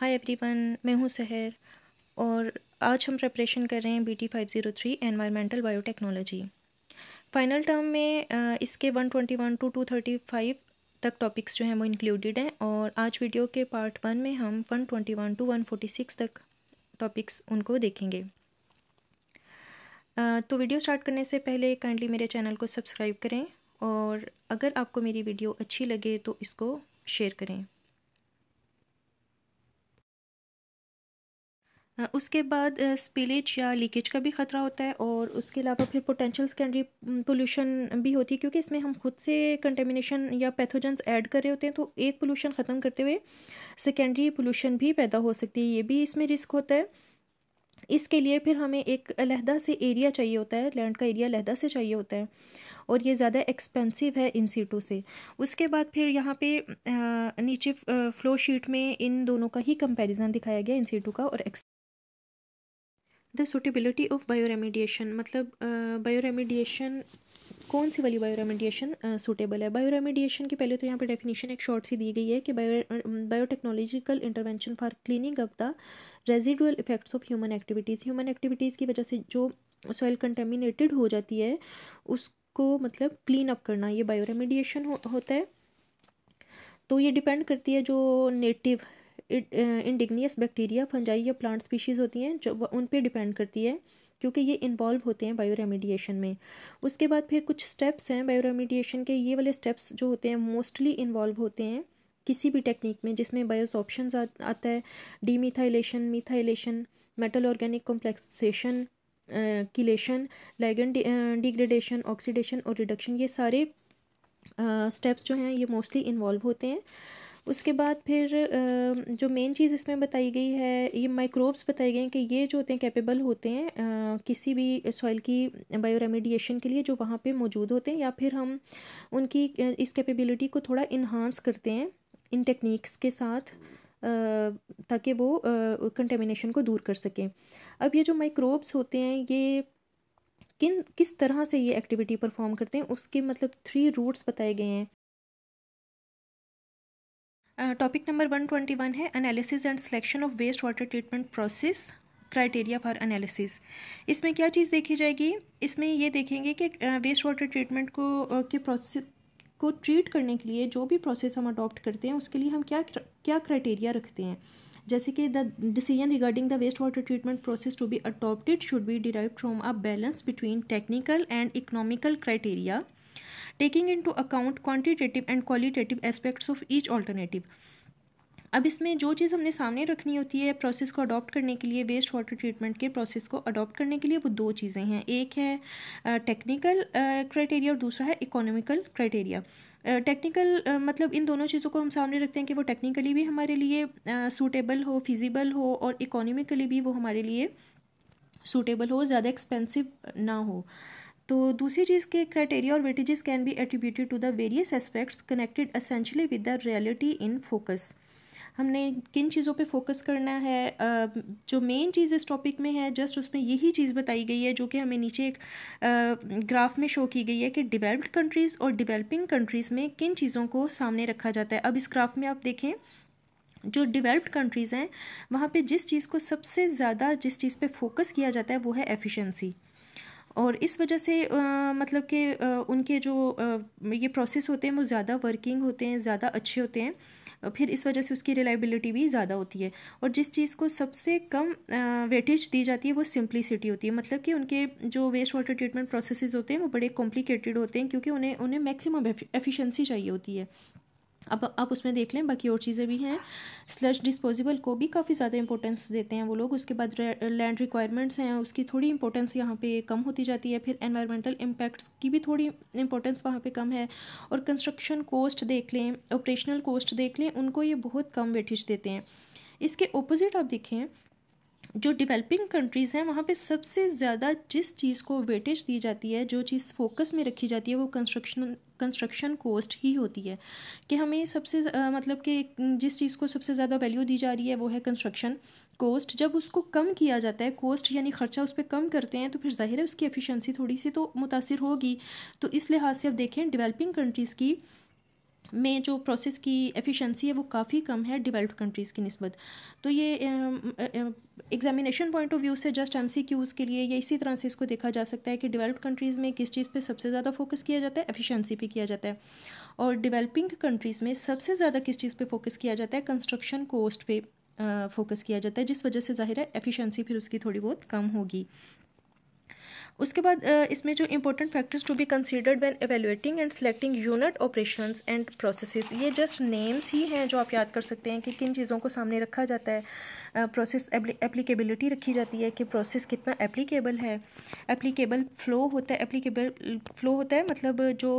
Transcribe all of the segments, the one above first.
Hi everyone मैं हूँ सहर और आज हम प्रिपरेशन कर रहे हैं B T five zero three environmental biotechnology final term में इसके one twenty one to two thirty five तक टॉपिक्स जो हैं वो इंक्लूडेड हैं और आज वीडियो के पार्ट वन में हम one twenty one to one forty six तक टॉपिक्स उनको देखेंगे तो वीडियो स्टार्ट करने से पहले काइंडली मेरे चैनल को सब्सक्राइब करें और अगर आपको मेरी वीडियो अच्छी लगे तो इसको शेयर करें उसके बाद स्पिलेज या लीकेज का भी ख़तरा होता है और उसके अलावा फिर पोटेंशियल सेकेंडरी पोल्यूशन भी होती है क्योंकि इसमें हम खुद से कंटेमिनेशन या पैथोजेंस ऐड कर रहे होते हैं तो एक पोल्यूशन ख़त्म करते हुए सेकेंडरी पोल्यूशन भी पैदा हो सकती है ये भी इसमें रिस्क होता है इसके लिए फिर हमें एक लहदा से एरिया चाहिए होता है लैंड का एरिया लहदा से चाहिए होता है और ये ज़्यादा एक्सपेंसिव है इन सीटों से उसके बाद फिर यहाँ पे नीचे फ्लो शीट में इन दोनों का ही कंपैरिजन दिखाया गया इन सीटों का और द सुटेबिलिटी ऑफ बायोरेमिडिएशन मतलब बायोरेमिडिएशन कौन सी वाली बायोरेमिडिएशन सुटेबल है बायोरेमिडिएशन की पहले तो यहाँ पे डेफिनेशन एक शॉर्ट सी दी गई है कि bio biotechnological intervention for cleaning up the residual effects of human activities human activities की वजह से जो सॉइल कंटेमिनेटेड हो जाती है उसको मतलब क्लीन अप करना ये बायोरेमिडिएशन हो, होता है तो ये डिपेंड करती है जो नेटिव इंडिग्नियस बैक्टीरिया फंजाई या प्लांट स्पीशीज़ होती हैं जो उन पर डिपेंड करती है क्योंकि ये इन्वॉल्व होते हैं बायो रेमेडिएशन में उसके बाद फिर कुछ स्टेप्स हैं बायो रेमेडिएशन के ये वाले स्टेप्स जो होते हैं मोस्टली इन्वॉल्व होते हैं किसी भी टेक्निक में जिसमें बायोस ऑप्शन आता है demethylation methylation metal organic complexation chelation ligand degradation oxidation और रिडक्शन ये सारे स्टेप्स uh, जो हैं ये मोस्टली इन्वॉल्व होते हैं उसके बाद फिर जो मेन चीज़ इसमें बताई गई है ये माइक्रोब्स बताए गए हैं कि ये जो होते हैं कैपेबल होते हैं किसी भी सॉइल की रेमेडिएशन के लिए जो वहाँ पे मौजूद होते हैं या फिर हम उनकी इस कैपेबिलिटी को थोड़ा इन्हांस करते हैं इन टेक्निक्स के साथ ताकि वो कंटेमिनेशन को दूर कर सकें अब ये जो माइक्रोब्स होते हैं ये किन किस तरह से ये एक्टिविटी परफॉर्म करते हैं उसके मतलब थ्री रूट्स बताए गए हैं topic number one twenty one है analysis and selection of waste water treatment process criteria for analysis इसमें क्या चीज़ देखी जाएगी इसमें ये देखेंगे कि वेस्ट वाटर ट्रीटमेंट को uh, के प्रोसेस को ट्रीट करने के लिए जो भी प्रोसेस हम अडॉप्ट करते हैं उसके लिए हम क्या क्या क्राइटेरिया रखते हैं जैसे कि the decision regarding the waste water treatment process to be adopted should be derive from a balance between technical and economical criteria taking into account quantitative and qualitative aspects of each alternative अब इसमें जो चीज़ हमने सामने रखनी होती है process को adopt करने के लिए वेस्ट वाटर ट्रीटमेंट के प्रोसेस को अडॉप्ट करने के लिए वो दो चीज़ें हैं एक है टेक्निकल क्राइटेरिया और दूसरा है इकोनॉमिकल क्राइटेरिया टेक्निकल मतलब इन दोनों चीज़ों को हम सामने रखते हैं कि वो टेक्निकली भी हमारे लिए सूटेबल हो फिजिबल हो और इकोनॉमिकली भी वो हमारे लिए सूटेबल हो ज़्यादा एक्सपेंसिव ना हो तो दूसरी चीज़ के क्राइटेरिया और weightages can be attributed to the various aspects connected essentially with the reality in focus हमने किन चीज़ों पे फोकस करना है जो मेन चीज़ इस टॉपिक में है जस्ट उसमें यही चीज़ बताई गई है जो कि हमें नीचे एक ग्राफ में शो की गई है कि डेवलप्ड कंट्रीज़ और डेवलपिंग कंट्रीज़ में किन चीज़ों को सामने रखा जाता है अब इस ग्राफ में आप देखें जो डेवलप्ड कंट्रीज़ हैं वहाँ पे जिस चीज़ को सबसे ज़्यादा जिस चीज़ पे फोकस किया जाता है वो है एफिशिएंसी और इस वजह से आ, मतलब कि उनके जो आ, ये प्रोसेस होते हैं वो ज़्यादा वर्किंग होते हैं ज़्यादा अच्छे होते हैं फिर इस वजह से उसकी रिलायबिलिटी भी ज़्यादा होती है और जिस चीज़ को सबसे कम वेटेज दी जाती है वो सिंप्लिसिटी होती है मतलब कि उनके जो वेस्ट वाटर ट्रीटमेंट प्रोसेस होते हैं वो बड़े कॉम्प्लिकेटेड होते हैं क्योंकि उन्हें उन्हें मैक्सिमम एफिशिएंसी चाहिए होती है अब आप उसमें देख लें बाकी और चीज़ें भी हैं स्लश डिस्पोजेबल को भी काफ़ी ज़्यादा इंपॉर्टेंस देते हैं वो लोग उसके बाद लैंड रिक्वायरमेंट्स हैं उसकी थोड़ी इंपॉर्टेंस यहाँ पे कम होती जाती है फिर एनवायरमेंटल इम्पैक्ट्स की भी थोड़ी इंपॉर्टेंस वहाँ पे कम है और कंस्ट्रक्शन कॉस्ट देख लें ऑपरेशनल कॉस्ट देख लें उनको ये बहुत कम वेटिज देते हैं इसके ऑपोजिट आप देखें जो डेवलपिंग कंट्रीज़ हैं वहाँ पे सबसे ज़्यादा जिस चीज़ को वेटेज दी जाती है जो चीज़ फोकस में रखी जाती है वो कंस्ट्रक्शन कंस्ट्रक्शन कोस्ट ही होती है कि हमें सबसे आ, मतलब कि जिस चीज़ को सबसे ज़्यादा वैल्यू दी जा रही है वो है कंस्ट्रक्शन कोस्ट जब उसको कम किया जाता है कोस्ट यानी ख़र्चा उस पर कम करते हैं तो फिर ज़ाहिर है उसकी एफिशिएंसी थोड़ी सी तो मुतासर होगी तो इस लिहाज से अब देखें डेवलपिंग कंट्रीज़ की में जो प्रोसेस की एफिशिएंसी है वो काफ़ी कम है डेवलप्ड कंट्रीज़ की नस्बत तो ये एग्जामिनेशन पॉइंट ऑफ व्यू से जस्ट एम सी क्यूज़ के लिए या इसी तरह से इसको देखा जा सकता है कि डेवलप्ड कंट्रीज़ में किस चीज़ पे सबसे ज़्यादा फोकस किया जाता है एफिशिएंसी पे किया जाता है और डेवलपिंग कंट्रीज़ में सबसे ज़्यादा किस चीज़ पर फोकस किया जाता है कंस्ट्रक्शन कोस्ट पर फोकस किया जाता है जिस वजह से ज़ाहिर है एफिशिएंसी फिर उसकी थोड़ी बहुत कम होगी उसके बाद इसमें जो important factors to be considered when evaluating and selecting unit operations and processes ये जस्ट नेम्स ही हैं जो आप याद कर सकते हैं कि किन चीज़ों को सामने रखा जाता है प्रोसेस एप्लीकेबिलिटी रखी जाती है कि प्रोसेस कितना एप्लीकेबल है एप्लीकेबल फ्लो होता है एप्लीकेबल फ्लो होता है मतलब जो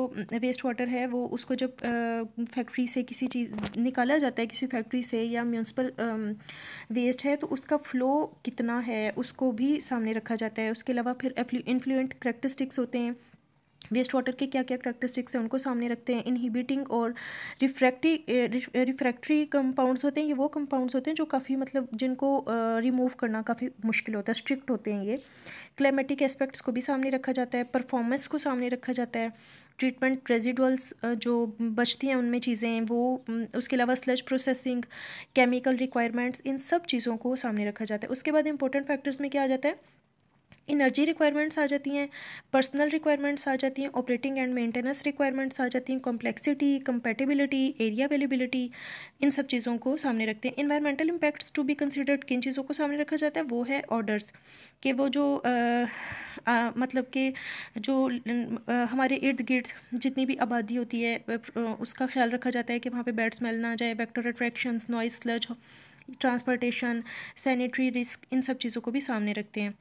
वेस्ट वाटर है वो उसको जब फैक्ट्री से किसी चीज़ निकाला जाता है किसी फैक्ट्री से या म्यूनसिपल वेस्ट है तो उसका फ्लो कितना है उसको भी सामने रखा जाता है उसके अलावा फिर इन्फ्लुएंट करेक्टरिस्टिक्स होते हैं वेस्ट वाटर के क्या क्या करेक्टरिस्टिक्स हैं उनको सामने रखते हैं इनहिबिटिंग और रिफ्रैक्टी रिफ्रैक्ट्री कंपाउंड्स होते हैं ये वो कंपाउंड्स होते हैं जो काफ़ी मतलब जिनको रिमूव करना काफ़ी मुश्किल होता है स्ट्रिक्ट होते हैं ये क्लाइमेटिक एस्पेक्ट्स को भी सामने रखा जाता है परफॉर्मेंस को सामने रखा जाता है ट्रीटमेंट रेजिडुअल्स जो बचती हैं उनमें चीज़ें वो उसके अलावा स्लज प्रोसेसिंग केमिकल रिक्वायरमेंट्स इन सब चीज़ों को सामने रखा जाता है उसके बाद इंपॉर्टेंट फैक्टर्स में क्या आ जाता है इनर्जी रिक्वायरमेंट्स आ जाती हैं पर्सनल रिक्वायरमेंट्स आ जाती हैं ऑपरेटिंग एंड मेंटेनेंस रिक्वायरमेंट्स आ जाती हैं कॉम्प्लेक्सिटी कंपेटेबिलिटी एरिया अवेलेबिलिटी इन सब चीज़ों को सामने रखते हैं environmental impacts to be considered किन चीज़ों को सामने रखा जाता है वो है ऑर्डर्स कि वो जो आ, आ, मतलब कि जो आ, हमारे इर्द गिर्द जितनी भी आबादी होती है उसका ख्याल रखा जाता है कि वहाँ पर बैड स्मेल ना जाए vector attraction noise sludge transportation sanitary risk इन सब चीज़ों को भी सामने रखते हैं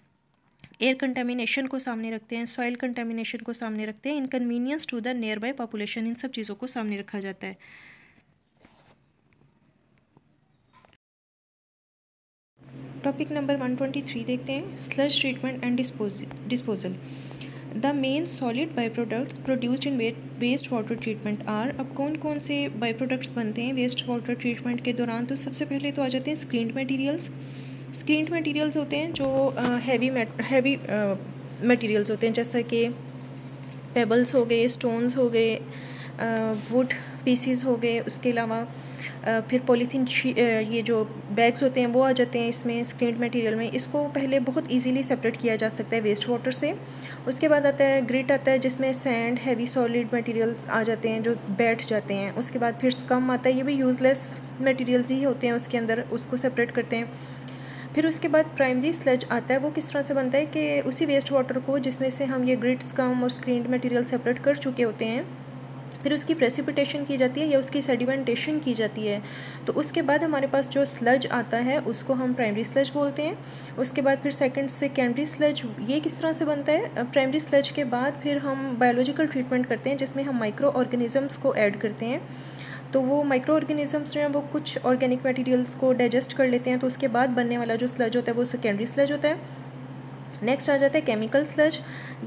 एयर कंटेमिनेशन को सामने रखते हैं सॉइल कंटेमिनेशन को सामने रखते हैं inconvenience to the nearby population इन सब चीज़ों को सामने रखा जाता है topic number one twenty three देखते हैं sludge treatment and disposal the main solid by products produced in waste water treatment are अब कौन कौन से बाई प्रोडक्ट्स बनते हैं वेस्ट वाटर ट्रीटमेंट के दौरान तो सबसे पहले तो आ जाते हैं स्क्रीन मटेरियल्स स्क्रीन मटेरियल्स होते हैं जो हैवी हैवी मटेरियल्स होते हैं जैसा कि पेबल्स हो गए स्टोन्स हो गए वुड पीसीज हो गए उसके अलावा फिर पॉलीथीन ये जो बैग्स होते हैं वो आ जाते हैं इसमें स्क्रीन मटेरियल में इसको पहले बहुत इजीली सेपरेट किया जा सकता है वेस्ट वाटर से उसके बाद आता है ग्रिट आता है जिसमें सैंड हैवी सॉलिड मटेरियल्स आ जाते हैं जो बैठ जाते हैं उसके बाद फिर स्कम आता है ये भी यूज़लेस मटेरियल्स ही होते हैं उसके अंदर उसको सेपरेट करते हैं फिर उसके बाद प्राइमरी स्लज आता है वो किस तरह से बनता है कि उसी वेस्ट वाटर को जिसमें से हम ये ग्रिड्स कम और स्क्रीन मटेरियल सेपरेट कर चुके होते हैं फिर उसकी प्रेसिपिटेशन की जाती है या उसकी सेडिमेंटेशन की जाती है तो उसके बाद हमारे पास जो स्लज आता है उसको हम प्राइमरी स्लज बोलते हैं उसके बाद फिर सेकंड से स्लज ये किस तरह से बनता है प्राइमरी स्लज के बाद फिर हम बायोलॉजिकल ट्रीटमेंट करते हैं जिसमें हम माइक्रो ऑर्गेनिज़म्स को ऐड करते हैं तो वो माइक्रो ऑर्गेनिजम्स जो हैं वो कुछ ऑर्गेनिक मटेरियल्स को डाइजेस्ट कर लेते हैं तो उसके बाद बनने वाला जो स्लज होता है वो सेकेंडरी स्लज होता है नेक्स्ट आ जाता है केमिकल स्लज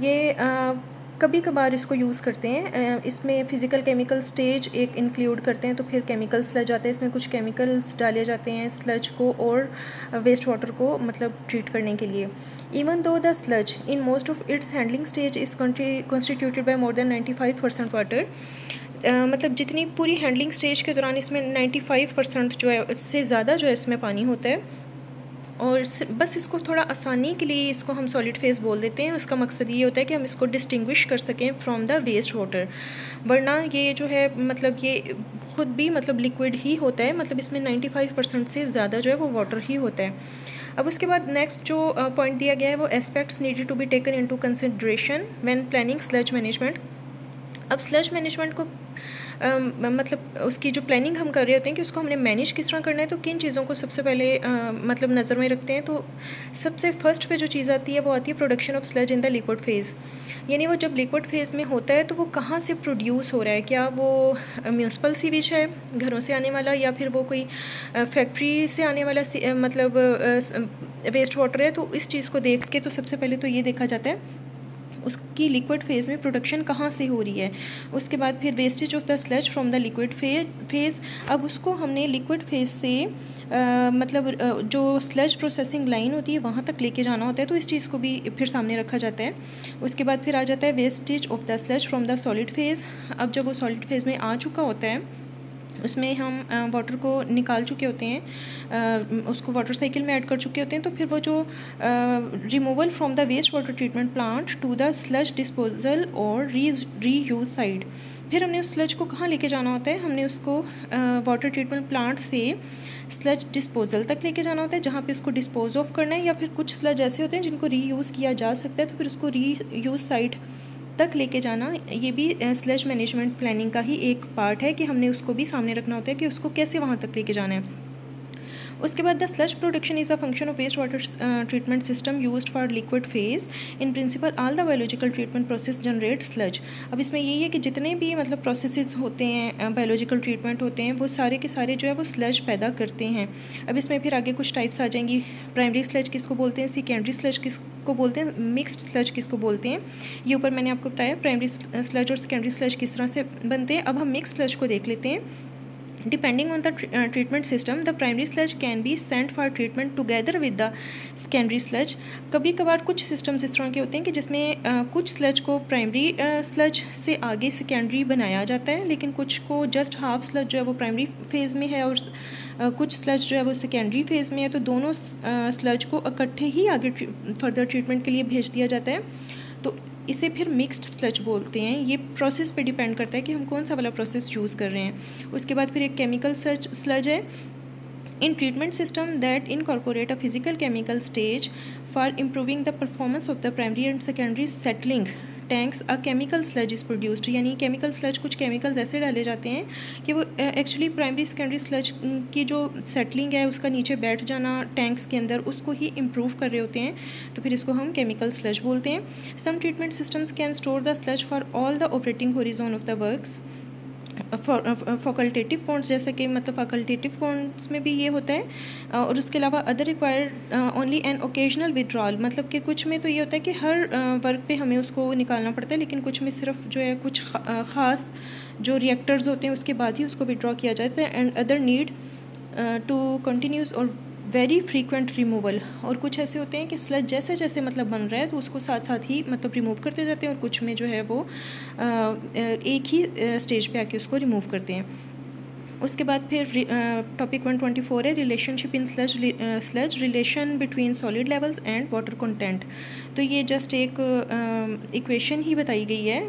ये आ, कभी कभार इसको यूज़ करते हैं इसमें फिज़िकल केमिकल स्टेज एक इंक्लूड करते हैं तो फिर केमिकल स्लज आते हैं इसमें कुछ केमिकल्स डाले जाते हैं स्लज को और वेस्ट वाटर को मतलब ट्रीट करने के लिए even though the sludge in most of its handling stage is country constituted by more than ninety five percent water मतलब जितनी पूरी हैंडलिंग स्टेज के दौरान इसमें नाइन्टी फाइव परसेंट जो है इससे ज़्यादा जो है इसमें पानी होता है और बस इसको थोड़ा आसानी के लिए इसको हम सॉलिड फेस बोल देते हैं उसका मकसद ये होता है कि हम इसको डिस्टिंग्विश कर सकें फ्रॉम द वेस्ट वाटर वरना ये जो है मतलब ये खुद भी मतलब लिक्विड ही होता है मतलब इसमें 95 परसेंट से ज़्यादा जो है वो वाटर ही होता है अब उसके बाद नेक्स्ट जो पॉइंट दिया गया है वो aspects needed to be taken into consideration when planning sludge management अब स्लज मैनेजमेंट को आ, मतलब उसकी जो प्लानिंग हम कर रहे होते हैं कि उसको हमने मैनेज किस तरह करना है तो किन चीज़ों को सबसे पहले आ, मतलब नज़र में रखते हैं तो सबसे फर्स्ट पे जो चीज़ आती है वो आती है production of sludge in the liquid phase यानी वो जब लिक्विड फेज़ में होता है तो वो कहाँ से प्रोड्यूस हो रहा है क्या वो म्यूनसिपल सीवेज है घरों से आने वाला या फिर वो कोई फैक्ट्री से आने वाला मतलब वेस्ट वाटर है तो इस चीज़ को देख के तो सबसे पहले तो ये देखा जाता है उसकी लिक्विड फेज़ में प्रोडक्शन कहाँ से हो रही है उसके बाद फिर wastage of the sludge from the liquid phase अब उसको हमने लिक्विड फेज़ से आ, मतलब जो स्लज प्रोसेसिंग लाइन होती है वहाँ तक लेके जाना होता है तो इस चीज़ को भी फिर सामने रखा जाता है उसके बाद फिर आ जाता है wastage of the sludge from the solid phase अब जब वो सॉलिड फेज़ में आ चुका होता है उसमें हम वाटर को निकाल चुके होते हैं उसको वाटर साइकिल में ऐड कर चुके होते हैं तो फिर वो जो removal from the waste water treatment plant to the sludge disposal और री री यूज साइड फिर हमने उस स्लज को कहाँ लेके जाना होता है हमने उसको वाटर ट्रीटमेंट प्लांट से स्लज डिस्पोजल तक लेके जाना होता है जहाँ पे उसको डिस्पोज ऑफ करना है या फिर कुछ स्लज ऐसे होते हैं जिनको रीयूज़ किया जा सकता है तो फिर उसको री यूज़ साइट तक लेके जाना ये भी स्लेज मैनेजमेंट प्लानिंग का ही एक पार्ट है कि हमने उसको भी सामने रखना होता है कि उसको कैसे वहाँ तक लेके जाना है उसके बाद the sludge production is a function of waste water treatment system use for liquid phase in principle all the biological treatment process generate sludge अब इसमें यही है कि जितने भी मतलब प्रोसेस होते हैं बायोलॉजिकल ट्रीटमेंट होते हैं वो सारे के सारे जो है वो स्लज पैदा करते हैं अब इसमें फिर आगे कुछ टाइप्स आ जाएंगी प्राइमरी स्लज किसको बोलते हैं सेकेंडरी स्लज को बोलते हैं मिक्स्ड स्लज किसको बोलते हैं ये ऊपर मैंने आपको बताया प्राइमरी स्लज और सेकेंडरी स्लज किस तरह से बनते हैं अब हम मिक्स स्लज को देख लेते हैं Depending on the treatment system, the primary sludge can be sent for treatment together with the secondary sludge. कभी कभार कुछ systems इस तरह के होते हैं कि जिसमें आ, कुछ sludge को primary sludge से आगे secondary बनाया जाता है लेकिन कुछ को just half sludge जो है वो primary phase में है और आ, कुछ sludge जो है वो secondary phase में है तो दोनों sludge को इकट्ठे ही आगे फर्दर ट्रीटमेंट के लिए भेज दिया जाता है तो इसे फिर मिक्स्ड स्लच बोलते हैं ये प्रोसेस पे डिपेंड करता है कि हम कौन सा वाला प्रोसेस यूज़ कर रहे हैं उसके बाद फिर एक केमिकल सच स्लज है in treatment system that incorporate a physical chemical stage for improving the performance of the primary and secondary settling tanks a chemical sludge is produced यानी केमिकल स्लज कुछ केमिकल्स ऐसे डाले जाते हैं कि वो actually primary secondary sludge की जो सेटलिंग है उसका नीचे बैठ जाना टैंक्स के अंदर उसको ही इम्प्रूव कर रहे होते हैं तो फिर इसको हम केमिकल स्लज बोलते हैं some treatment systems can store the sludge for all the operating horizon of the works facultative ponds जैसे कि मतलब फैकल्टेटिव बॉन्ड्स में भी ये होता है और उसके अलावा other required only an occasional withdrawal मतलब कि कुछ में तो ये होता है कि हर वर्क पे हमें उसको निकालना पड़ता है लेकिन कुछ में सिर्फ जो है कुछ ख़ास जो रिएक्टर्स होते हैं उसके बाद ही उसको विड्रॉ किया जाता है and other need to continuous or very frequent removal और कुछ ऐसे होते हैं कि स्लज जैसे जैसे मतलब बन रहा है तो उसको साथ साथ ही मतलब रिमूव करते जाते हैं और कुछ में जो है वो एक ही स्टेज पे आके उसको रिमूव करते हैं उसके बाद फिर टॉपिक वन ट्वेंटी फोर है relationship in sludge sludge relation between solid levels and water content तो ये जस्ट एक इक्वेशन uh, ही बताई गई है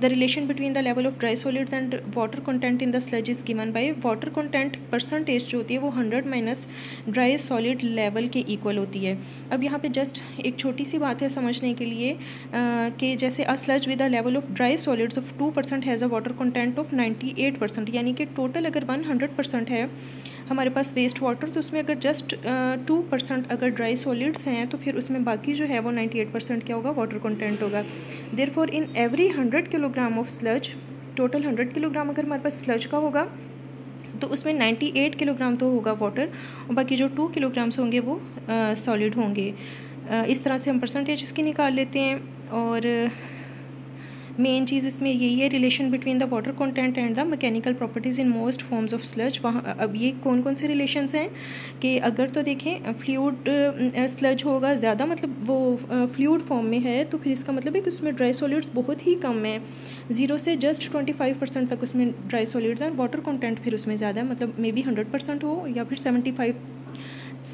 the relation between the level of dry solids and water content in the sludge is given by water content percentage जो होती है वो hundred minus dry solid level के इक्वल होती है अब यहाँ पे जस्ट एक छोटी सी बात है समझने के लिए uh, कि जैसे a sludge with the level of dry solids of two percent has a water content of ninety eight percent यानी कि टोटल सॉयल अगर वन हंड्रेड परसेंट है हमारे पास वेस्ट वाटर तो उसमें अगर जस्ट टू परसेंट अगर ड्राई सॉलिड्स हैं तो फिर उसमें बाकी जो है वो नाइन्टी एट परसेंट क्या होगा वाटर कंटेंट होगा therefore in every hundred kilogram of sludge total hundred kilogram अगर हमारे पास स्लज का होगा तो उसमें 98 किलोग्राम तो होगा वाटर और बाकी जो टू किलोग्राम्स होंगे वो सॉलिड होंगे आ, इस तरह से हम परसेंटेज इसकी निकाल लेते हैं और मेन चीज़ इसमें यही है relation between the water content and the mechanical properties in most forms of sludge वहाँ अब ये कौन कौन से रिलेशंस हैं कि अगर तो देखें फ्लूड स्लज होगा ज़्यादा मतलब वो फ्लूड फॉर्म में है तो फिर इसका मतलब है कि उसमें ड्राई सॉलिड्स बहुत ही कम है ज़ीरो से जस्ट ट्वेंटी फाइव परसेंट तक उसमें ड्राई सॉलिड्स हैं वाटर कॉन्टेंट फिर उसमें ज़्यादा है मतलब मे बी हंड्रेड परसेंट हो या फिर सेवेंटी फाइव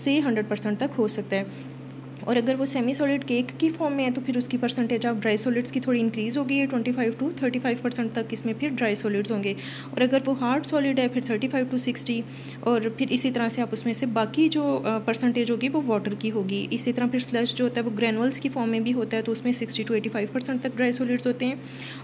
से हंड्रेड परसेंट तक हो सकता है और अगर वो सेमी सॉलिड केक की फॉर्म में है तो फिर उसकी परसेंटेज ऑफ ड्राई सॉलिड्स की थोड़ी इंक्रीज़ होगी twenty five to thirty five percent तक इसमें फिर ड्राई सॉलिड्स होंगे और अगर वो हार्ड सॉलिड है फिर थर्टी फाइव टू सिक्सटी और फिर इसी तरह से आप उसमें से बाकी जो परसेंटेज होगी वो वाटर की होगी इसी तरह फिर स्लश जो होता है वो ग्रेनुअल्स की फॉर्म में भी होता है तो उसमें sixty to eighty five percent तक ड्राई सॉलिड्स होते हैं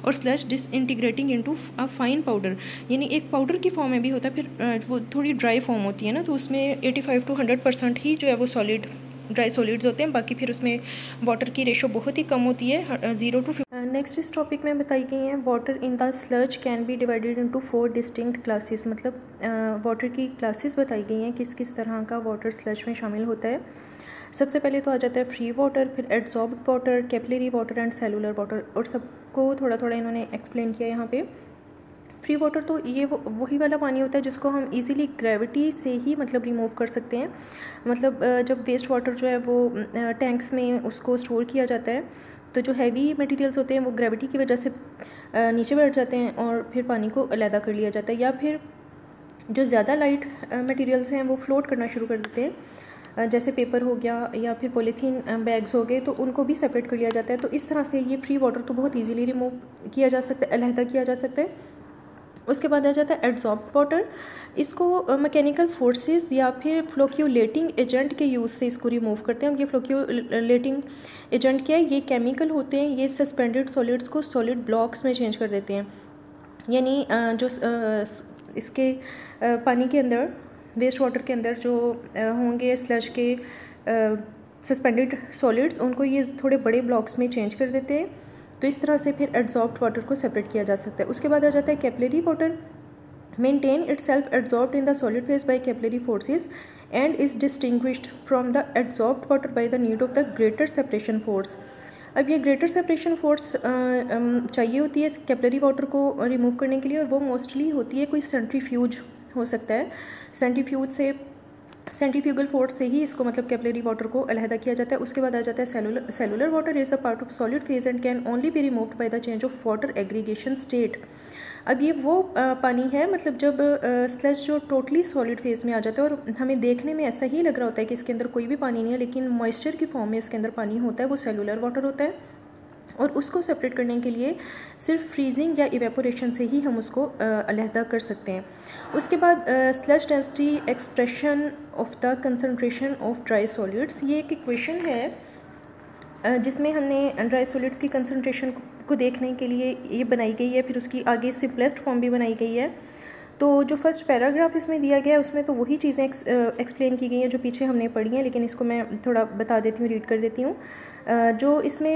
और sludge disintegrating into a fine powder यानी एक पाउडर की फॉर्म में भी होता है फिर वो थोड़ी ड्राई फॉर्म होती है ना तो उसमें eighty five to hundred percent ही जो है वो सॉलिड ड्राई सॉलिड्स होते हैं बाकी फिर उसमें वाटर की रेशो बहुत ही कम होती है जीरो टू नेक्स्ट इस टॉपिक में बताई गई है water in the sludge can be divided into four distinct classes मतलब वाटर की क्लासेस बताई गई हैं किस किस तरह का वाटर स्लर्ज में शामिल होता है सबसे पहले तो आ जाता है फ्री वाटर फिर adsorbed water capillary water and cellular water और सबको थोड़ा थोड़ा इन्होंने एक्सप्लेन किया यहाँ पे फ्री वाटर तो ये वो वही वाला पानी होता है जिसको हम इजीली ग्रेविटी से ही मतलब रिमूव कर सकते हैं मतलब जब वेस्ट वाटर जो है वो टैंक्स में उसको स्टोर किया जाता है तो जो हैवी मटेरियल्स होते हैं वो ग्रेविटी की वजह से नीचे बैठ जाते हैं और फिर पानी को अलहदा कर लिया जाता है या फिर जो ज़्यादा लाइट मटेरियल्स हैं वो फ्लोट करना शुरू कर देते हैं जैसे पेपर हो गया या फिर पॉलीथीन बैग्स हो गए तो उनको भी सेपरेट कर लिया जाता है तो इस तरह से ये फ्री वाटर तो बहुत इजीली रिमूव किया जा सकता है अलहदा किया जा सकता है उसके बाद आ जाता है एड्जॉर्ब वाटर इसको मैकेनिकल फोर्सेस या फिर फ्लोक्यूलेटिंग एजेंट के यूज़ से इसको रिमूव करते हैं ये फ्लोक्यूलेटिंग एजेंट क्या है ये केमिकल होते हैं ये सस्पेंडेड सॉलिड्स को सॉलिड ब्लॉक्स में चेंज कर देते हैं यानी जो इसके पानी के अंदर वेस्ट वाटर के अंदर जो होंगे स्लज के सस्पेंडेड सॉलिड्स उनको ये थोड़े बड़े ब्लॉक्स में चेंज कर देते हैं तो इस तरह से फिर एड्जॉर्ब वाटर को सेपरेट किया जा सकता है उसके बाद आ जाता है capillary water maintain itself in the solid phase by capillary forces and is distinguished from the adsorbed water by the need of the greater separation force अब ये ग्रेटर सेपरेशन फोर्स चाहिए होती है कैपलरी वाटर को remove करने के लिए और वो मोस्टली होती है कोई सेंट्री हो सकता है सेंट्रीफ्यूज से सेंट्रीफ्यूगल फोर्स से ही इसको मतलब कैपलरी वाटर को अलहदा किया जाता है उसके बाद आ जाता है cellular cellular water is a part of solid phase and can only be removed by the change of water aggregation state अब ये वो पानी है मतलब जब स्लज जो टोटली सॉलिड फेज में आ जाता है और हमें देखने में ऐसा ही लग रहा होता है कि इसके अंदर कोई भी पानी नहीं है लेकिन मॉइस्चर की फॉर्म में उसके अंदर पानी होता है वो सेलुलर वाटर होता है और उसको सेपरेट करने के लिए सिर्फ फ्रीजिंग या इवेपोरेशन से ही हम उसको अलहदा कर सकते हैं उसके बाद sludge density expression of the concentration of dry solids ये एक इक्वेशन है जिसमें हमने ड्राई सॉलिड्स की कंसनट्रेशन को देखने के लिए ये बनाई गई है फिर उसकी आगे सिंपलेस्ट फॉर्म भी बनाई गई है तो जो फर्स्ट पैराग्राफ इसमें दिया गया है उसमें तो वही चीज़ें एक्सप्लेन की गई हैं जो पीछे हमने पढ़ी हैं लेकिन इसको मैं थोड़ा बता देती हूँ रीड कर देती हूँ जो इसमें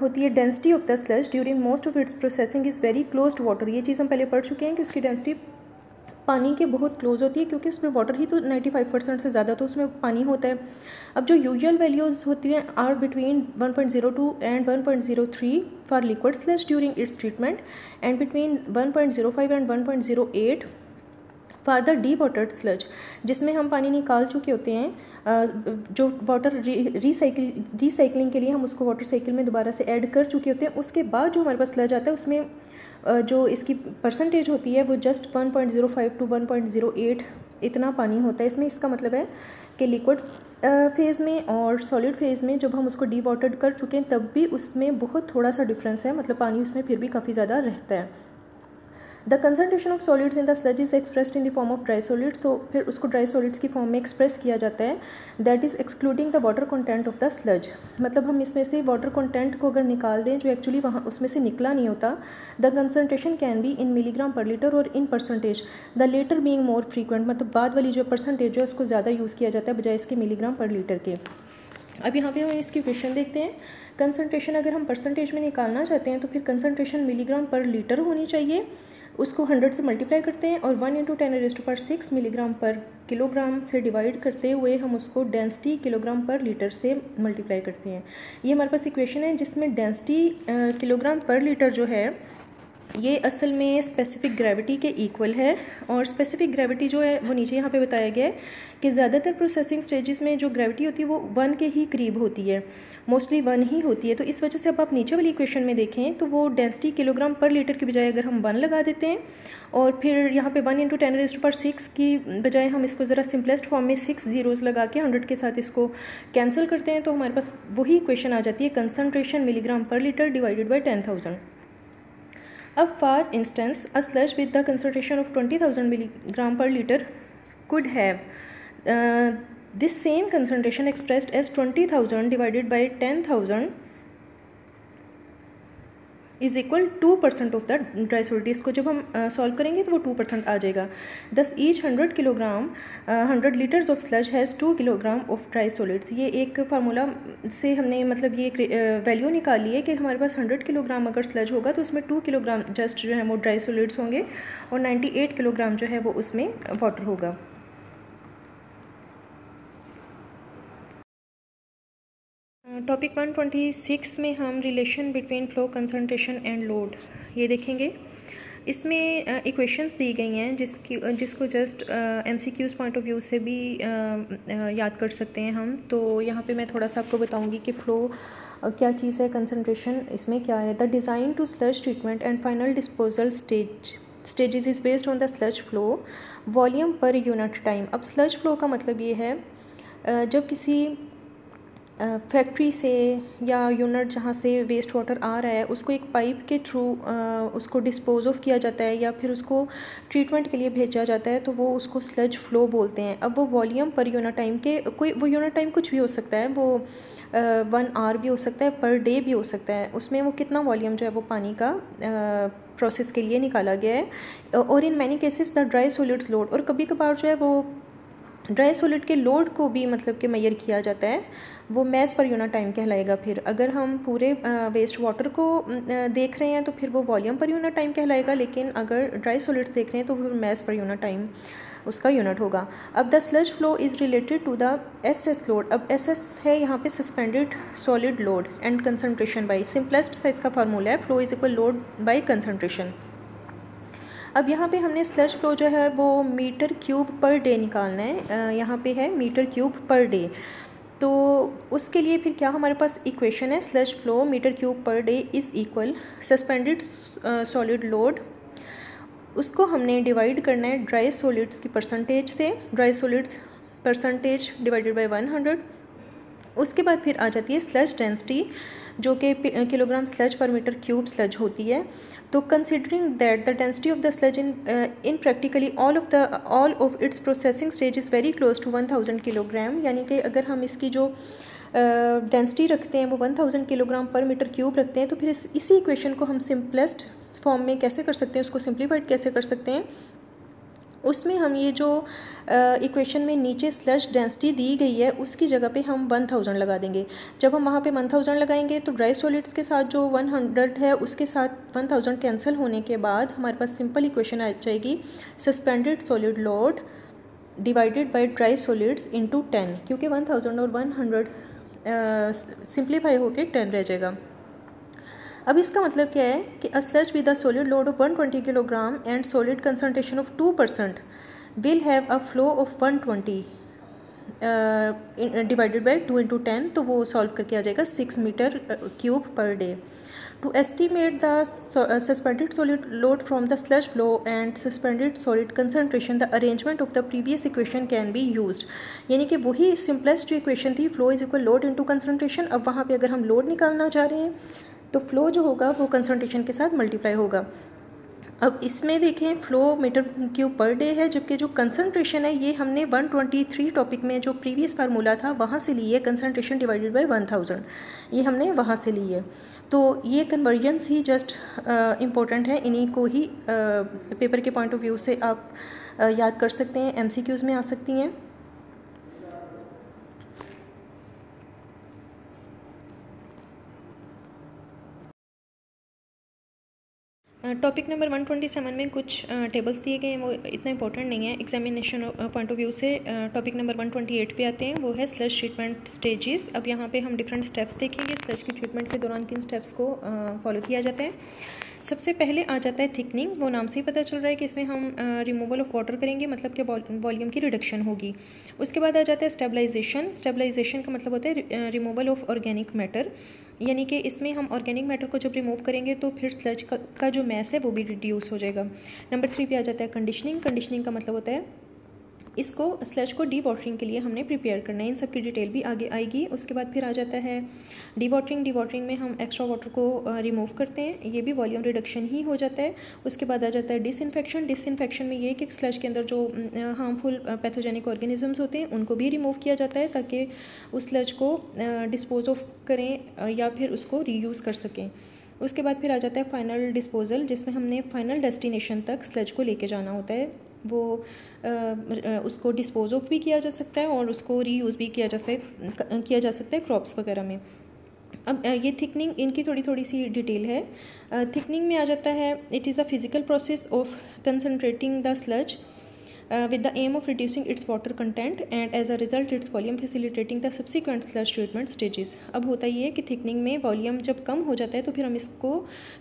होती है density of the sludge during most of its processing is very close to water ये चीज़ हम पहले पढ़ चुके हैं कि उसकी डेंसिटी पानी के बहुत क्लोज होती है क्योंकि उसमें वाटर ही तो नाइन्टी फाइव परसेंट से ज़्यादा तो उसमें पानी होता है अब जो यूजल वैल्यूज़ होती हैं are between one point zero two and one point zero three for liquid sludge during its treatment and between one point zero five and one point zero eight the dewatered sludge जिसमें हम पानी निकाल चुके होते हैं जो water recycle recycling के लिए हम उसको वाटर साइकिल में दोबारा से ऐड कर चुके होते हैं उसके बाद जो हमारे पास स्लज आता है उसमें जो इसकी परसेंटेज होती है वो just one point zero five to one point zero eight इतना पानी होता है इसमें इसका मतलब है कि लिक्विड फेज़ में और सॉलिड फेज़ में जब हम उसको डी कर चुके हैं तब भी उसमें बहुत थोड़ा सा डिफरेंस है मतलब पानी उसमें फिर भी काफ़ी ज़्यादा रहता है the concentration of solids in the sludge is expressed in the form of dry solids तो फिर उसको ड्राई सॉलिड्स की फॉर्म में एक्सप्रेस किया जाता है that is excluding the water content of the sludge मतलब हम इसमें से वाटर कंटेंट को अगर निकाल दें जो एक्चुअली वहाँ उसमें से निकला नहीं होता the concentration can be in milligram per litre or in percentage the latter being more frequent मतलब बाद वाली जो परसेंटेज है उसको ज़्यादा यूज़ किया जाता है बजाय इसके मिलीग्राम पर लीटर के अब यहाँ पे हम इसकी क्वेश्चन देखते हैं कंसनट्रेशन अगर हम परसेंटेज में निकालना चाहते हैं तो फिर कंसनट्रेशन मिलीग्राम पर लीटर होनी चाहिए उसको हंड्रेड से मल्टीप्लाई करते हैं और one into ten rest per six milligram per kilogram से डिवाइड करते हुए हम उसको डेंसिटी किलोग्राम पर लीटर से मल्टीप्लाई करते हैं ये हमारे पास इक्वेशन है जिसमें डेंसिटी किलोग्राम पर लीटर जो है ये असल में स्पेसिफिक ग्रेविटी के इक्वल है और स्पेसिफिक ग्रेविटी जो है वो नीचे यहाँ पे बताया गया है कि ज़्यादातर प्रोसेसिंग स्टेजेस में जो ग्रेविटी होती है वो वन के ही करीब होती है मोस्टली वन ही होती है तो इस वजह से अब आप नीचे वाली इक्वेशन में देखें तो वो डेंसिटी किलोग्राम पर लीटर की बजाय अगर हम वन लगा देते हैं और फिर यहाँ पर one into ten rest per six की बजाय हम इसको ज़रा सिंपलेस्ट फॉर्म में सिक्स जीरोज़ लगा के हंड्रेड के साथ इसको कैंसिल करते हैं तो हमारे पास वही इक्वेशन आ जाती है concentration milligram per litre divided by ten thousand Of for instance, a sludge with the concentration of 20,000 mg per liter could have uh, this same concentration expressed as 20,000 divided by 10,000 is equal to percent of the dry solids इसको जब हम solve uh, करेंगे तो वो two percent आ जाएगा दस each hundred kilogram hundred litres of sludge has two kilogram of dry solids ये एक फार्मूला से हमने मतलब ये वैल्यू uh, निकाली है कि हमारे पास हंड्रेड किलोग्राम अगर स्लज होगा तो उसमें टू किलोग्राम जस्ट जो है वो ड्राई सोलिड्स होंगे और नाइन्टी एट किलोग्राम जो है वो उसमें वाटर होगा टॉपिक 126 में हम relation between flow concentration and load ये देखेंगे इसमें इक्वेशंस दी गई हैं जिसकी जिसको just M C Qs point of view से भी uh, uh, याद कर सकते हैं हम तो यहाँ पे मैं थोड़ा सा आपको बताऊंगी कि फ़्लो क्या चीज़ है कंसंट्रेशन इसमें क्या है the design to sludge treatment and final disposal stage stages is based on the sludge flow volume per unit time अब स्लज फ्लो का मतलब ये है जब किसी फैक्ट्री से या यूनिट जहाँ से वेस्ट वाटर आ रहा है उसको एक पाइप के थ्रू उसको डिस्पोज ऑफ किया जाता है या फिर उसको ट्रीटमेंट के लिए भेजा जाता है तो वो उसको स्लज फ्लो बोलते हैं अब वो वॉल्यूम पर यूनिट टाइम के कोई वो यूनिट टाइम कुछ भी हो सकता है वो वन आवर भी हो सकता है पर डे भी हो सकता है उसमें वो कितना वॉल्यूम जो है वो पानी का आ, प्रोसेस के लिए निकाला गया है और in many cases the dry solids load और कभी कभार जो है वो ड्राई सोलिड के लोड को भी मतलब कि मैयर किया जाता है वो मैस पर यूनिट टाइम कहलाएगा फिर अगर हम पूरे वेस्ट वाटर को देख रहे हैं तो फिर वो वॉल्यूम पर यूनिट टाइम कहलाएगा लेकिन अगर ड्राई सोलिड्स देख रहे हैं तो फिर मैस पर यूनिट टाइम उसका यूनिट होगा अब the sludge flow is related to the S S load अब एस एस है यहाँ पे suspended solid load and concentration by simplest size का फार्मूला है flow is equal load by concentration अब यहाँ पे हमने स्लज फ्लो जो है वो मीटर क्यूब पर डे निकालना है यहाँ पे है मीटर क्यूब पर डे तो उसके लिए फिर क्या हमारे पास इक्वेशन है sludge flow metre cube per day is equal suspended solid load उसको हमने डिवाइड करना है ड्राई सॉलिड्स की परसेंटेज से dry solids percentage divided by one hundred उसके बाद फिर आ जाती है स्लज डेंसिटी जो कि kilogram sludge per metre cube sludge होती है तो considering that the density of the sludge in in practically all of the all of its processing stage is very close to one thousand kilogram यानी कि अगर हम इसकी जो density uh, रखते हैं वो one thousand kilogram per metre cube रखते हैं तो फिर इस, इसी इक्वेशन को हम सिंपलेस्ट फॉर्म में कैसे कर सकते हैं उसको सिंप्लीफाइड कैसे कर सकते हैं उसमें हम ये जो इक्वेशन में नीचे स्लश डेंसिटी दी गई है उसकी जगह पे हम वन थाउजेंड लगा देंगे जब हम वहाँ पे वन थाउजेंड लगाएंगे तो ड्राई सॉलिड्स के साथ जो वन हंड्रेड है उसके साथ वन थाउजेंड कैंसिल होने के बाद हमारे पास सिंपल इक्वेशन आ जाएगी suspended solid load divided by dry solids into ten क्योंकि वन थाउजेंड और वन हंड्रेड सिंप्लीफाई होकर टेन रह जाएगा अब इसका मतलब क्या है कि a sludge with a solid load of 120 kilogram and solid concentration of 2 percent will have a flow of 120 divided by two into ten तो वो सॉल्व करके आ जाएगा six metre cube per day to estimate the suspended suspended load load the the flow and suspended suspended concentration the arrangement of the previous equation can be use यानी कि वही simplest equation थी flow is equal load into concentration अब वहाँ पर अगर हम load निकालना चाह रहे हैं तो फ्लो जो होगा वो कंसनट्रेशन के साथ मल्टीप्लाई होगा अब इसमें देखें flow metre cube per day है जबकि जो कंसनट्रेशन है ये हमने 123 टॉपिक में जो प्रीवियस फार्मूला था वहाँ से ली है कंसनट्रेशन डिवाइडेड बाय 1000 ये हमने वहाँ से ली है तो ये कन्वर्जेंस ही जस्ट इम्पोर्टेंट है इन्हीं को ही पेपर के पॉइंट ऑफ व्यू से आप आ, याद कर सकते हैं एम में आ सकती हैं topic number one twenty seven में कुछ टेबल्स दिए गए हैं वो इतना इंपॉर्टेंट नहीं है एग्जामिनेशन पॉइंट ऑफ व्यू से topic number one twenty eight पे आते हैं वो है स्लज ट्रीटमेंट स्टेजेस अब यहाँ पे हम डिफरेंट स्टेप्स देखेंगे स्लज की ट्रीटमेंट के दौरान किन स्टेप्स को फॉलो किया जाता है सबसे पहले आ जाता है थिकनिंग वो नाम से ही पता चल रहा है कि इसमें हम रिमूवल ऑफ वाटर करेंगे मतलब कि वॉल्यूम की रिडक्शन होगी उसके बाद आ जाता है स्टेबलाइजेशन स्टेबलाइजेशन का मतलब होता है रिमूवल ऑफ ऑर्गेनिक मैटर यानी कि इसमें हम ऑर्गेनिक मैटर को जब रिमूव करेंगे तो फिर स्लज का, का जो मैस है वो भी रिड्यूस हो जाएगा नंबर थ्री पे आ जाता है कंडीशनिंग कंडीशनिंग का मतलब होता है इसको स्लेज को डी वॉटरिंग के लिए हमने प्रिपेयर करना है इन सब की डिटेल भी आगे आएगी उसके बाद फिर आ जाता है डी वॉटरिंग डी वॉटरिंग में हम एक्स्ट्रा वाटर को रिमूव करते हैं ये भी वॉल्यूम रिडक्शन ही हो जाता है उसके बाद आ जाता है डिसइनफेक्शन डिसइनफेक्शन में ये कि स्लेज के अंदर जो हार्मफुल पैथोजेनिक ऑर्गेनिजम्स होते हैं उनको भी रिमूव किया जाता है ताकि उस स्लेज को डिस्पोज ऑफ करें या फिर उसको रीयूज़ कर सकें उसके बाद फिर आ जाता है फाइनल डिस्पोज़ल जिसमें हमने फाइनल डेस्टिनेशन तक स्लज को लेके जाना होता है वो आ, उसको डिस्पोज ऑफ भी किया जा सकता है और उसको रीयूज़ भी किया जा सक किया जा सकता है क्रॉप्स वगैरह में अब ये थिकनिंग इनकी थोड़ी थोड़ी सी डिटेल है थिकनिंग में आ जाता है it is a physical process of concentrating the sludge uh, with the aim of reducing its water content and as a result its volume facilitating the subsequent sludge treatment stages अब होता ये है कि thickening में volume जब कम हो जाता है तो फिर हम इसको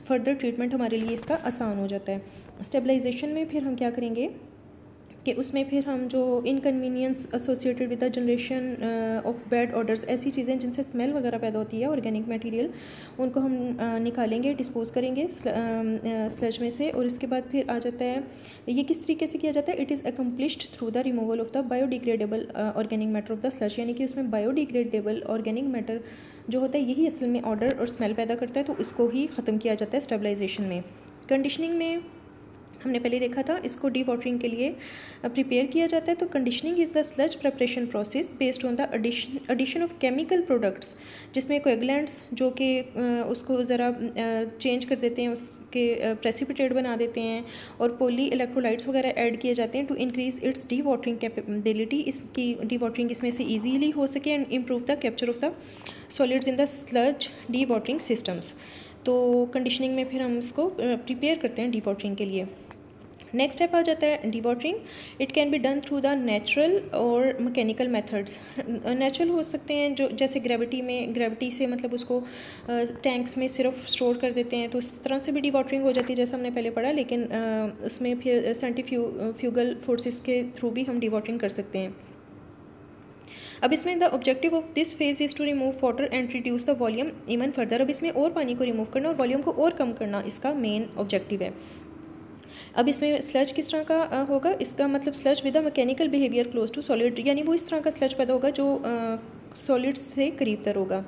फर्दर ट्रीटमेंट हमारे लिए इसका आसान हो जाता है स्टेबलाइजेशन में फिर हम क्या करेंगे कि उसमें फिर हम जो inconvenience associated with the generation of bad odours ऐसी चीज़ें जिनसे स्मेल वगैरह पैदा होती है ऑर्गेनिक मटेरियल उनको हम uh, निकालेंगे डिस्पोज करेंगे स्लज um, uh, में से और इसके बाद फिर आ जाता है ये किस तरीके से किया जाता है it is accomplished through the removal of the biodegradable organic matter of the sludge यानी कि उसमें बायोडिग्रेडेबल ऑर्गेनिक मैटर जो होता है यही असल में ऑर्डर और स्मेल पैदा करता है तो इसको ही ख़त्म किया जाता है स्टेबलाइजेशन में कंडीशनिंग में हमने पहले देखा था इसको डी वाटरिंग के लिए प्रिपेयर किया जाता है तो conditioning is the sludge preparation process based on the addition addition of chemical products जिसमें कोएगलेंट्स जो कि उसको ज़रा चेंज कर देते हैं उसके प्रेसिपिटेट बना देते हैं और पोली इलेक्ट्रोलाइट्स वगैरह ऐड किए जाते हैं to increase its dewatering capability इसकी डी वाटरिंग इसमें से ईजीली हो सके and improve the capture of the solids in the sludge dewatering systems तो कंडीशनिंग में फिर हम इसको प्रिपेयर करते हैं डी वाटरिंग के लिए नेक्स्ट स्टेप आ जाता है dewatering it can be done through the natural और मैकेनिकल मेथड्स नेचुरल हो सकते हैं जो जैसे ग्रेविटी में ग्रेविटी से मतलब उसको टैंक्स में सिर्फ स्टोर कर देते हैं तो इस तरह से भी डिवॉटरिंग हो जाती है जैसा हमने पहले पढ़ा लेकिन उसमें फिर सेंटिफ्यू फ्यूगल फोर्सेस के थ्रू भी हम डिवॉटरिंग कर सकते हैं अब इसमें the objective of this phase is to remove water and reduce the volume even further अब इसमें और पानी को रिमूव करना और वॉल्यूम को और कम करना इसका मेन ऑब्जेक्टिव है अब इसमें स्लज किस तरह का होगा इसका मतलब sludge with a mechanical behaviour close to solid यानी वो इस तरह का स्लज पैदा होगा जो सॉलिड से करीब तर होगा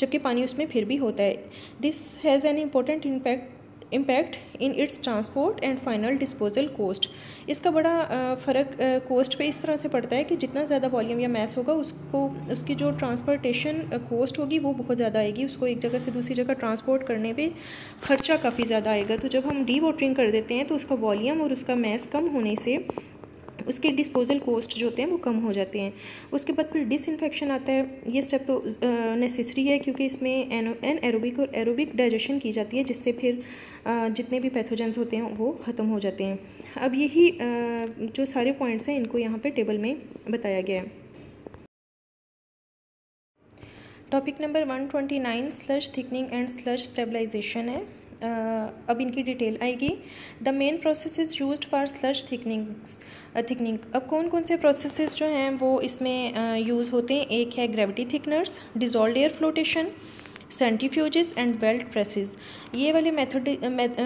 जबकि पानी उसमें फिर भी होता है this has an important impact impact in its transport and final disposal cost इसका बड़ा फ़र्क कोस्ट पे इस तरह से पड़ता है कि जितना ज़्यादा वॉल्यूम या मैस होगा उसको उसकी जो ट्रांसपोर्टेशन कोस्ट होगी वो बहुत ज़्यादा आएगी उसको एक जगह से दूसरी जगह ट्रांसपोर्ट करने पे खर्चा काफ़ी ज़्यादा आएगा तो जब हम डी कर देते हैं तो उसका वॉल्यूम और उसका मैस कम होने से उसके डिस्पोजल कोस्ट जो होते हैं वो कम हो जाते हैं उसके बाद फिर डिसइनफेक्शन आता है ये स्टेप तो नेसेसरी है क्योंकि इसमें एन एन एरोबिक और एरोबिक डाइजेशन की जाती है जिससे फिर आ, जितने भी पैथोजेंस होते हैं वो ख़त्म हो जाते हैं अब यही आ, जो सारे पॉइंट्स हैं इनको यहाँ पर टेबल में बताया गया है topic number one twenty nine sludge thickening and sludge stabilization है अब इनकी डिटेल आएगी the main process is use for sludge thickenings thickening अब कौन कौन से प्रोसेसेस जो हैं वो इसमें यूज़ होते हैं एक है gravity thickeners dissolved air flotation centrifuges and belt presses ये वाले मेथड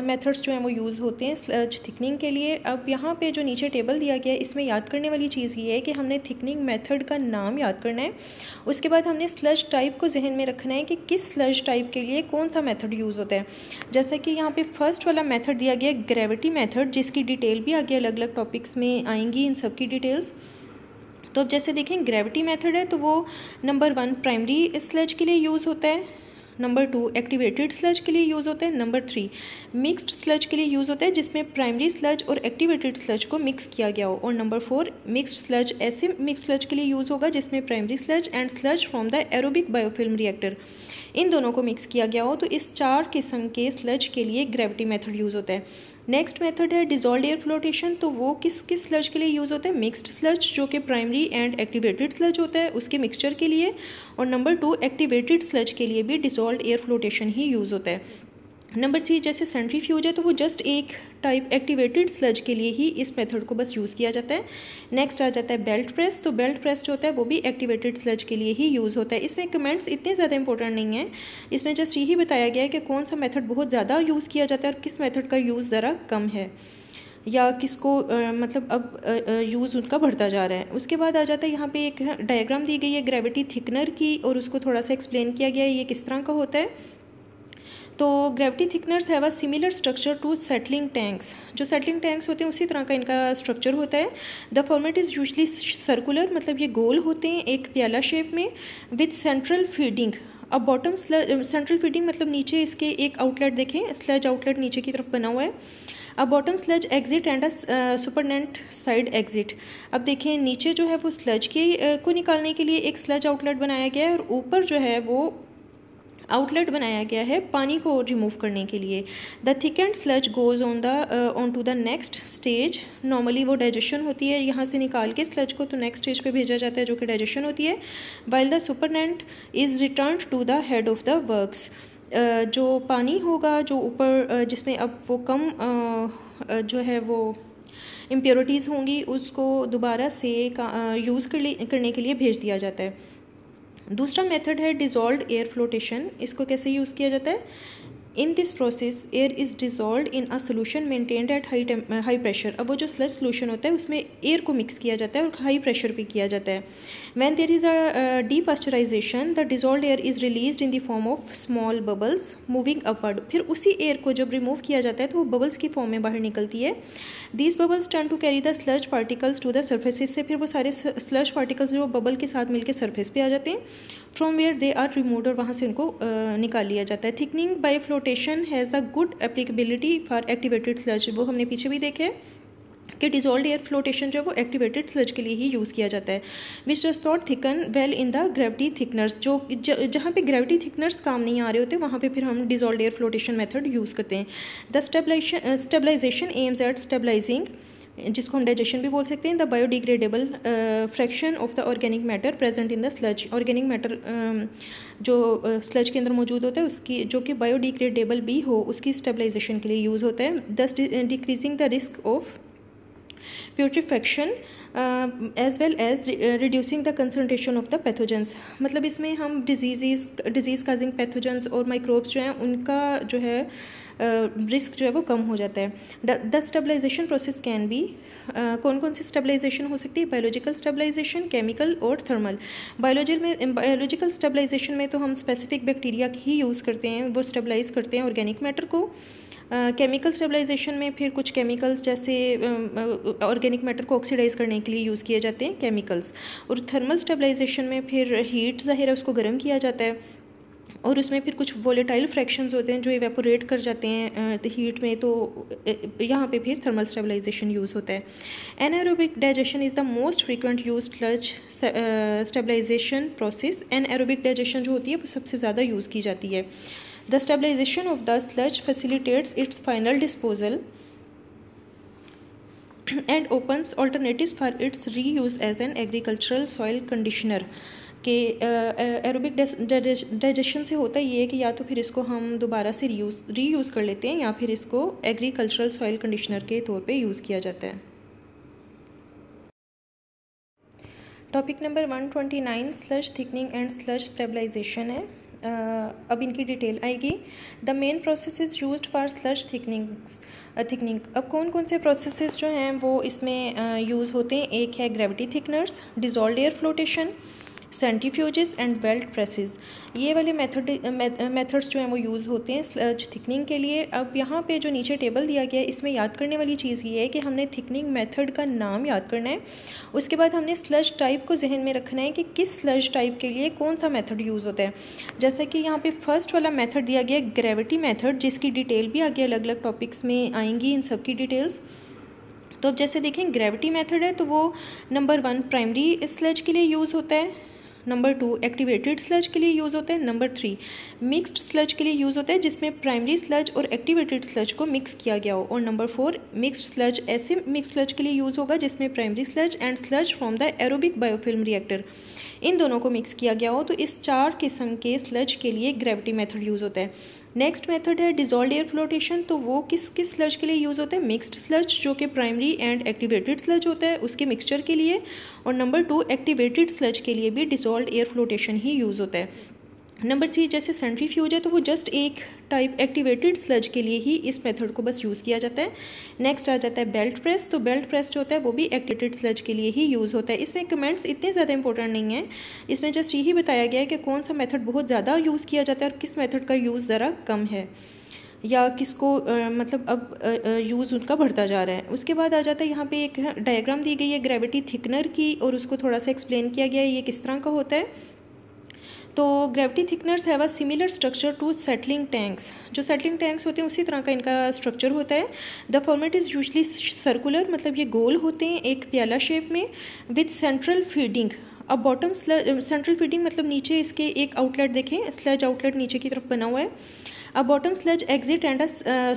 मेथड्स जो हैं वो यूज़ होते हैं स्लज थिकनिंग के लिए अब यहाँ पे जो नीचे टेबल दिया गया है इसमें याद करने वाली चीज़ ये है कि हमने थिकनिंग मेथड का नाम याद करना है उसके बाद हमने स्लज टाइप को जहन में रखना है कि किस स्लज टाइप के लिए कौन सा मेथड यूज़ होता है जैसा कि यहाँ पे फर्स्ट वाला मेथड दिया गया ग्रेविटी मेथड जिसकी डिटेल भी आगे अलग अलग टॉपिक्स में आएंगी इन सब की डिटेल्स तो अब जैसे देखें ग्रेविटी मेथड है तो वो नंबर वन प्राइमरी स्लज के लिए यूज़ होता है नंबर टू एक्टिवेटेड स्लज के लिए यूज़ होते हैं नंबर थ्री मिक्सड स्लज के लिए यूज़ होते हैं जिसमें प्राइमरी स्लज और एक्टिवेटेड स्लज को मिक्स किया गया हो और नंबर फोर मिक्सड स्लज ऐसे मिक्स स्लज के लिए यूज़ होगा जिसमें primary sludge and sludge from the aerobic biofilm reactor इन दोनों को मिक्स किया गया हो तो इस चार किस्म के स्लज के लिए ग्रेविटी मेथड यूज़ होता है नेक्स्ट मेथड है डिजोल्ड एयर फ्लोटेशन तो वो किस किस स्लज के लिए यूज़ होता है मिक्स्ड स्लज जो कि प्राइमरी एंड एक्टिवेटेड स्लज होता है उसके मिक्सचर के लिए और नंबर टू एक्टिवेटेड स्लज के लिए भी डिजोल्ड एयर फ्लोटेशन ही यूज़ होता है नंबर थ्री जैसे फ्यूज है तो वो जस्ट एक टाइप एक्टिवेटेड स्लज के लिए ही इस मेथड को बस यूज़ किया जाता है नेक्स्ट आ जाता है बेल्ट प्रेस तो बेल्ट प्रेस जो होता है वो भी एक्टिवेटेड स्लज के लिए ही यूज़ होता है इसमें कमेंट्स इतने ज़्यादा इंपॉर्टेंट नहीं है इसमें जस्ट यही बताया गया है कि कौन सा मेथड बहुत ज़्यादा यूज़ किया जाता है और किस मेथड का यूज़ ज़रा कम है या किसको आ, मतलब अब यूज़ उनका बढ़ता जा रहा है उसके बाद आ जाता है यहाँ पे एक डायग्राम दी गई है ग्रेविटी थिकनर की और उसको थोड़ा सा एक्सप्लेन किया गया है ये किस तरह का होता है तो gravity thickeners have a similar structure to settling tanks जो सेटलिंग टैंक्स होते हैं उसी तरह का इनका स्ट्रक्चर होता है the format is usually circular मतलब ये गोल होते हैं एक प्याला शेप में विथ सेंट्रल फीडिंग अब बॉटम सेंट्रल फीडिंग मतलब नीचे इसके एक आउटलेट देखें स्लज आउटलेट नीचे की तरफ बना हुआ है अब bottom sludge exit and a supernatant side exit अब देखें नीचे जो है वो स्लज के uh, को निकालने के लिए एक स्लज आउटलेट बनाया गया है और ऊपर जो है वो आउटलेट बनाया गया है पानी को रिमूव करने के लिए the thick and sludge goes on the on to the next stage normally वो डाइजेशन होती है यहाँ से निकाल के स्लच को तो नेक्स्ट स्टेज पे भेजा जाता है जो कि डाइजेशन होती है while the supernatant is return to the head of the works जो पानी होगा जो ऊपर uh, जिसमें अब वो कम uh, uh, जो है वो इम्प्योरिटीज़ होंगी उसको दोबारा से यूज़ कर करने के लिए भेज दिया जाता है दूसरा मेथड है डिजॉल्व एयर फ्लोटेशन इसको कैसे यूज़ किया जाता है in this process air is dissolve in a solution maintained at high high pressure अब वो जो स्लज सोल्यूशन होता है उसमें एयर को मिक्स किया जाता है और हाई प्रेशर पे किया जाता है when there is a depressurization the dissolve air is release in the form of small bubbles moving upward फिर उसी एयर को जब रिमूव किया जाता है तो वो बबल्स की फॉर्म में बाहर निकलती है these bubbles turn to carry the sludge particles to the surfaces से फिर वो सारे स्लज पार्टिकल्स जो बबल के साथ मिलकर सर्फेस पे आ जाते हैं from where they are remove और वहाँ से उनको निकाल लिया जाता है thickening by flotation has a good applicability for activated sludge वो हमने पीछे भी देखे कि डिजोल्ड एयर फ्लोटेशन जो है वो एक्टिवेटेड स्लज के लिए ही यूज़ किया जाता है which does not thicken well in the gravity thickeners जो जहाँ पे ग्रेविटी थिकनर्स काम नहीं आ रहे होते वहाँ पे फिर हम dissolved air flotation method use करते हैं the stabilization aims at stabilising जिसको हम डाइजेशन भी बोल सकते हैं the biodegradable fraction of the organic matter present in the sludge organic matter जो स्लज uh, के अंदर मौजूद होता है उसकी जो कि बायोडिग्रेडेबल भी हो उसकी स्टेबलाइजेशन के लिए यूज़ होता है thus decreasing the risk of putrefaction as well as reducing the concentration of the pathogens मतलब इसमें हम डिजीज़ डिजीज़ काजिंग पैथोजेंस और माइक्रोब्स जो हैं उनका जो है रिस्क uh, जो है वो कम हो जाता है the stabilization process can be कौन कौन सी स्टेबलाइजेशन हो सकती है बायोलॉजिकल स्टेबलाइजेशन केमिकल और थर्मल बायोलॉजी में बायोलॉजिकल स्टेबलाइजेशन में तो हम स्पेसिफिक बैक्टीरिया ही यूज़ करते हैं वो स्टेबलाइज करते हैं ऑर्गेनिक मैटर को केमिकल स्टेबलाइजेशन में फिर कुछ केमिकल्स जैसे ऑर्गेनिक मैटर को ऑक्सीडाइज करने के लिए यूज़ किए जाते हैं केमिकल्स और थर्मल स्टेबलाइजेशन में फिर हीट ज़ाहिर है उसको गर्म किया जाता है और उसमें फिर कुछ वोलेटाइल फ्रैक्शंस होते हैं जो इवेपोरेट कर जाते हैं हीट में तो यहाँ पे फिर थर्मल स्टेबलाइजेशन यूज़ होता है anaerobic digestion is the most frequent use sludge stabilization process anaerobic digestion जो होती है वो सबसे ज़्यादा यूज़ की जाती है The stabilization of the sludge facilitates its final disposal and opens alternatives for its reuse as an agricultural soil conditioner के एरोबिक डाइजेशन से होता ये है कि या तो फिर इसको हम दोबारा से रीयूज रीयूज़ कर लेते हैं या फिर इसको एग्रीकल्चरल सॉइल कंडीशनर के तौर पे यूज़ किया जाता है topic number 129 sludge thickening and sludge stabilization है अब इनकी डिटेल आएगी the main process is use for sludge thickenings thickening अब कौन कौन से प्रोसेसेस जो हैं वो इसमें यूज़ होते हैं एक है gravity thickeners dissolved air flotation centrifuges and belt presses ये वाले मेथड मेथड्स जो हैं वो यूज़ होते हैं स्लज थिकनिंग uh, के लिए अब यहाँ पे जो नीचे टेबल दिया गया है इसमें याद करने वाली चीज़ ये है कि हमने थिकनिंग मेथड का नाम याद करना है उसके बाद हमने स्लज टाइप को जहन में रखना है कि किस स्लज टाइप के लिए कौन सा मेथड यूज़ होता है जैसा कि यहाँ पे फर्स्ट वाला मेथड दिया गया ग्रेविटी मेथड जिसकी डिटेल भी आगे अलग अलग टॉपिक्स में आएंगी इन सब की डिटेल्स तो अब जैसे देखें ग्रेविटी मेथड है तो वो नंबर वन प्राइमरी स्लज के लिए यूज़ होता है नंबर टू एक्टिवेटेड स्लज के लिए यूज़ होते हैं नंबर थ्री मिक्स्ड स्लज के लिए यूज़ होते हैं जिसमें प्राइमरी स्लज और एक्टिवेटेड स्लज को मिक्स किया गया हो और नंबर फोर मिक्स्ड स्लज ऐसे मिक्स स्लज के लिए यूज़ होगा जिसमें primary sludge and sludge from the aerobic biofilm reactor इन दोनों को मिक्स किया गया हो तो इस चार किस्म के स्लज के लिए ग्रेविटी मेथड यूज़ होता है नेक्स्ट मेथड है डिजोल्ड एयर फ्लोटेशन तो वो किस किस स्लज के लिए यूज़ होता है मिक्स्ड स्लज जो कि प्राइमरी एंड एक्टिवेटेड स्लज होता है उसके मिक्सचर के लिए और नंबर टू एक्टिवेटेड स्लज के लिए भी डिजोल्ड एयर फ्लोटेशन ही यूज़ होता है नंबर थ्री जैसे सेंट्रीफ्यूज है तो वो जस्ट एक टाइप एक्टिवेटेड स्लज के लिए ही इस मेथड को बस यूज़ किया जाता है नेक्स्ट आ जाता है बेल्ट प्रेस तो बेल्ट प्रेस जो होता है वो भी एक्टिवेटेड स्लज के लिए ही यूज़ होता है इसमें कमेंट्स इतने ज़्यादा इंपॉर्टेंट नहीं है इसमें जस्ट यही बताया गया है कि कौन सा मेथड बहुत ज़्यादा यूज़ किया जाता है और किस मेथड का यूज़ ज़रा कम है या किसको आ, मतलब अब यूज़ उनका बढ़ता जा रहा है उसके बाद आ जाता है यहाँ पे एक डायग्राम दी गई है ग्रेविटी थिकनर की और उसको थोड़ा सा एक्सप्लेन किया गया है ये किस तरह का होता है तो gravity thickeners have a similar structure to settling tanks जो सेटलिंग टैंक्स होते हैं उसी तरह का इनका स्ट्रक्चर होता है the format is usually circular मतलब ये गोल होते हैं एक प्याला शेप में विथ सेंट्रल फीडिंग अब बॉटम सेंट्रल फीडिंग मतलब नीचे इसके एक आउटलेट देखें स्लज आउटलेट नीचे की तरफ बना हुआ है अब bottom sludge exit and a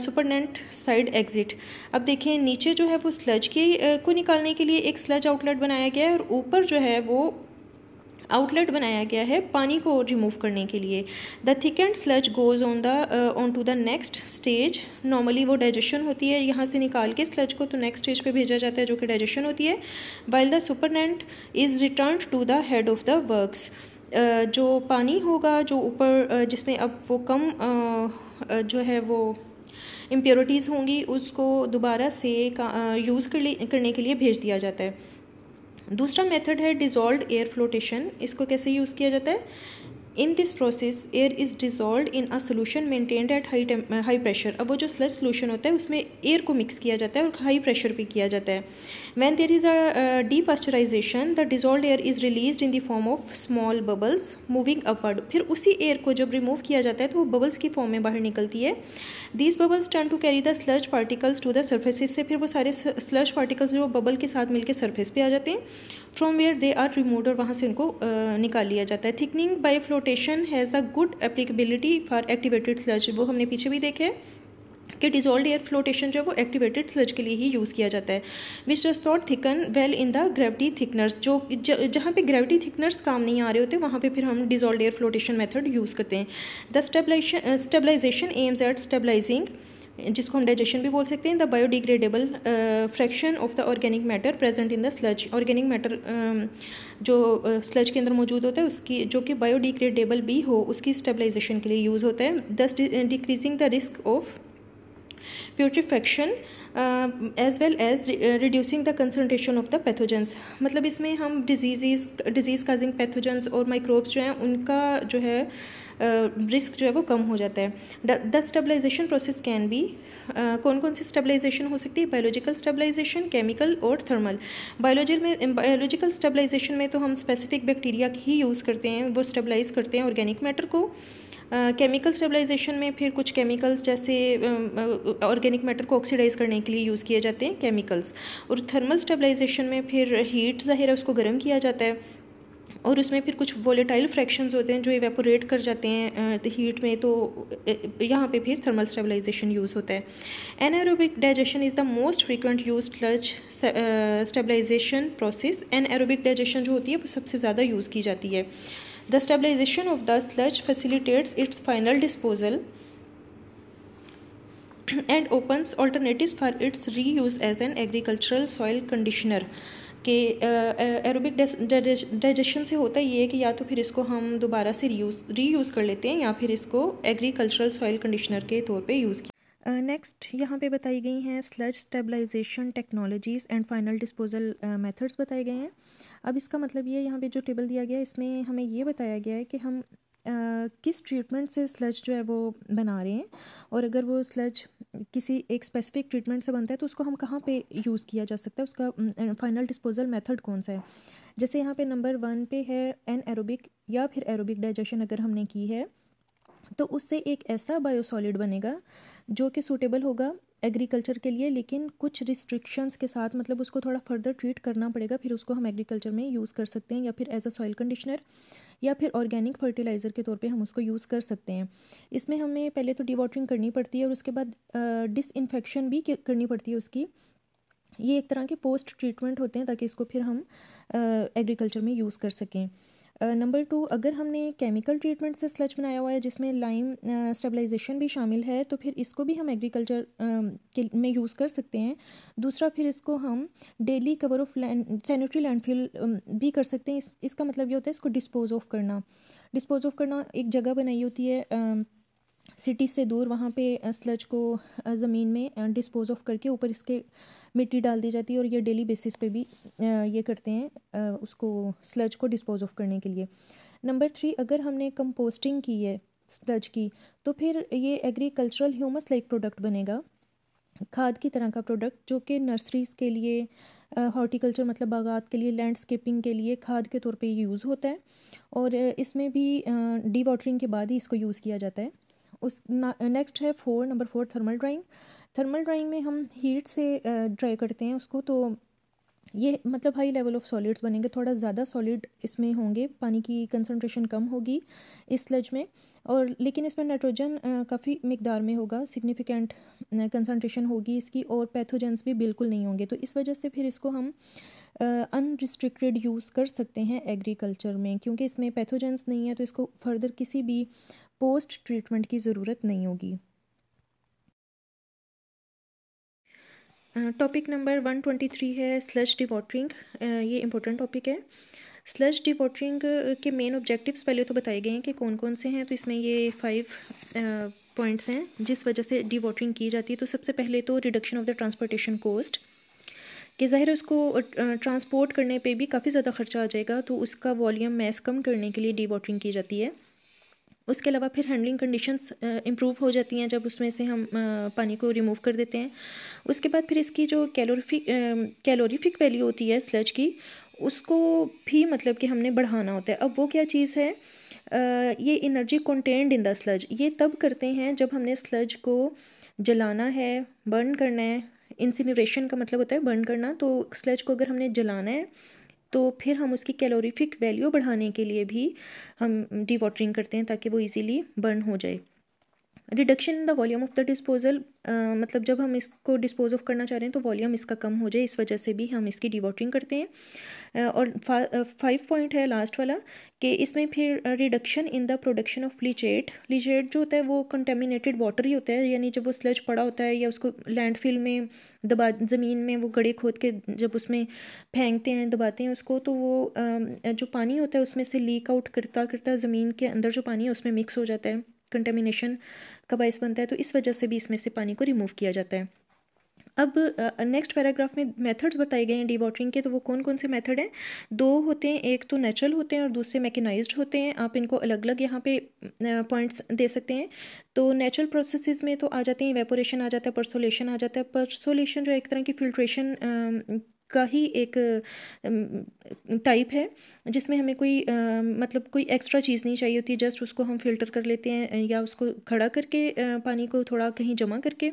supernatant side exit अब देखें नीचे जो है वो स्लज के uh, को निकालने के लिए एक स्लज आउटलेट बनाया गया है और ऊपर जो है वो आउटलेट बनाया गया है पानी को रिमूव करने के लिए the thick and sludge goes on the on to the next stage normally वो डाइजेशन होती है यहाँ से निकाल के स्लच को तो नेक्स्ट स्टेज पे भेजा जाता है जो कि डाइजेशन होती है while the supernatant is return to the head of the works जो पानी होगा जो ऊपर uh, जिसमें अब वो कम uh, uh, जो है वो इम्प्योरिटीज़ होंगी उसको दोबारा से यूज़ करने के लिए भेज दिया जाता है दूसरा मेथड है डिजोल्ड एयर फ्लोटेशन इसको कैसे यूज़ किया जाता है in this process air is dissolve in a solution maintained at high high pressure अब वो जो स्लज सोल्यूशन होता है उसमें एयर को मिक्स किया जाता है और हाई प्रेशर पे किया जाता है when there is a depressurization the dissolve air is release in the form of small bubbles moving upward फिर उसी एयर को जब रिमूव किया जाता है तो वो बबल्स की फॉर्म में बाहर निकलती है these bubbles turn to carry the sludge particles to the surfaces से फिर वो सारे स्लज पार्टिकल्स जो बबल के साथ मिलकर सर्फेस पे आ जाते हैं from where they are remove और वहाँ से उनको निकाल लिया जाता है thickening by flotation has a good applicability for activated sludge वो हमने पीछे भी देखे कि डिजोल्ड एयर फ्लोटेशन जो है वो एक्टिवेटेड स्लज के लिए ही यूज़ किया जाता है which does not thicken well in the gravity thickeners जो जहाँ पे ग्रेविटी थिकनर्स काम नहीं आ रहे होते वहाँ पे फिर हम dissolved air flotation method use करते हैं the stabilization aims at stabilising जिसको हम डाइजेशन भी बोल सकते हैं the biodegradable fraction of the organic matter present in the sludge organic matter जो स्लज uh, के अंदर मौजूद होता है उसकी जो कि बायोडिग्रेडेबल भी हो उसकी स्टेबलाइजेशन के लिए यूज़ होता है thus decreasing the risk of putrefaction as well as reducing the concentration of the pathogens मतलब इसमें हम डिजीज़ डिजीज़ काजिंग पैथोजेंस और माइक्रोब्स जो हैं उनका जो है रिस्क uh, जो है वो कम हो जाता है the stabilization process can be कौन कौन सी स्टेबलाइजेशन हो सकती है बायोलॉजिकल स्टेबलाइजेशन केमिकल और थर्मल बायोलॉजिकल में बायोलॉजिकल स्टेबलाइजेशन में तो हम स्पेसिफिक बैक्टीरिया ही यूज़ करते हैं वो स्टेबलाइज करते हैं ऑर्गेनिक मैटर को केमिकल स्टेबलाइजेशन में फिर कुछ केमिकल्स जैसे ऑर्गेनिक मैटर को ऑक्सीडाइज करने के लिए यूज़ किए जाते हैं केमिकल्स और थर्मल स्टेबलाइजेशन में फिर हीट ज़ाहिर है उसको गर्म किया जाता है और उसमें फिर कुछ वोलेटाइल फ्रैक्शंस होते हैं जो इवेपोरेट कर जाते हैं हीट में तो यहाँ पे फिर थर्मल स्टेबलाइजेशन यूज़ होता है anaerobic digestion is the most frequent use sludge stabilization process anaerobic digestion जो होती है वो सबसे ज़्यादा यूज़ की जाती है The stabilization of the sludge facilitates its final disposal and opens alternatives for its reuse as an agricultural soil conditioner के एरोबिक डाइजेशन से होता ये है कि या तो फिर इसको हम दोबारा से रीयूज़ रीयूज़ कर लेते हैं या फिर इसको एग्रीकल्चरल सॉइल कंडीशनर के तौर पे यूज़ नेक्स्ट uh, यहाँ पे बताई गई हैं sludge stabilisation technologies and final disposal methods बताए गए हैं अब इसका मतलब ये यहाँ पे जो टेबल दिया गया है इसमें हमें ये बताया गया है कि हम Uh, किस ट्रीटमेंट से स्लज जो है वो बना रहे हैं और अगर वो स्लज किसी एक स्पेसिफिक ट्रीटमेंट से बनता है तो उसको हम कहाँ पे यूज़ किया जा सकता है उसका फाइनल डिस्पोजल मेथड कौन सा है जैसे यहाँ पे नंबर वन पे है एन एरोबिक या फिर एरोबिक डाइजेशन अगर हमने की है तो उससे एक ऐसा बायोसॉलिड बनेगा जो कि सूटेबल होगा एग्रीकल्चर के लिए लेकिन कुछ रिस्ट्रिक्शंस के साथ मतलब उसको थोड़ा फर्दर ट्रीट करना पड़ेगा फिर उसको हम एग्रीकल्चर में यूज़ कर सकते हैं या फिर एज अ सॉइल कंडीशनर या फिर ऑर्गेनिक फर्टिलाइज़र के तौर पे हम उसको यूज़ कर सकते हैं इसमें हमें पहले तो डिवॉटरिंग करनी पड़ती है और उसके बाद डिसइनफेक्शन भी करनी पड़ती है उसकी ये एक तरह के पोस्ट ट्रीटमेंट होते हैं ताकि इसको फिर हम एग्रीकल्चर में यूज़ कर सकें नंबर uh, टू अगर हमने केमिकल ट्रीटमेंट से स्लच बनाया हुआ है जिसमें लाइम स्टेबलाइजेशन uh, भी शामिल है तो फिर इसको भी हम एग्रीकल्चर um, के में यूज़ कर सकते हैं दूसरा फिर इसको हम daily cover of land sanitary landfill भी कर सकते हैं इस, इसका मतलब ये होता है इसको डिस्पोज ऑफ करना डिस्पोज ऑफ करना एक जगह बनाई होती है um, सिटी से दूर वहाँ पे स्लज को ज़मीन में डिस्पोज ऑफ करके ऊपर इसके मिट्टी डाल दी जाती है और ये डेली बेसिस पे भी ये करते हैं उसको स्लज को डिस्पोज ऑफ करने के लिए नंबर थ्री अगर हमने कंपोस्टिंग की है स्लज की तो फिर ये एग्रीकल्चरल ह्यूमस लाइक प्रोडक्ट बनेगा खाद की तरह का प्रोडक्ट जो कि नर्सरीज़ के लिए हॉर्टिकल्चर मतलब बागात के लिए लैंडस्केपिंग के लिए खाद के तौर पे यूज़ होता है और इसमें भी डी वाटरिंग के बाद ही इसको यूज़ किया जाता है उस नेक्स्ट है four number four thermal drying thermal drying में हम हीट से ड्राई करते हैं उसको तो ये मतलब हाई लेवल ऑफ सॉलिड्स बनेंगे थोड़ा ज़्यादा सॉलिड इसमें होंगे पानी की कंसनट्रेशन कम होगी इस स्लज में और लेकिन इसमें नाइट्रोजन काफ़ी मकदार में होगा सिग्निफिकेंट कंसनट्रेशन होगी इसकी और पैथोजेंस भी बिल्कुल नहीं होंगे तो इस वजह से फिर इसको हम अनरिस्ट्रिक्टेड यूज़ कर सकते हैं एग्रीकल्चर में क्योंकि इसमें पैथोजेंस नहीं है तो इसको फर्दर किसी भी पोस्ट ट्रीटमेंट की ज़रूरत नहीं होगी topic number one twenty three है स्लज डिवॉटरिंग ये इंपॉर्टेंट टॉपिक है स्लज डिवॉटरिंग के मेन ऑब्जेक्टिव्स पहले तो बताए गए हैं कि कौन कौन से हैं तो इसमें ये फाइव पॉइंट्स हैं जिस वजह से डिवॉटरिंग की जाती है तो सबसे पहले तो reduction of the transportation cost कि ज़ाहिर उसको ट्रांसपोर्ट करने पे भी काफ़ी ज़्यादा खर्चा आ जाएगा तो उसका वॉल्यूम मैस कम करने के लिए डी वाटरिंग की जाती है उसके अलावा फिर हैंडलिंग कंडीशंस इम्प्रूव हो जाती हैं जब उसमें से हम पानी को रिमूव कर देते हैं उसके बाद फिर इसकी जो कैलोरीफिक कैलोरीफिक वैल्यू होती है स्लज की उसको भी मतलब कि हमने बढ़ाना होता है अब वो क्या चीज़ है ये energy contained in the sludge ये तब करते हैं जब हमने स्लज को जलाना है बर्न करना है इंसिनरेशन का मतलब होता है बर्न करना तो स्लज को अगर हमने जलाना है तो फिर हम उसकी कैलोरीफिक वैल्यू बढ़ाने के लिए भी हम डिवाटरिंग करते हैं ताकि वो इजीली बर्न हो जाए reduction in the volume of the disposal मतलब जब हम इसको डिस्पोज ऑफ करना चाह रहे हैं तो वॉल्यूम इसका कम हो जाए इस वजह से भी हम इसकी डिवॉटरिंग करते हैं और फाइव पॉइंट है लास्ट वाला कि इसमें फिर reduction in the production of leachate leachate जो होता है वो कंटेमिनेटेड वाटर ही होता है यानी जब वो स्लज पड़ा होता है या उसको लैंडफिल में दबा ज़मीन में वो गड़े खोद के जब उसमें फेंकते हैं दबाते हैं उसको तो वो जो पानी होता है उसमें से लीक आउट करता करता ज़मीन के अंदर जो पानी है उसमें मिक्स हो जाता है कंटेमिनेशन का बायस बनता है तो इस वजह से भी इसमें से पानी को रिमूव किया जाता है अब नेक्स्ट uh, पैराग्राफ में मेथड्स बताए गए हैं डी वाटरिंग के तो वो कौन कौन से मेथड हैं दो होते हैं एक तो नेचुरल होते हैं और दूसरे मैकेनाइज्ड होते हैं आप इनको अलग अलग यहाँ पे पॉइंट्स दे सकते हैं तो नेचुरल प्रोसेसेस में तो आ जाते हैं वेपोरेशन आ जाता है परसोलेशन आ जाता है परसोलेशन जो एक तरह की फिल्ट्रेशन का ही एक टाइप है जिसमें हमें कोई आ, मतलब कोई एक्स्ट्रा चीज़ नहीं चाहिए होती जस्ट उसको हम फिल्टर कर लेते हैं या उसको खड़ा करके आ, पानी को थोड़ा कहीं जमा करके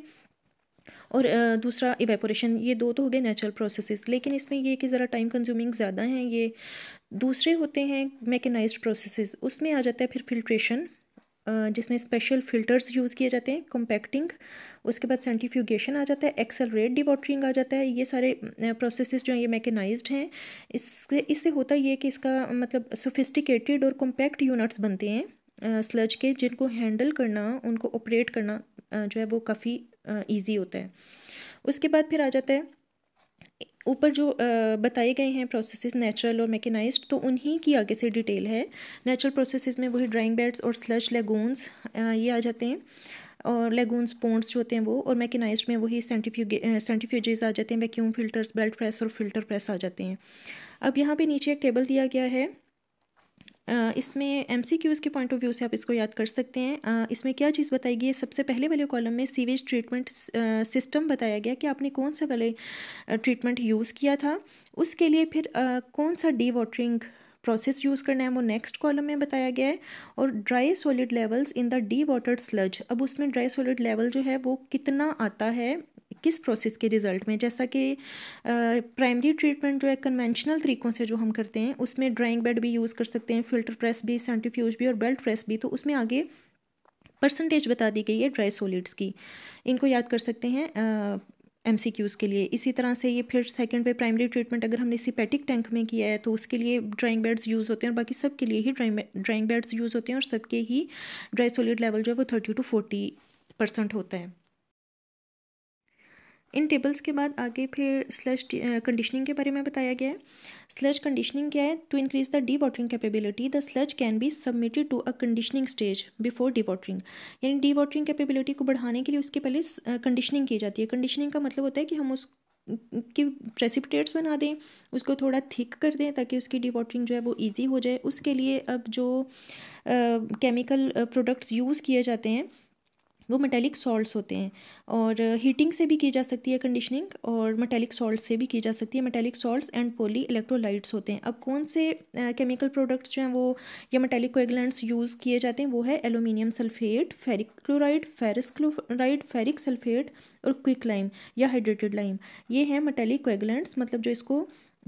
और दूसरा इवेपोरेशन ये दो तो हो गए नेचुरल प्रोसेसेस लेकिन इसमें ये कि ज़रा टाइम कंज्यूमिंग ज़्यादा हैं ये दूसरे होते हैं मैकेनाइज्ड प्रोसेसेस उसमें आ जाता है फिर फिल्ट्रेशन जिसमें स्पेशल फिल्टर्स यूज़ किए जाते हैं कॉम्पैक्टिंग उसके बाद सेंट्रीफ्यूगेशन आ जाता है एक्सेलरेट डिवॉटरिंग आ जाता है ये सारे प्रोसेसेस जो हैं ये मैकेनाइज्ड हैं इससे इससे होता ये कि इसका मतलब सोफिस्टिकेटेड और कॉम्पैक्ट यूनिट्स बनते हैं स्लज के जिनको हैंडल करना उनको ऑपरेट करना जो है वो काफ़ी ईजी होता है उसके बाद फिर आ जाता है ऊपर जो बताए गए हैं प्रोसेसेस नेचुरल और मैकेनाइज्ड तो उन्हीं की आगे से डिटेल है नेचुरल प्रोसेसेस में वही ड्राइंग बेड्स और स्लश लेगून्स ये आ जाते हैं और लेगून पोन्ट्स जो होते हैं वो और मैकेनाइज में वही सेंटिफ्यूगे सेंटिफ्यूजेज आ जाते हैं वैक्यूम फिल्टर्स बेल्ट प्रेस और फिल्टर प्रेस आ जाते हैं अब यहाँ पे नीचे एक टेबल दिया गया है इसमें एम के पॉइंट ऑफ व्यू से आप इसको याद कर सकते हैं इसमें क्या चीज़ बताई गई है सबसे पहले वाले कॉलम में सीवेज ट्रीटमेंट सिस्टम बताया गया कि आपने कौन सा वाले ट्रीटमेंट यूज़ किया था उसके लिए फिर कौन सा डी वाटरिंग प्रोसेस यूज़ करना है वो नेक्स्ट कॉलम में बताया गया है और dry solid levels in the dewater sludge अब उसमें ड्राई सॉलिड लेवल जो है वो कितना आता है किस प्रोसेस के रिजल्ट में जैसा कि प्राइमरी ट्रीटमेंट जो है कन्वेंशनल तरीकों से जो हम करते हैं उसमें ड्राइंग बेड भी यूज़ कर सकते हैं फिल्टर प्रेस भी सेंटिफ्यूज भी और बेल्ट प्रेस भी तो उसमें आगे परसेंटेज बता दी गई है ड्राई सोलिड्स की इनको याद कर सकते हैं एम सी क्यूज़ के लिए इसी तरह से ये फिर सेकेंड पे प्राइमरी ट्रीटमेंट अगर हमने सिपेटिक टैंक में किया है तो उसके लिए ड्राइंग बेड्स यूज़ होते हैं और बाकी सब के लिए ही ड्राइंग ड्राइंग बेड्स यूज़ होते हैं और सबके ही ड्राई सोलिड लेवल जो है वो थर्टी टू फोर्टी परसेंट होता है इन टेबल्स के बाद आगे फिर स्लश कंडीशनिंग के बारे में बताया गया है स्लज कंडीशनिंग क्या है to increase the dewatering capability the sludge can be submitted to a conditioning stage before dewatering यानी डी वाटरिंग कैपेबिलिटी को बढ़ाने के लिए उसके पहले कंडीशनिंग की जाती है कंडीशनिंग का मतलब होता है कि हम उस के प्रेसिपिटेट्स बना दें उसको थोड़ा थिक कर दें ताकि उसकी डिवॉटरिंग जो है वो इजी हो जाए उसके लिए अब जो केमिकल प्रोडक्ट्स यूज़ किए जाते हैं वो मेटेलिक सॉल्ट्स होते हैं और हीटिंग uh, से भी की जा सकती है कंडीशनिंग और मेटेलिक सॉल्ट से भी की जा सकती है metallic salts and polyelectrolytes होते हैं अब कौन से केमिकल uh, प्रोडक्ट्स जो हैं वो या मेटेलिक कोएगलेंट्स यूज़ किए जाते हैं वो है aluminium sulphate ferric chloride ferrous chloride ferric sulphate और क्विक लाइम या हाइड्रेटेड लाइम ये हैं मेटेलिक कोएगलेंट्स मतलब जो इसको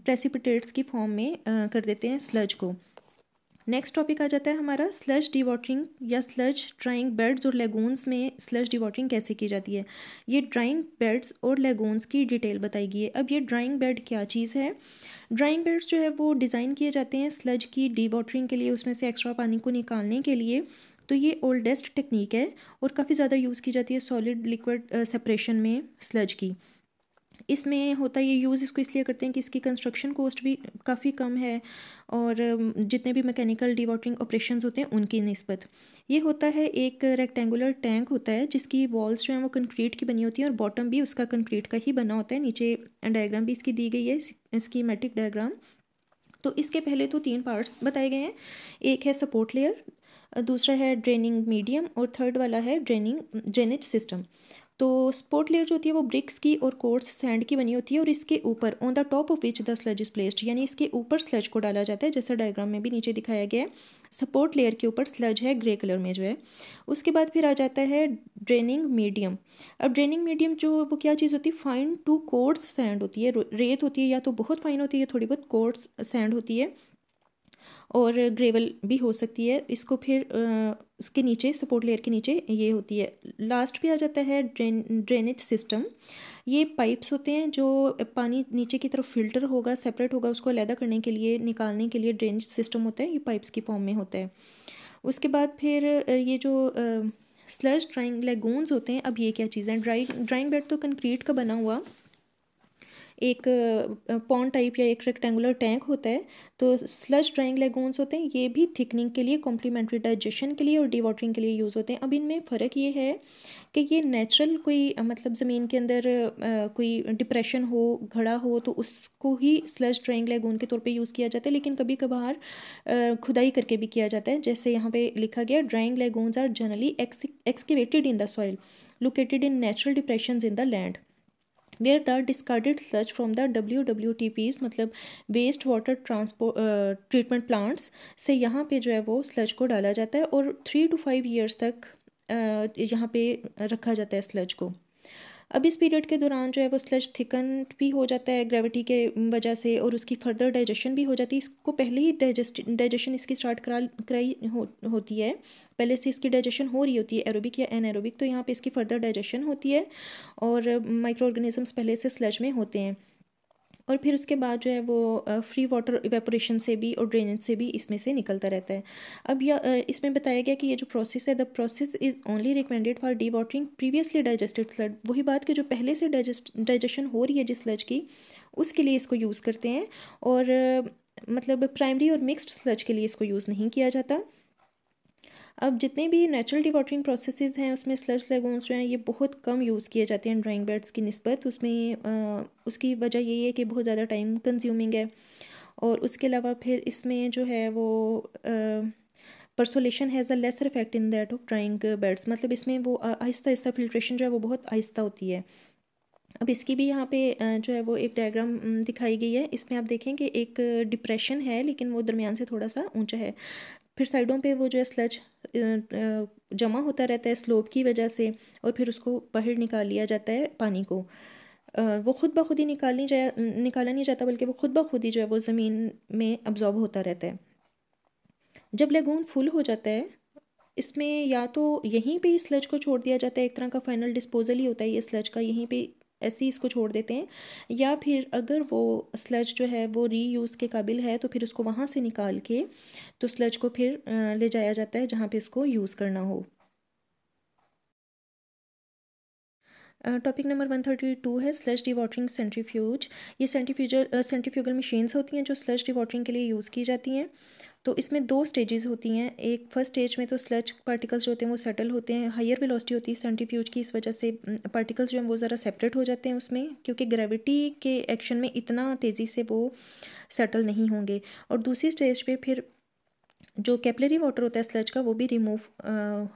प्रेसिपिटेट्स की फॉर्म में uh, कर देते हैं स्लज को नेक्स्ट टॉपिक आ जाता है हमारा स्लज डिवॉटरिंग या स्लज ड्राइंग बेड्स और लेगोन्स में स्लज डिवॉटरिंग कैसे की जाती है ये ड्राइंग बेड्स और लेगोन्स की डिटेल बताएगी अब ये ड्राइंग बेड क्या चीज़ है ड्राइंग बेड्स जो है वो डिज़ाइन किए जाते हैं स्लज की डिवॉटरिंग के लिए उसमें से एक्स्ट्रा पानी को निकालने के लिए तो ये ओल्डेस्ट टेक्निक है और काफ़ी ज़्यादा यूज़ की जाती है सॉलिड लिक्विड सेपरेशन में स्लज की इसमें होता है ये यूज़ इसको इसलिए करते हैं कि इसकी कंस्ट्रक्शन कॉस्ट भी काफ़ी कम है और जितने भी मैकेनिकल डिवॉटरिंग ऑपरेशन होते हैं उनकी नस्बत ये होता है एक रेक्टेंगुलर टैंक होता है जिसकी वॉल्स जो हैं वो कंक्रीट की बनी होती हैं और बॉटम भी उसका कंक्रीट का ही बना होता है नीचे डायग्राम भी इसकी दी गई है स्कीमेटिक डायग्राम तो इसके पहले तो तीन पार्ट्स बताए गए हैं एक है सपोर्ट लेयर दूसरा है ड्रेनिंग मीडियम और थर्ड वाला है ड्रेनिंग ड्रेनेज सिस्टम तो स्पोर्ट लेयर जो होती है वो ब्रिक्स की और कोर्स सैंड की बनी होती है और इसके ऊपर on the top of which the sludge is placed यानी इसके ऊपर स्लज को डाला जाता है जैसा डायग्राम में भी नीचे दिखाया गया है सपोर्ट लेयर के ऊपर स्लज है ग्रे कलर में जो है उसके बाद फिर आ जाता है ड्रेनिंग मीडियम अब ड्रेनिंग मीडियम जो वो क्या चीज़ होती है फाइन टू कोर्स सैंड होती है रेत होती है या तो बहुत फाइन होती है थोड़ी बहुत कोर्स सैंड होती है और ग्रेवल भी हो सकती है इसको फिर उसके नीचे सपोर्ट लेयर के नीचे ये होती है लास्ट भी आ जाता है ड्रेन ड्रेनेज सिस्टम ये पाइप्स होते हैं जो पानी नीचे की तरफ फिल्टर होगा सेपरेट होगा उसको अलहदा करने के लिए निकालने के लिए ड्रेनेज सिस्टम होता है ये पाइप्स की फॉर्म में होता है उसके बाद फिर ये जो स्लश ड्राइंग लेगून्स होते हैं अब ये क्या चीज़ें ड्राइंग ड्राइंग बेड तो कंक्रीट का बना हुआ एक पॉन टाइप या एक रेक्टेंगुलर टैंक होता है तो स्लज ड्राइंग लेगोन्स होते हैं ये भी थिकनिंग के लिए कॉम्प्लीमेंट्री डाइजेशन के लिए और डीवाटरिंग के लिए यूज़ होते हैं अब इनमें फ़र्क ये है कि ये नेचुरल कोई मतलब ज़मीन के अंदर कोई डिप्रेशन हो घड़ा हो तो उसको ही स्लज ड्राइंग लेगोन के तौर पर यूज़ किया जाता है लेकिन कभी कभार खुदाई करके भी किया जाता है जैसे यहाँ पर लिखा गया drying lagoons are generally excavated in the soil located in natural depression in the land where the discarded sludge from the W W T Ps मतलब waste water transport treatment plants से यहाँ पे जो है वो स्लज को डाला जाता है और थ्री टू फाइव ईयर्स तक यहाँ पे रखा जाता है स्लज को अब इस पीरियड के दौरान जो है वो स्लज थिकन भी हो जाता है ग्रेविटी के वजह से और उसकी फर्दर डाइजेशन भी हो जाती है इसको पहले ही डाइजेस्ट डाइजेशन इसकी स्टार्ट करा कराई हो, होती है पहले से इसकी डाइजेशन हो रही होती है एरोबिक या एनएरोबिक तो यहाँ पे इसकी फर्दर डाइजेशन होती है और माइक्रो ऑर्गेनिजम्स पहले से स्लज में होते हैं और फिर उसके बाद जो है वो फ्री वाटर इवेपोरेशन से भी और ड्रेनेज से भी इसमें से निकलता रहता है अब यह इसमें बताया गया कि ये जो प्रोसेस है the process is only recommended for dewatering previously digested sludge वही बात कि जो पहले से डाइजेस्ट डाइजेशन हो रही है जिस स्लज की उसके लिए इसको यूज़ करते हैं और मतलब प्राइमरी और मिक्स्ड स्लज के लिए इसको यूज़ नहीं किया जाता अब जितने भी नेचुरल डिवाटरिंग प्रोसेस हैं उसमें स्लज लेगोन्स जो हैं ये बहुत कम यूज़ किए जाते हैं ड्राइंग बेड्स की नस्बत उसमें आ, उसकी वजह यही है कि बहुत ज़्यादा टाइम कंज्यूमिंग है और उसके अलावा फिर इसमें जो है वो percolation has a lesser effect in that of drying beds मतलब इसमें वो आहिस्ता आहिस्ता फिल्ट्रेशन जो है वो बहुत आहिस्ता होती है अब इसकी भी यहाँ पे जो है वो एक डायग्राम दिखाई गई है इसमें आप देखें कि एक डिप्रेशन है लेकिन वो दरमियान से थोड़ा सा ऊंचा है फिर साइडों पे वो जो है स्लज जमा होता रहता है स्लोप की वजह से और फिर उसको बाहर निकाल लिया जाता है पानी को वो खुद ब खुद ही निकाल नहीं जाया निकाला नहीं जाता बल्कि वो खुद ब खुद ही जो है वो ज़मीन में अब्जॉर्ब होता रहता है जब लेगून फुल हो जाता है इसमें या तो यहीं पे ही स्लज को छोड़ दिया जाता है एक तरह का फाइनल डिस्पोजल ही होता है ये स्लज का यहीं पे ऐसे ही इसको छोड़ देते हैं या फिर अगर वो स्लज जो है वो री यूज़ के काबिल है तो फिर उसको वहाँ से निकाल के तो स्लज को फिर ले जाया जाता है जहाँ पे इसको यूज़ करना हो topic number one thirty two है स्लज डिवाटरिंग सेंट्रीफ्यूज ये सेंट्रीफ्यूजल सेंट्रीफ्यूगल मशीन्स होती हैं जो स्लज डिवाटरिंग के लिए यूज़ की जाती हैं तो इसमें दो स्टेजेस होती हैं एक फर्स्ट स्टेज में तो स्लच पार्टिकल्स जो होते हैं वो सेटल होते हैं हायर वेलोसिटी होती है सेंट्रीफ्यूज की इस वजह से पार्टिकल्स जो हैं वो ज़रा सेपरेट हो जाते हैं उसमें क्योंकि ग्रेविटी के एक्शन में इतना तेज़ी से वो सेटल नहीं होंगे और दूसरी स्टेज पर फिर जो कैपलरी वाटर होता है स्लज का वो भी रिमूव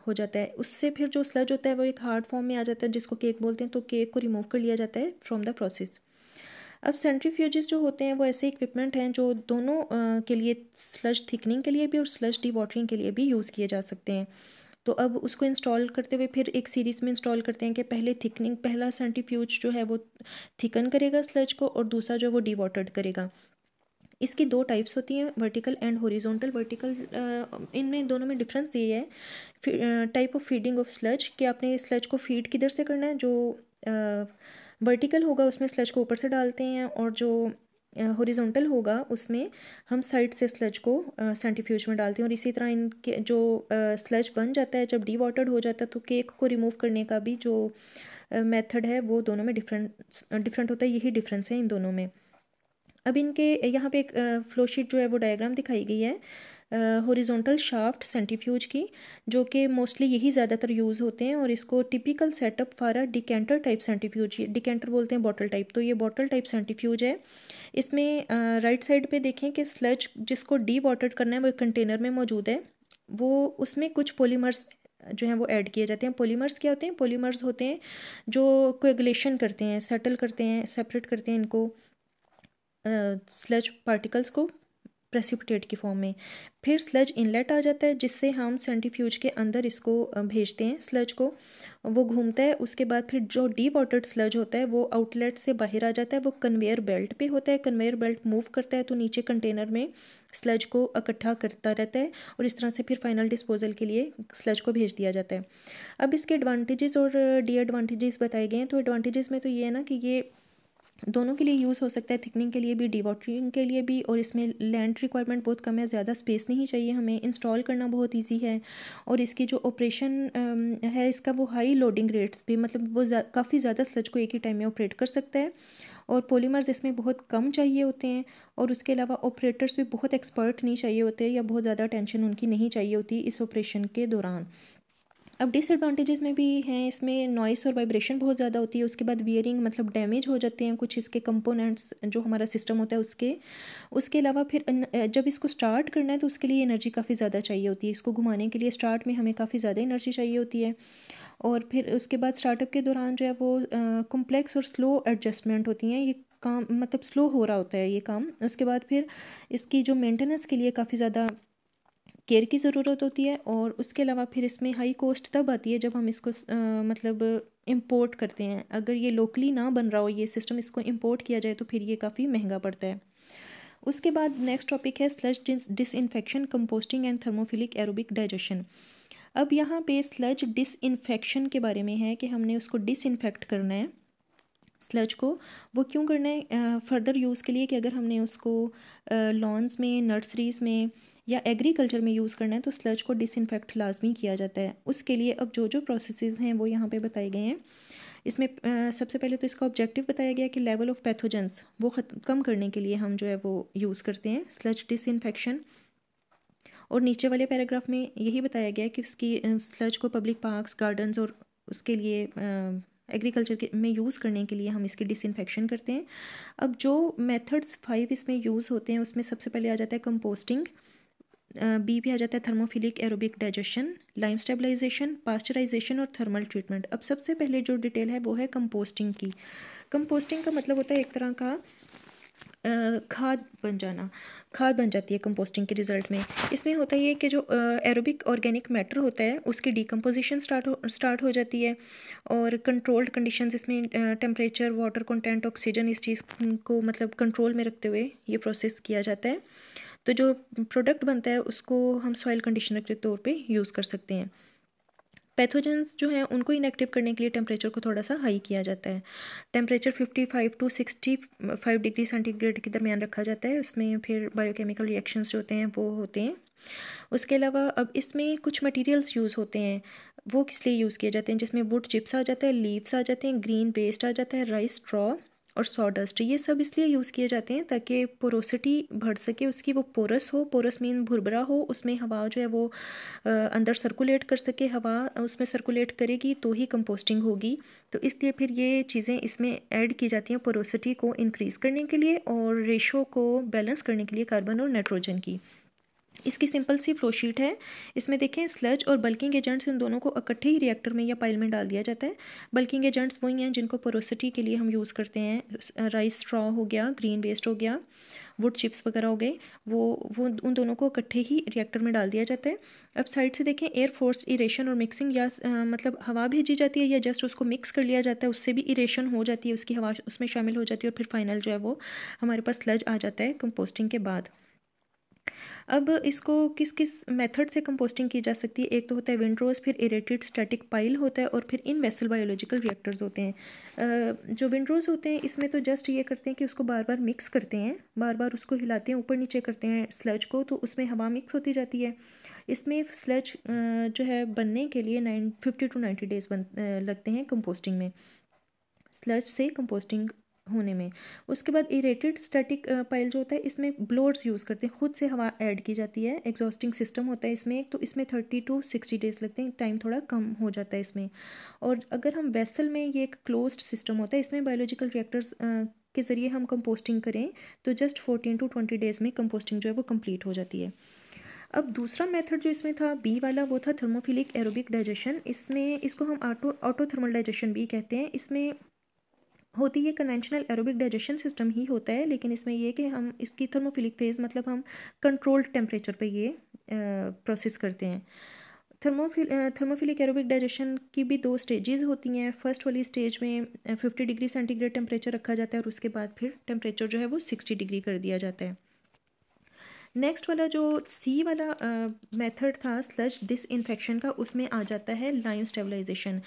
हो जाता है उससे फिर जो स्लज होता है वो एक हार्ड फॉर्म में आ जाता है जिसको केक बोलते हैं तो केक को रिमूव कर लिया जाता है फ्रॉम द प्रोसेस अब सेंट्रीफ्यूजेस जो होते हैं वो ऐसे इक्विपमेंट हैं जो दोनों के लिए स्लज थिकनिंग के लिए भी और स्लज डी वाटरिंग के लिए भी यूज़ किए जा सकते हैं तो अब उसको इंस्टॉल करते हुए फिर एक सीरीज़ में इंस्टॉल करते हैं कि पहले थिकनिंग पहला सेंट्रीफ्यूज जो है वो थिकन करेगा स्लज को और दूसरा जो वो डिवाटर्ड करेगा इसकी दो टाइप्स होती हैं वर्टिकल एंड हॉरिजॉन्टल वर्टिकल इनमें दोनों में डिफरेंस ये है type of feeding of sludge कि आपने स्लज को फीड किधर से करना है जो आ, वर्टिकल होगा उसमें स्लज को ऊपर से डालते हैं और जो हॉरिजॉन्टल होगा उसमें हम साइड से स्लज को सेंटिफ्यूज में डालते हैं और इसी तरह इनके जो स्लज बन जाता है जब डी वाटर्ड हो जाता है तो केक को रिमूव करने का भी जो मेथड है वो दोनों में डिफरेंट डिफरेंट होता है यही डिफरेंस है इन दोनों में अब इनके यहाँ पे एक फ्लोशीट जो है वो डायग्राम दिखाई गई है हॉरिजॉन्टल शाफ्ट सेंटीफ्यूज की जो कि मोस्टली यही ज़्यादातर यूज़ होते हैं और इसको typical setup for a decanter type centrifuge decanter बोलते हैं बॉटल टाइप तो ये बॉटल टाइप सेंटीफ्यूज है इसमें राइट साइड पे देखें कि स्लज जिसको डी वाटर्ड करना है वो कंटेनर में मौजूद है वो उसमें कुछ पोलीमर्स जो हैं वो ऐड किए जाते हैं पॉलीमर्स क्या होते हैं पॉलीमर्स होते हैं जो कोएगुलेशन करते हैं सेटल करते हैं सेपरेट करते हैं इनको स्लज uh, पार्टिकल्स को प्रेसिपिटेट की फॉर्म में फिर स्लज इनलेट आ जाता है जिससे हम सेंट्रीफ्यूज के अंदर इसको भेजते हैं स्लज को वो घूमता है उसके बाद फिर जो डी वाटर्ड स्लज होता है वो आउटलेट से बाहर आ जाता है वो कन्वेयर बेल्ट पे होता है कन्वेयर बेल्ट मूव करता है तो नीचे कंटेनर में स्लज को इकट्ठा करता रहता है और इस तरह से फिर फाइनल डिस्पोजल के लिए स्लज को भेज दिया जाता है अब इसके एडवांटेजेस और डी बताए गए हैं तो एडवांटेजेस में तो ये है ना कि ये दोनों के लिए यूज़ हो सकता है थिकनिंग के लिए भी डिवॉटरिंग के लिए भी और इसमें लैंड रिक्वायरमेंट बहुत कम है ज़्यादा स्पेस नहीं चाहिए हमें इंस्टॉल करना बहुत इजी है और इसकी जो ऑपरेशन है इसका वो हाई लोडिंग रेट्स भी मतलब वो काफ़ी ज़्यादा स्लज को एक ही टाइम में ऑपरेट कर सकता है और पोलीमर्स इसमें बहुत कम चाहिए होते हैं और उसके अलावा ऑपरेटर्स भी बहुत एक्सपर्ट नहीं चाहिए होते या बहुत ज़्यादा टेंशन उनकी नहीं चाहिए होती इस ऑपरेशन के दौरान अब डिसएडवांटेजेस में भी हैं इसमें नॉइस और वाइब्रेशन बहुत ज़्यादा होती है उसके बाद वियरिंग मतलब डैमेज हो जाते हैं कुछ इसके कंपोनेंट्स जो हमारा सिस्टम होता है उसके उसके अलावा फिर जब इसको स्टार्ट करना है तो उसके लिए एनर्जी काफ़ी ज़्यादा चाहिए होती है इसको घुमाने के लिए स्टार्ट में हमें काफ़ी ज़्यादा एनर्जी चाहिए होती है और फिर उसके बाद स्टार्टअप के दौरान जो है वो कॉम्प्लेक्स और स्लो एडजस्टमेंट होती हैं ये काम मतलब स्लो हो रहा होता है ये काम उसके बाद फिर इसकी जो मेंटेनेंस के लिए काफ़ी ज़्यादा केयर की ज़रूरत होती है और उसके अलावा फिर इसमें हाई कॉस्ट तब आती है जब हम इसको आ, मतलब इम्पोर्ट करते हैं अगर ये लोकली ना बन रहा हो ये सिस्टम इसको इम्पोर्ट किया जाए तो फिर ये काफ़ी महंगा पड़ता है उसके बाद नेक्स्ट टॉपिक है sludge infection composting and thermophilic aerobic digestion अब यहाँ पे स्लज इन्फेक्शन के बारे में है कि हमने उसको डिस इन्फेक्ट करना है स्लज को वो क्यों करना है फर्दर यूज़ के लिए कि अगर हमने उसको लॉन्स में नर्सरीज़ में या एग्रीकल्चर में यूज़ करना है तो स्लज को डिसइनफेक्ट लाजमी किया जाता है उसके लिए अब जो जो प्रोसेस हैं वो यहाँ पर बताए गए हैं इसमें सबसे पहले तो इसका ऑब्जेक्टिव बताया गया कि लेवल ऑफ पैथोजेंस वो कम करने के लिए हम जो है वो यूज़ करते हैं स्लज डिसइनफेक्शन और नीचे वाले पैराग्राफ में यही बताया गया कि उसकी स्लज को पब्लिक पार्क्स गार्डन्स और उसके लिए एग्रीकल्चर में यूज़ करने के लिए हम इसकी डिसइनफेक्शन करते हैं अब जो मेथड्स फाइव इसमें यूज़ होते हैं उसमें सबसे पहले आ जाता है कंपोस्टिंग बी भी आ जाता है thermophilic aerobic digestion lime stabilisation pasteurisation और थर्मल ट्रीटमेंट अब सबसे पहले जो डिटेल है वो है कंपोस्टिंग की कंपोस्टिंग का मतलब होता है एक तरह का खाद बन जाना खाद बन जाती है कंपोस्टिंग के रिज़ल्ट में इसमें होता ये कि जो एरोबिक ऑर्गेनिक मैटर होता है उसकी डिकम्पोजिशन स्टार्ट हो स्टार्ट हो जाती है और कंट्रोल्ड कंडीशंस इसमें टेम्परेचर वाटर कंटेंट ऑक्सीजन इस चीज़ को मतलब कंट्रोल में रखते हुए ये प्रोसेस किया जाता है तो जो प्रोडक्ट बनता है उसको हम सॉइल कंडीशनर के तौर पे यूज़ कर सकते हैं पैथोजेंस जो हैं उनको इनएक्टिव करने के लिए टेम्परेचर को थोड़ा सा हाई किया जाता है टेम्परेचर 55 टू 65 डिग्री सेंटीग्रेड के दरमियान रखा जाता है उसमें फिर बायोकेमिकल रिएक्शंस जो होते हैं वो होते हैं उसके अलावा अब इसमें कुछ मटेरियल्स यूज़ होते हैं वो किस लिए यूज़ किए जाते हैं जिसमें वुड चिप्स आ जाते हैं लीव्स आ जाते हैं ग्रीन वेस्ट आ जाता है राइस स्ट्रॉ और सॉडस्ट ये सब इसलिए यूज़ किए जाते हैं ताकि पोरोसिटी बढ़ सके उसकी वो पोरस हो पोरस मीन भुरभरा हो उसमें हवा जो है वो अंदर सर्कुलेट कर सके हवा उसमें सर्कुलेट करेगी तो ही कंपोस्टिंग होगी तो इसलिए फिर ये चीज़ें इसमें ऐड की जाती हैं पोरोसिटी को इंक्रीज़ करने के लिए और रेशो को बैलेंस करने के लिए कार्बन और नाइट्रोजन की इसकी सिंपल सी फ्लोशीट है इसमें देखें स्लज और बल्किंग एजेंट्स इन दोनों को इकट्ठे ही रिएक्टर में या पाइल में डाल दिया जाता है बल्किंग एजेंट्स वही हैं जिनको पोरोसिटी के लिए हम यूज़ करते हैं राइस स्ट्रॉ हो गया ग्रीन वेस्ट हो गया वुड चिप्स वगैरह हो गए वो वो उन दोनों को इकट्ठे ही रिएक्टर में डाल दिया जाता है अब साइड से देखें एयर फोर्स इरेशन और मिक्सिंग या आ, मतलब हवा भेजी जाती है या जस्ट उसको मिक्स कर लिया जाता है उससे भी इरेशन हो जाती है उसकी हवा उसमें शामिल हो जाती है और फिर फाइनल जो है वो हमारे पास स्लज आ जाता है कंपोस्टिंग के बाद अब इसको किस किस मेथड से कंपोस्टिंग की जा सकती है एक तो होता है विंड्रोज फिर इरेटेड स्टैटिक पाइल होता है और फिर इन वेसल बायोलॉजिकल रिएक्टर्स होते हैं जो विंड्रोज होते हैं इसमें तो जस्ट ये करते हैं कि उसको बार बार मिक्स करते हैं बार बार उसको हिलाते हैं ऊपर नीचे करते हैं स्लज को तो उसमें हवा मिक्स होती जाती है इसमें स्लज जो है बनने के लिए nine fifty to ninety days बन लगते हैं कंपोस्टिंग में स्लज से कंपोस्टिंग होने में उसके बाद इरेटेड स्टैटिक पाइल जो होता है इसमें ब्लोअर्स यूज़ करते हैं खुद से हवा ऐड की जाती है एग्जॉस्टिंग सिस्टम होता है इसमें तो इसमें थर्टी टू सिक्सटी डेज लगते हैं टाइम थोड़ा कम हो जाता है इसमें और अगर हम वेसल में ये एक क्लोज सिस्टम होता है इसमें बायोलॉजिकल रिएक्टर्स के ज़रिए हम कंपोस्टिंग करें तो just fourteen to twenty days में कंपोस्टिंग जो है वो कंप्लीट हो जाती है अब दूसरा मेथड जो इसमें था बी वाला वो था थर्मोफिलिक एरोबिक डाइजेशन इसमें इसको हम ऑटो ऑटो थर्मल डाइजेशन भी कहते हैं इसमें होती है कन्वेंशनल एरोबिक डाइजेशन सिस्टम ही होता है लेकिन इसमें यह कि हम इसकी थर्मोफिलिक फेज़ मतलब हम कंट्रोल्ड टेम्परेचर पे ये प्रोसेस करते हैं थर्मोफिल थर्मोफिलिक एरोबिक डाइजेशन की भी दो स्टेजेस होती हैं फर्स्ट वाली स्टेज में फिफ्टी डिग्री सेंटीग्रेड टेम्परेचर रखा जाता है और उसके बाद फिर टेम्परेचर जो है वो सिक्सटी डिग्री कर दिया जाता है नेक्स्ट वाला जो सी वाला मेथड uh, था स्लज डिस इन्फेक्शन का उसमें आ जाता है लाइम स्टेबलाइजेशन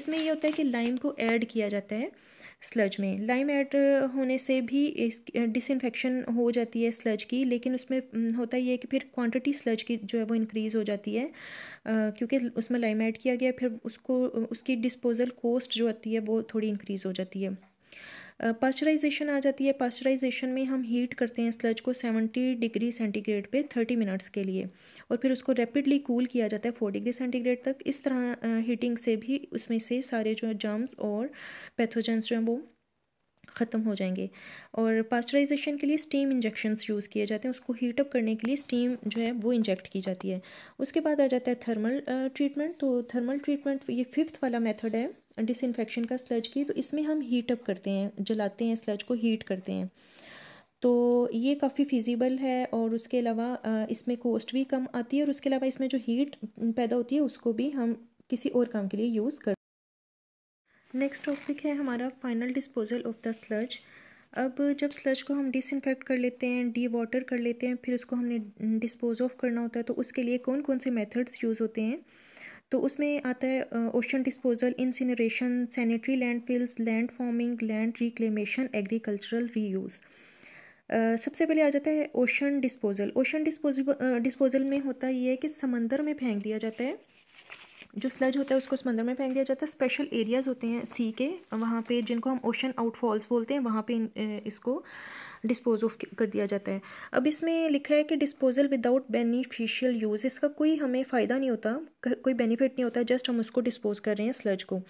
इसमें यह होता है कि लाइम को ऐड किया जाता है स्लज में लाइम ऐड होने से भी इस डिसइनफेक्शन हो जाती है स्लज की लेकिन उसमें होता ये है कि फिर क्वांटिटी स्लज की जो है वो इंक्रीज़ हो जाती है क्योंकि उसमें लाइम ऐड किया गया फिर उसको उसकी डिस्पोज़ल कॉस्ट जो आती है वो थोड़ी इंक्रीज़ हो जाती है पास्चराइजेशन आ जाती है पास्चराइजेशन में हम हीट करते हैं स्लज को सेवेंटी डिग्री सेंटीग्रेड पे थर्टी मिनट्स के लिए और फिर उसको रैपिडली कूल किया जाता है फोर डिग्री सेंटीग्रेड तक इस तरह हीटिंग से भी उसमें से सारे जो जर्म्स और पैथोजेंस जो हैं वो ख़त्म हो जाएंगे और पास्चराइजेशन के लिए स्टीम इंजेक्शन यूज़ किए जाते हैं उसको हीटअप करने के लिए स्टीम जो है वो इंजेक्ट की जाती है उसके बाद आ जाता है थर्मल ट्रीटमेंट तो थर्मल ट्रीटमेंट ये फिफ्थ वाला मेथड है डिसइनफेक्शन का स्लज की तो इसमें हम हीट अप करते हैं जलाते हैं स्लज को हीट करते हैं तो ये काफ़ी फिजिबल है और उसके अलावा इसमें कोस्ट भी कम आती है और उसके अलावा इसमें जो हीट पैदा होती है उसको भी हम किसी और काम के लिए यूज़ कर नेक्स्ट टॉपिक है हमारा final disposal of the sludge अब जब स्लज को हम डिसइनफेक्ट कर लेते हैं डी वाटर कर लेते हैं फिर उसको हमने डिस्पोज ऑफ करना होता है तो उसके लिए कौन कौन से मेथड्स यूज़ होते हैं तो उसमें आता है ocean disposal incineration sanitary landfills land forming land reclamation agricultural reuse Uh, सबसे पहले आ जाता है ocean disposal ocean disposal disposal में होता ये है कि समंदर में फेंक दिया जाता है जो स्लज होता है उसको समंदर में फेंक दिया जाता है स्पेशल एरियाज़ होते हैं सी के वहाँ पे जिनको हम ओशन आउटफॉल्स बोलते हैं वहाँ पे इसको डिस्पोज ऑफ कर दिया जाता है अब इसमें लिखा है कि डिस्पोजल विदाउट बेनिफिशियल यूज़ इसका कोई हमें फ़ायदा नहीं होता कोई बेनिफिट नहीं होता जस्ट हम उसको डिस्पोज कर रहे हैं स्लज को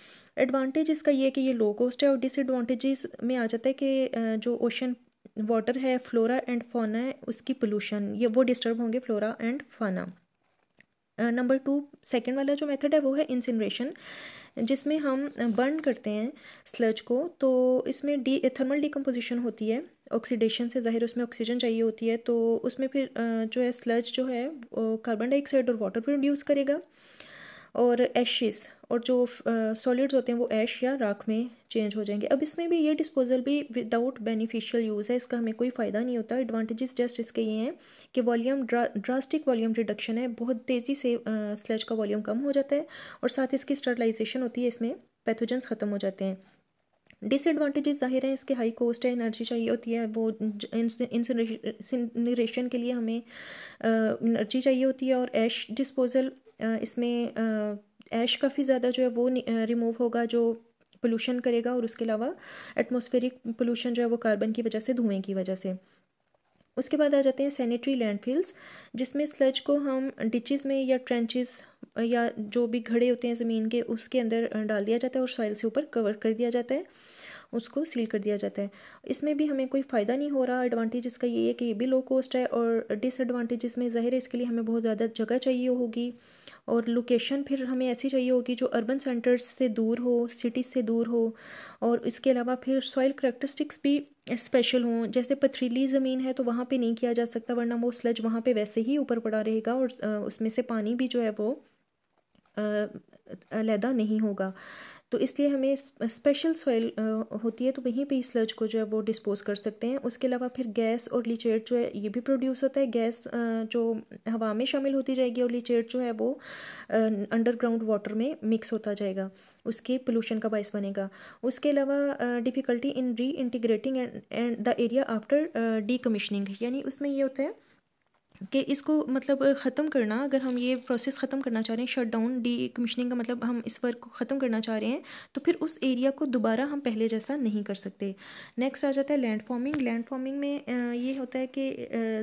एडवांटेज इसका ये है कि ये लो कॉस्ट है और डिसएडवांटेजेस में आ जाता है कि जो ओशन वाटर है फ्लोरा एंड फोना है उसकी पोल्यूशन ये वो डिस्टर्ब होंगे flora and fauna number two second वाला जो मेथड है वो है इंसिनरेशन जिसमें हम बर्न करते हैं स्लज को तो इसमें डी थर्मल डिकम्पोजिशन होती है ऑक्सीडेशन से ज़ाहिर उसमें ऑक्सीजन चाहिए होती है तो उसमें फिर जो है स्लज जो है कार्बन डाइऑक्साइड और वाटर प्रोड्यूस करेगा और एशिस और जो सॉलिड्स होते हैं वो ऐश या राख में चेंज हो जाएंगे अब इसमें भी ये डिस्पोजल भी विदाउट बेनिफिशियल यूज़ है इसका हमें कोई फ़ायदा नहीं होता एडवांटेजेस जस्ट इसके ये हैं कि वॉल्यूम ड्रा ड्रास्टिक वॉल्यूम रिडक्शन है बहुत तेज़ी से स्लज का वॉल्यूम कम हो जाता है और साथ इसकी स्टर्टलाइजेशन होती है इसमें पैथोजेंस ख़त्म हो जाते हैं डिसएडवांटेजेस जाहिर है इसके हाई कॉस्ट है एनर्जी चाहिए होती है वो इंसनरेशन के लिए हमें एनर्जी चाहिए होती है और ऐश डिस्पोजल इसमें ऐश काफ़ी ज़्यादा जो है वो रिमूव होगा जो पोल्यूशन करेगा और उसके अलावा एटमॉस्फेरिक पोल्यूशन जो है वो कार्बन की वजह से धुएं की वजह से उसके बाद आ जाते हैं सैनिटरी लैंडफिल्स जिसमें स्लज को हम डिचेज़ में या ट्रेंचेस या जो भी घड़े होते हैं ज़मीन के उसके अंदर डाल दिया जाता है और सॉइल से ऊपर कवर कर दिया जाता है उसको सील कर दिया जाता है इसमें भी हमें कोई फ़ायदा नहीं हो रहा एडवांटेज इसका ये है कि ये भी लो कॉस्ट है और डिसएडवांटेज इसमें ज़ाहिर है इसके लिए हमें बहुत ज़्यादा जगह चाहिए होगी और लोकेशन फिर हमें ऐसी चाहिए होगी जो अर्बन सेंटर्स से दूर हो सिटीज़ से दूर हो और इसके अलावा फिर सॉइल करेक्टरिस्टिक्स भी स्पेशल हों जैसे पथरीली ज़मीन है तो वहाँ पे नहीं किया जा सकता वरना वो स्लज वहाँ पे वैसे ही ऊपर पड़ा रहेगा और उसमें से पानी भी जो है वो लैदा नहीं होगा तो इसलिए हमें स्पेशल सॉइल होती है तो वहीं पे इस स्लज को जो है वो डिस्पोज कर सकते हैं उसके अलावा फिर गैस और लीचेट जो है ये भी प्रोड्यूस होता है गैस जो हवा में शामिल होती जाएगी और लीचेट जो है वो अंडरग्राउंड वाटर में मिक्स होता जाएगा उसके पोल्यूशन का बायस बनेगा उसके अलावा difficulty in reintegrating and the area after डी यानी उसमें ये होता है कि इसको मतलब ख़त्म करना अगर हम ये प्रोसेस ख़त्म करना चाह रहे हैं शट डाउन डी कमिशनिंग का मतलब हम इस वर्क को ख़त्म करना चाह रहे हैं तो फिर उस एरिया को दोबारा हम पहले जैसा नहीं कर सकते नेक्स्ट आ जाता है लैंड फार्मिंग लैंड फार्मिंग में ये होता है कि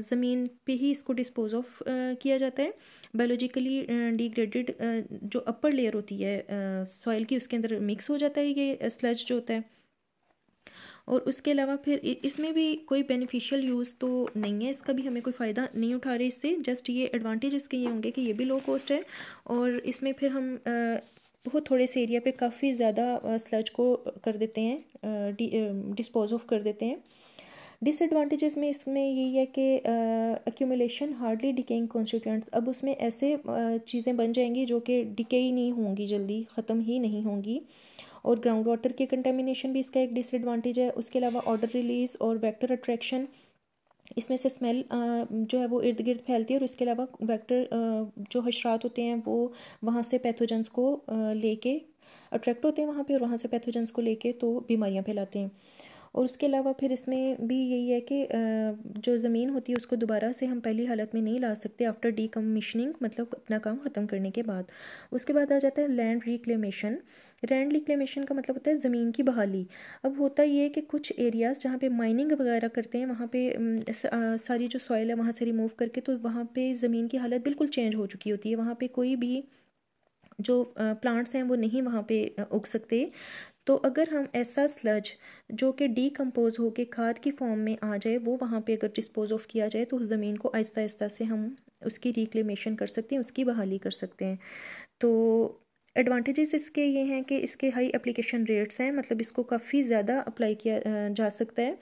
ज़मीन पे ही इसको डिस्पोज ऑफ किया जाता है बायोलॉजिकली डिग्रेडेड जो अपर लेयर होती है सॉइल की उसके अंदर मिक्स हो जाता है ये स्लज जो होता है और उसके अलावा फिर इसमें भी कोई बेनिफिशियल यूज़ तो नहीं है इसका भी हमें कोई फ़ायदा नहीं उठा रहे इससे जस्ट ये एडवांटेज इसके ये होंगे कि ये भी लो कॉस्ट है और इसमें फिर हम बहुत थोड़े से एरिया पे काफ़ी ज़्यादा स्लज को कर देते हैं डिस्पोज ऑफ कर देते हैं डिसएडवांटेजेस में इसमें यही है कि एक्यूमुलेशन हार्डली डिकेइंग कॉन्स्टिट्यूंट्स अब उसमें ऐसे चीज़ें बन जाएंगी जो कि डिके ही नहीं होंगी जल्दी ख़त्म ही नहीं होंगी और ग्राउंड वाटर के कंटेमिनेशन भी इसका एक डिसएडवांटेज है उसके अलावा ऑर्डर रिलीज और वैक्टर अट्रैक्शन इसमें से स्मेल जो है वो इर्द गिर्द फैलती है और इसके अलावा वैक्टर जो हशरात होते हैं वो वहाँ से पैथोजेंस को लेके अट्रैक्ट होते हैं वहाँ पे और वहाँ से पैथोजेंस को लेके तो बीमारियाँ फैलाते हैं और उसके अलावा फिर इसमें भी यही है कि जो ज़मीन होती है उसको दोबारा से हम पहली हालत में नहीं ला सकते आफ्टर डी कमिशनिंग मतलब अपना काम ख़त्म करने के बाद उसके बाद आ जाता है लैंड रिक्लेमेशन लैंड रिक्लेमेशन का मतलब होता है ज़मीन की बहाली अब होता ये है कि कुछ एरियाज़ जहाँ पर माइनिंग वगैरह करते हैं वहाँ पर सारी जो सॉइल है वहाँ से रिमूव करके तो वहाँ पर ज़मीन की हालत बिल्कुल चेंज हो चुकी होती है वहाँ पर कोई भी जो प्लांट्स हैं वो नहीं वहाँ पे उग सकते तो अगर हम ऐसा स्लज जो कि डीकम्पोज होकर खाद की फॉर्म में आ जाए वो वहाँ पे अगर डिस्पोज ऑफ किया जाए तो उस ज़मीन को आहिस्ता आहिस्ता से हम उसकी रिक्लेमेशन कर सकते हैं उसकी बहाली कर सकते हैं तो एडवांटेजेस इसके ये हैं कि इसके हाई एप्लीकेशन रेट्स हैं मतलब इसको काफ़ी ज़्यादा अप्लाई किया जा सकता है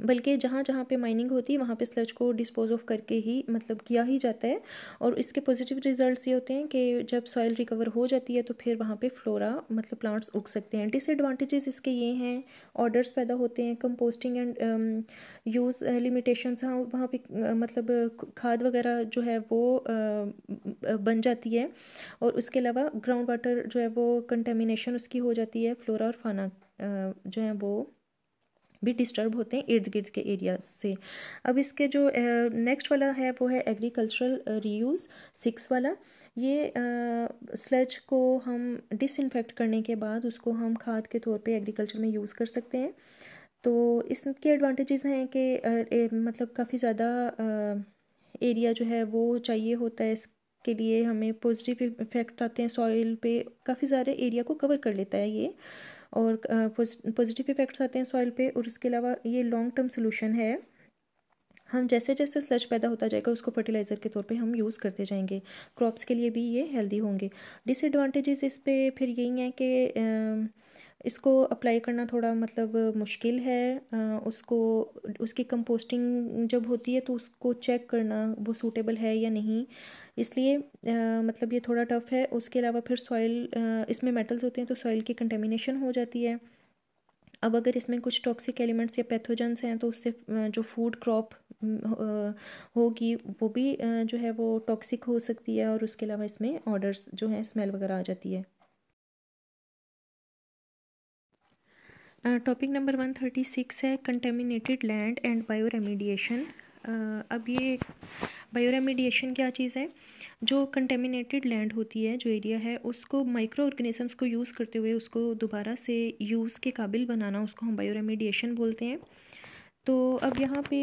बल्कि जहाँ जहाँ पे माइनिंग होती है वहाँ पे स्लज को डिस्पोज ऑफ करके ही मतलब किया ही जाता है और इसके पॉजिटिव रिजल्ट्स ये होते हैं कि जब सॉइल रिकवर हो जाती है तो फिर वहाँ पे फ्लोरा मतलब प्लांट्स उग सकते हैं डिसएडवांटेजेस इसके ये हैं ऑर्डर्स पैदा होते हैं कंपोस्टिंग एंड यूज़ लिमिटेशन हाँ वहाँ पर uh, मतलब uh, खाद वगैरह जो है वो uh, uh, बन जाती है और उसके अलावा ग्राउंड वाटर जो है वो कंटेमिनेशन उसकी हो जाती है फ्लोरा और फाना uh, जो है वो भी डिस्टर्ब होते हैं इर्द गिर्द के एरिया से अब इसके जो नेक्स्ट वाला है वो है एग्रीकल्चरल रीयूज़ सिक्स वाला ये स्लज को हम डिसइनफेक्ट करने के बाद उसको हम खाद के तौर पे एग्रीकल्चर में यूज़ कर सकते हैं तो इसके एडवांटेजेस हैं कि मतलब काफ़ी ज़्यादा एरिया जो है वो चाहिए होता है इसके के लिए हमें पॉजिटिव इफेक्ट आते हैं सॉइल पे काफ़ी सारे एरिया को कवर कर लेता है ये और पॉजिटिव इफेक्ट्स आते हैं सॉइल पे और उसके अलावा ये लॉन्ग टर्म सोल्यूशन है हम जैसे जैसे स्लज पैदा होता जाएगा उसको फर्टिलाइज़र के तौर पे हम यूज़ करते जाएंगे क्रॉप्स के लिए भी ये हेल्दी होंगे डिसएडवांटेजेस इस पर फिर यही हैं कि इसको अप्लाई करना थोड़ा मतलब मुश्किल है उसको उसकी कंपोस्टिंग जब होती है तो उसको चेक करना वो सूटेबल है या नहीं इसलिए मतलब ये थोड़ा टफ है उसके अलावा फिर सॉइल इसमें मेटल्स होते हैं तो सॉइल की कंटेमिनेशन हो जाती है अब अगर इसमें कुछ टॉक्सिक एलिमेंट्स या पैथोजेंस हैं तो उससे जो फूड क्रॉप होगी वो भी जो है वो टॉक्सिक हो सकती है और उसके अलावा इसमें ऑर्डर्स जो हैं स्मेल वगैरह आ जाती है topic number one thirty six है contaminated land and bioremediation अब ये बायोरेमिडिएशन क्या चीज़ है जो कंटेमिनेटेड लैंड होती है जो एरिया है उसको माइक्रो ऑर्गेनिजम्स को यूज़ करते हुए उसको दोबारा से यूज़ के काबिल बनाना उसको हम बायोरेमिडिएशन बोलते हैं तो अब यहाँ पे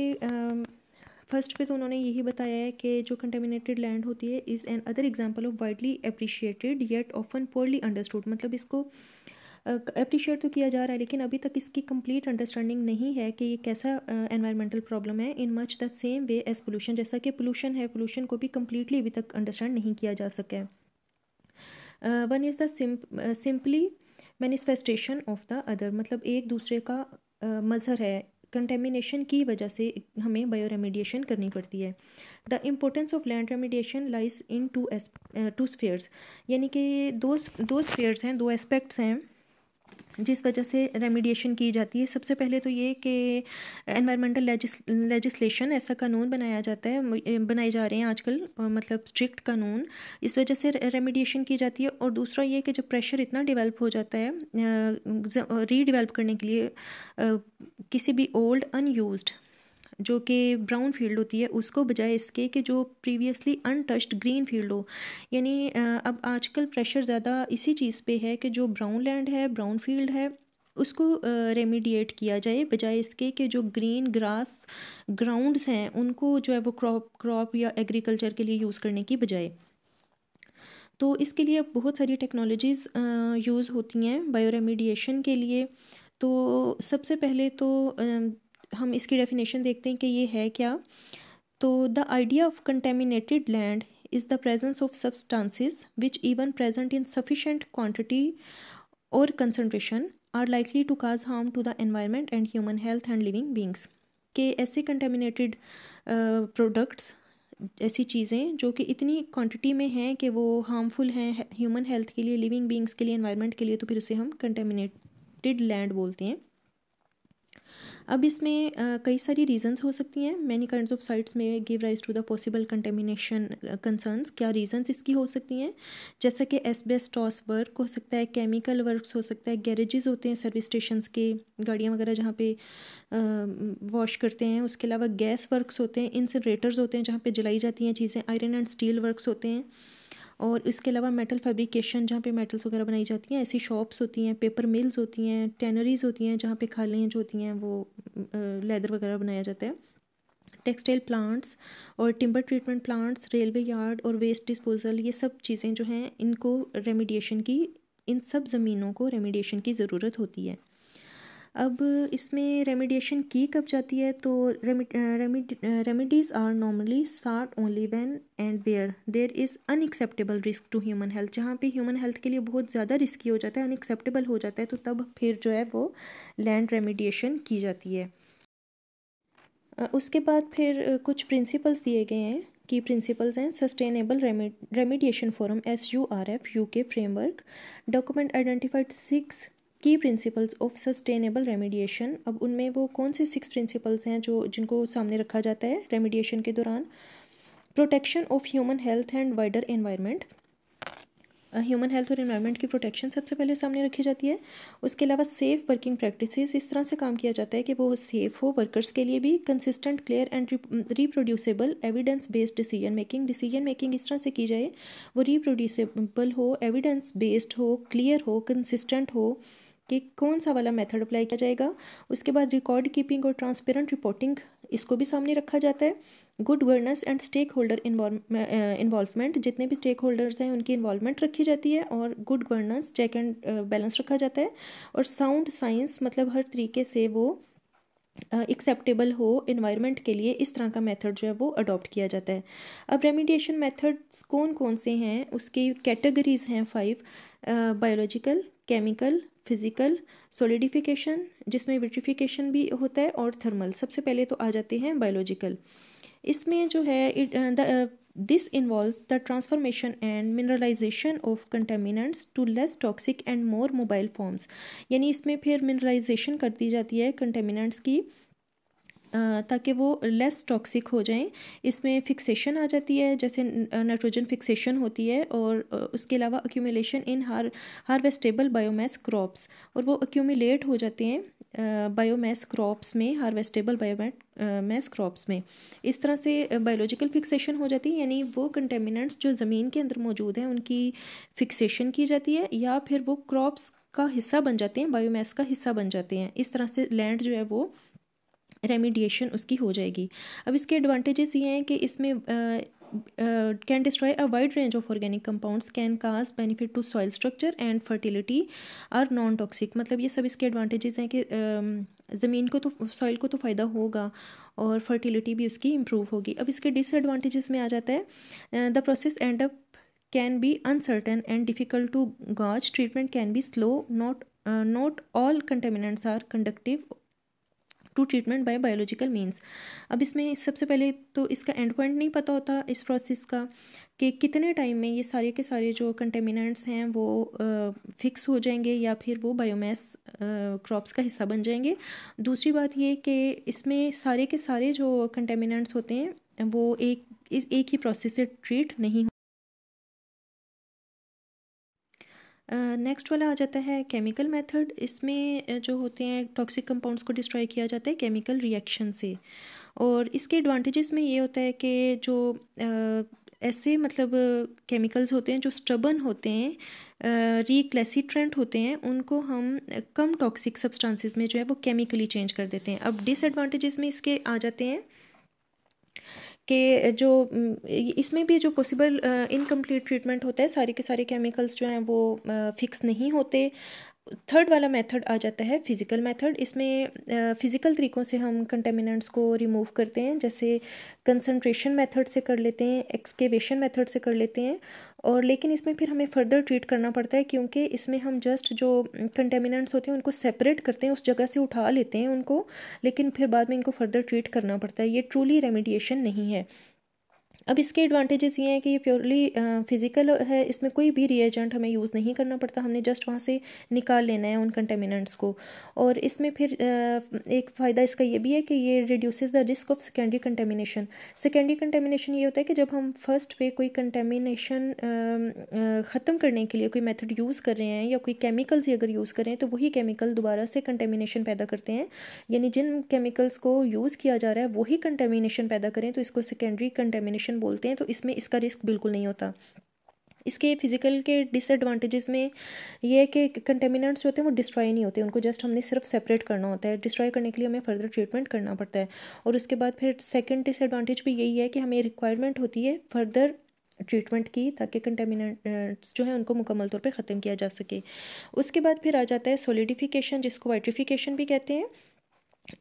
फर्स्ट पे तो उन्होंने यही बताया है कि जो कंटेमिनेटेड लैंड होती है is another example of widely appreciated yet often poorly understood मतलब इसको अप्रिशिएट तो किया जा रहा है लेकिन अभी तक इसकी कंप्लीट अंडरस्टैंडिंग नहीं है कि ये कैसा एनवायरमेंटल प्रॉब्लम है in much the same way as pollution जैसा कि पोल्यूशन है पोल्यूशन को भी कम्प्लीटली अभी तक अंडरस्टैंड नहीं किया जा सका है one is the simply manifestation of the other मतलब एक दूसरे का uh, मज़हर है कंटेमिनेशन की वजह से हमें बायो रेमिडिएशन करनी पड़ती है the importance of land remediation lies in two two spheres यानी कि दो दो स्फेयर्स हैं दो एस्पेक्ट्स हैं जिस वजह से रेमिडिएशन की जाती है सबसे पहले तो ये कि एनवायरमेंटल लेजिस्लेशन ऐसा कानून बनाया जाता है बनाए जा रहे हैं आजकल मतलब स्ट्रिक्ट कानून इस वजह से रेमिडिएशन की जाती है और दूसरा ये कि जब प्रेशर इतना डिवेल्प हो जाता है रीडेवलप करने के लिए किसी भी ओल्ड अनयूज्ड जो कि ब्राउन फील्ड होती है उसको बजाय इसके कि जो प्रीवियसली अनटच्ड ग्रीन फील्ड हो यानी अब आजकल प्रेशर ज़्यादा इसी चीज़ पे है कि जो ब्राउन लैंड है ब्राउन फील्ड है उसको रेमिडिएट किया जाए बजाय इसके कि जो ग्रीन ग्रास ग्राउंड्स हैं उनको जो है वो क्रॉप क्रॉप या एग्रीकल्चर के लिए यूज़ करने की बजाय तो इसके लिए अब बहुत सारी टेक्नोलॉजीज़ यूज़ होती हैं बायो रेमिडिएशन के लिए तो सबसे पहले तो हम इसकी डेफिनेशन देखते हैं कि ये है क्या तो the idea of contaminated land is the presence of substances which even present in sufficient quantity और concentration are likely to cause harm to the environment and human health and living beings के ऐसे contaminated products ऐसी चीज़ें जो कि इतनी quantity में हैं कि वो हार्मफुल हैं ह्यूमन हेल्थ के लिए लिविंग बींग्स के लिए एनवायरनमेंट के लिए तो फिर उसे हम कंटेमिनेटेड लैंड बोलते हैं अब इसमें कई सारी रीजंस हो सकती हैं many kind of sites may give rise to the possible contamination concerns क्या रीजंस इसकी हो सकती हैं जैसा कि एसबेस्टॉस वर्क हो सकता है केमिकल वर्क्स हो सकता है गैरेजेस होते हैं सर्विस स्टेशन के गाड़ियाँ वगैरह जहाँ पे वॉश करते हैं उसके अलावा गैस वर्क्स होते हैं इंसनरेटर्स होते हैं जहाँ पे जलाई जाती हैं चीज़ें आयरन एंड स्टील वर्क्स होते हैं और इसके अलावा मेटल फैब्रिकेशन जहाँ पे मेटल्स वगैरह बनाई जाती हैं ऐसी शॉप्स होती हैं पेपर मिल्स होती हैं टैनरीज होती हैं जहाँ पे खालें जो होती हैं वो लेदर वगैरह बनाया जाता है टेक्सटाइल प्लांट्स और timber treatment plants railway yard और वेस्ट डिस्पोजल ये सब चीज़ें जो हैं इनको रेमिडिएशन की इन सब ज़मीनों को रेमिडिएशन की ज़रूरत होती है अब इसमें रेमिडिएशन की कब जाती है तो remedies are normally start only when and where there is unacceptable risk to human health जहाँ पे ह्यूमन हेल्थ के लिए बहुत ज़्यादा रिस्की हो जाता है अनएक्सेप्टेबल हो जाता है तो तब फिर जो है वो लैंड रेमिडिएशन की जाती है उसके बाद फिर कुछ प्रिंसिपल्स दिए गए हैं की प्रिंसिपल्स हैं sustainable remediation forum S U R F U K framework document identified six key principles of sustainable remediation अब उनमें वो कौन से सिक्स प्रिंसिपल्स हैं जो जिनको सामने रखा जाता है रेमिडिएशन के दौरान protection of human health and wider environment human health और इन्वायरमेंट की प्रोटेक्शन सबसे पहले सामने रखी जाती है उसके अलावा सेफ वर्किंग प्रैक्टिसेस इस तरह से काम किया जाता है कि वो सेफ हो वर्कर्स के लिए भी consistent clear and reproducible evidence based decision making decision making इस तरह से की जाए वो रिप्रोड्यूसेबल हो एविडेंस बेस्ड हो क्लियर हो कंसिस्टेंट हो कि कौन सा वाला मेथड अप्लाई किया जाएगा उसके बाद रिकॉर्ड कीपिंग और ट्रांसपेरेंट रिपोर्टिंग इसको भी सामने रखा जाता है good governance and stakeholder involvement जितने भी स्टेक होल्डर्स हैं उनकी इन्वॉल्वमेंट रखी जाती है और good governance check and balance रखा जाता है और साउंड साइंस मतलब हर तरीके से वो एक्सेप्टेबल uh, हो इन्वायरमेंट के लिए इस तरह का मेथड जो है वो अडॉप्ट किया जाता है अब रेमिडिएशन मेथड्स कौन कौन से हैं उसकी कैटेगरीज हैं five biological chemical physical solidification जिसमें विट्रिफिकेशन भी होता है और थर्मल सबसे पहले तो आ जाते हैं बायोलॉजिकल इसमें जो है this involve the transformation and mineralisation of contaminants to less toxic and more mobile forms यानी इसमें फिर मिनरलाइजेशन कर दी जाती है कंटेमिनेंट्स की ताकि वो लेस टॉक्सिक हो जाएं इसमें फिक्सेशन आ जाती है जैसे नाइट्रोजन फिक्सेशन होती है और उसके अलावा अक्यूमिलेशन इन हार हार्वेस्टेबल बायोमास क्रॉप्स और वो अक्यूमिलेट हो जाते हैं बायोमास क्रॉप्स में हार्वेस्टेबल बायोमास क्रॉप्स में इस तरह से बायोलॉजिकल फिक्सेशन हो जाती है यानी वो कंटेमिनेंट्स जो ज़मीन के अंदर मौजूद हैं उनकी फिक्सेशन की जाती है या फिर वो क्रॉप्स का हिस्सा बन जाते हैं बायोमास का हिस्सा बन जाते हैं इस तरह से लैंड जो है वो रेमिडिएशन उसकी हो जाएगी अब इसके एडवांटेजेस ये हैं कि इसमें can destroy a wide range of organic compounds can cause benefit to soil structure and fertility are non toxic मतलब ये सब इसके एडवांटेजेस हैं कि ज़मीन को तो सॉइल को तो फ़ायदा होगा और फर्टिलिटी भी उसकी इम्प्रूव होगी अब इसके डिसएडवांटेजेस में आ जाता है the process end up can be uncertain and difficult to gauge treatment can be slow not not all contaminants are conductive to treatment by biological means अब इसमें सबसे पहले तो इसका एंड पॉइंट नहीं पता होता इस प्रोसेस का कि कितने टाइम में ये सारे के सारे जो कंटेमिनेंट्स हैं वो फिक्स हो जाएंगे या फिर वो बायोमास क्रॉप्स का हिस्सा बन जाएंगे दूसरी बात ये कि इसमें सारे के सारे जो कंटेमिनेंट्स होते हैं वो एक इस एक ही प्रोसेस से ट्रीट नहीं नेक्स्ट वाला आ जाता है केमिकल मेथड इसमें जो होते हैं टॉक्सिक कंपाउंड्स को डिस्ट्रॉय किया जाता है केमिकल रिएक्शन से और इसके एडवांटेजेस में ये होता है कि जो ऐसे मतलब केमिकल्स होते हैं जो स्टबन होते हैं रिक्लेसिट्रेंट होते हैं उनको हम कम टॉक्सिक सब्सटेंसेस में जो है वो केमिकली चेंज कर देते हैं अब डिसएडवांटेजेस में इसके आ जाते हैं कि जो इसमें भी जो पॉसिबल इनकम्प्लीट ट्रीटमेंट होता है सारे के सारे केमिकल्स जो हैं वो फिक्स नहीं होते थर्ड वाला मेथड आ जाता है फिज़िकल मेथड इसमें फिज़िकल तरीक़ों से हम कंटेमिनेंट्स को रिमूव करते हैं जैसे कंसंट्रेशन मेथड से कर लेते हैं एक्सकेवेशन मेथड से कर लेते हैं और लेकिन इसमें फिर हमें फर्दर ट्रीट करना पड़ता है क्योंकि इसमें हम जस्ट जो कंटेमिनेंट्स होते हैं उनको सेपरेट करते हैं उस जगह से उठा लेते हैं उनको लेकिन फिर बाद में इनको फर्दर ट्रीट करना पड़ता है ये ट्रूली रेमिडिएशन नहीं है अब इसके एडवांटेजेस ये हैं कि ये प्योरली फिजिकल है इसमें कोई भी रिएजेंट हमें यूज़ नहीं करना पड़ता हमने जस्ट वहाँ से निकाल लेना है उन कंटेमिनेंट्स को और इसमें फिर एक फ़ायदा इसका ये भी है कि ये reduces the risk of secondary contamination secondary contamination ये होता है कि जब हम फर्स्ट पे कोई कंटेमिनेशन ख़त्म करने के लिए कोई मेथड यूज़ कर रहे हैं या कोई केमिकल्स ही अगर यूज़ करें तो वही केमिकल दोबारा से कंटेमिनेशन पैदा करते हैं यानी जिन केमिकल्स को यूज़ किया जा रहा है वही कंटेमिनेशन पैदा करें तो इसको सेकेंडरी कंटेमिनेशन डिप्रेशन बोलते हैं तो इसमें इसका रिस्क बिल्कुल नहीं होता इसके फिजिकल के डिसएडवांटेजेस में ये है कि कंटेमिनेंट्स जो होते हैं वो डिस्ट्रॉय नहीं होते उनको जस्ट हमने सिर्फ सेपरेट करना होता है डिस्ट्रॉय करने के लिए हमें फर्दर ट्रीटमेंट करना पड़ता है और उसके बाद फिर सेकंड डिसएडवांटेज भी यही है कि हमें रिक्वायरमेंट होती है फर्दर ट्रीटमेंट की ताकि कंटेमिनेट्स जो है उनको मुकम्मल तौर पर ख़त्म किया जा सके उसके बाद फिर आ जाता है सोलिडिफिकेशन जिसको वाइट्रिफिकेशन भी कहते हैं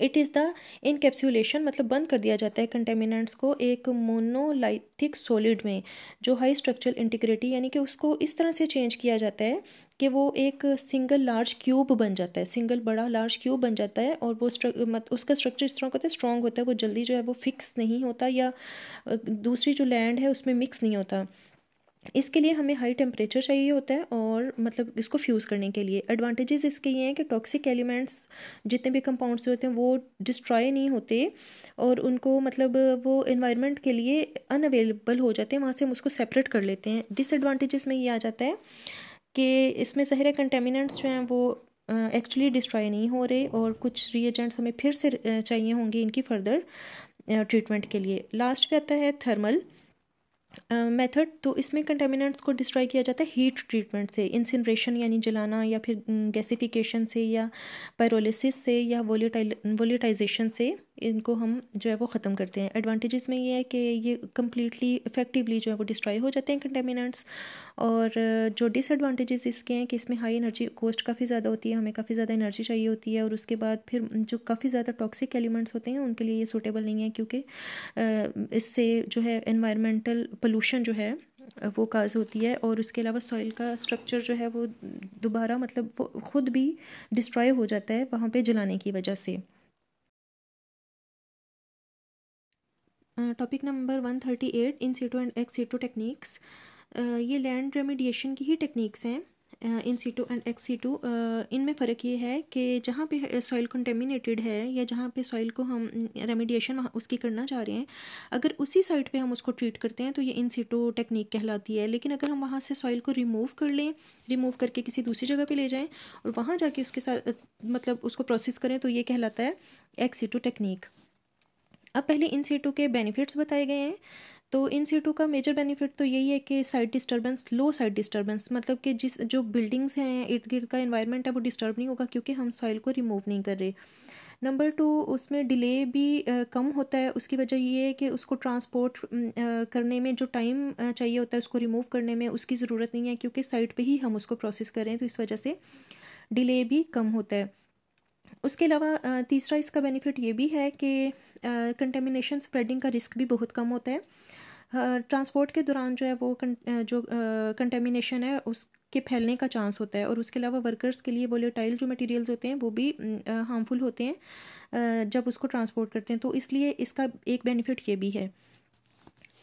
इट इज़ द इनकेप्सुलेशन मतलब बंद कर दिया जाता है कंटेमिनेंट्स को एक मोनोलाइथिक सॉलिड में जो हाई स्ट्रक्चरल इंटीग्रिटी यानी कि उसको इस तरह से चेंज किया जाता है कि वो एक सिंगल लार्ज क्यूब बन जाता है सिंगल बड़ा लार्ज क्यूब बन जाता है और वो मत उसका स्ट्रक्चर इस तरह होता है स्ट्रॉन्ग होता है वो जल्दी जो है वो फिक्स नहीं होता या दूसरी जो लैंड है उसमें मिक्स नहीं होता इसके लिए हमें हाई टेम्परेचर चाहिए होता है और मतलब इसको फ्यूज़ करने के लिए एडवांटेजेस इसके ये हैं कि टॉक्सिक एलिमेंट्स जितने भी कंपाउंड्स होते हैं वो डिस्ट्रॉय नहीं होते और उनको मतलब वो इन्वायरमेंट के लिए अनअवेलेबल हो जाते हैं वहाँ से हम उसको सेपरेट कर लेते हैं डिसएडवांटेजेस में ये आ जाता है कि इसमें सहरे कंटेमिनेंट्स जो हैं वो एक्चुअली डिस्ट्रॉय नहीं हो रहे और कुछ रिएजेंट्स हमें फिर से चाहिए होंगे इनकी फर्दर ट्रीटमेंट के लिए लास्ट पे आता है थर्मल मेथड तो इसमें कंटेमिनेंट्स को डिस्ट्रॉय किया जाता है हीट ट्रीटमेंट से इंसिनरेशन यानी जलाना या फिर गैसिफिकेशन से या पैरोलिसिस से या वोलीटाइल वोलीटाइजेशन से इनको हम जो है वो ख़त्म करते हैं एडवांटेजेस में ये है कि ये कम्प्लीटली इफेक्टिवली जो है वो डिस्ट्रॉय हो जाते हैं कंटेमिनेंट्स और जो डिसएडवांटेजेस इसके हैं कि इसमें हाई एनर्जी कोस्ट काफ़ी ज़्यादा होती है हमें काफ़ी ज़्यादा एनर्जी चाहिए होती है और उसके बाद फिर जो काफ़ी ज़्यादा टॉक्सिक एलिमेंट्स होते हैं उनके लिए ये सूटेबल नहीं है क्योंकि इससे जो है इन्वायरमेंटल पोलूशन जो है वो काज होती है और उसके अलावा सॉइल का स्ट्रक्चर जो है वो दोबारा मतलब वो खुद भी डिस्ट्रॉय हो जाता है वहाँ पे जलाने की वजह से topic number one thirty eight in situ and ex situ techniques ये लैंड रेमिडिएशन की ही टेक्निक्स हैं इन सीटो एंड एक्स इन इनमें फ़र्क ये है कि जहाँ पे सॉइल कंटेमिनेटेड है या जहाँ पे सॉइल को हम रेमिडिएशन वहाँ उसकी करना चाह रहे हैं अगर उसी साइट पे हम उसको ट्रीट करते हैं तो ये इन सीटो टेक्निक कहलाती है लेकिन अगर हम वहाँ से सॉइल को रिमूव कर लें रिमूव करके किसी दूसरी जगह पे ले जाएं और वहाँ जाके उसके साथ मतलब उसको प्रोसेस करें तो ये कहलाता है एक्स टू टेक्निक अब पहले इन सीटू के बेनिफिट्स बताए गए हैं तो इन सीटू का मेजर बेनिफिट तो यही है कि site disturbance low site disturbance मतलब कि जिस जो बिल्डिंग्स हैं इर्द गिर्द का इन्वायरमेंट है वो डिस्टर्ब नहीं होगा क्योंकि हम सॉइल को रिमूव नहीं कर रहे नंबर टू उसमें डिले भी आ, कम होता है उसकी वजह ये है कि उसको ट्रांसपोर्ट करने में जो टाइम चाहिए होता है उसको रिमूव करने में उसकी ज़रूरत नहीं है क्योंकि साइट पे ही हम उसको प्रोसेस करें तो इस वजह से डिले भी कम होता है उसके अलावा तीसरा इसका बेनिफिट ये भी है कि कंटेमिनेशन स्प्रेडिंग का रिस्क भी बहुत कम होता है ट्रांसपोर्ट के दौरान जो है वो कं, जो कंटेमिनेशन है उसके फैलने का चांस होता है और उसके अलावा वर्कर्स के लिए वोलेटाइल जो मटेरियल्स होते हैं वो भी हार्मफुल होते हैं जब उसको ट्रांसपोर्ट करते हैं तो इसलिए इसका एक बेनिफिट ये भी है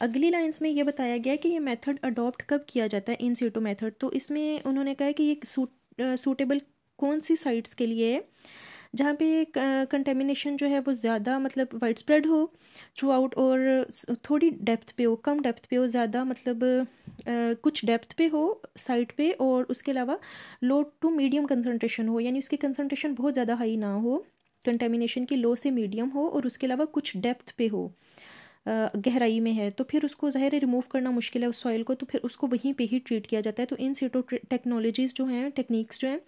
अगली लाइंस में यह बताया गया कि ये मेथड अडॉप्ट कब किया जाता है इन सीटो मेथड तो इसमें उन्होंने कहा कि ये सूट सूटेबल कौन सी साइट्स के लिए है जहाँ पे कंटेमिनेशन जो है वो ज़्यादा मतलब वाइड स्प्रेड हो थ्रू आउट और थोड़ी डेप्थ पे हो कम डेप्थ पे हो ज़्यादा मतलब कुछ डेप्थ पे हो साइड पे और उसके अलावा लो टू मीडियम कंसनट्रेशन हो यानी उसकी कंसनट्रेशन बहुत ज़्यादा हाई ना हो कंटेमिनेशन की लो से मीडियम हो और उसके अलावा कुछ डेप्थ पे हो गहराई में है तो फिर उसको ज़ाहिर है रिमूव करना मुश्किल है उस सॉइल को तो फिर उसको वहीं पे ही ट्रीट किया जाता है तो इन सीटो टेक्नोलॉजीज़ जो हैं टेक्निक्स जो हैं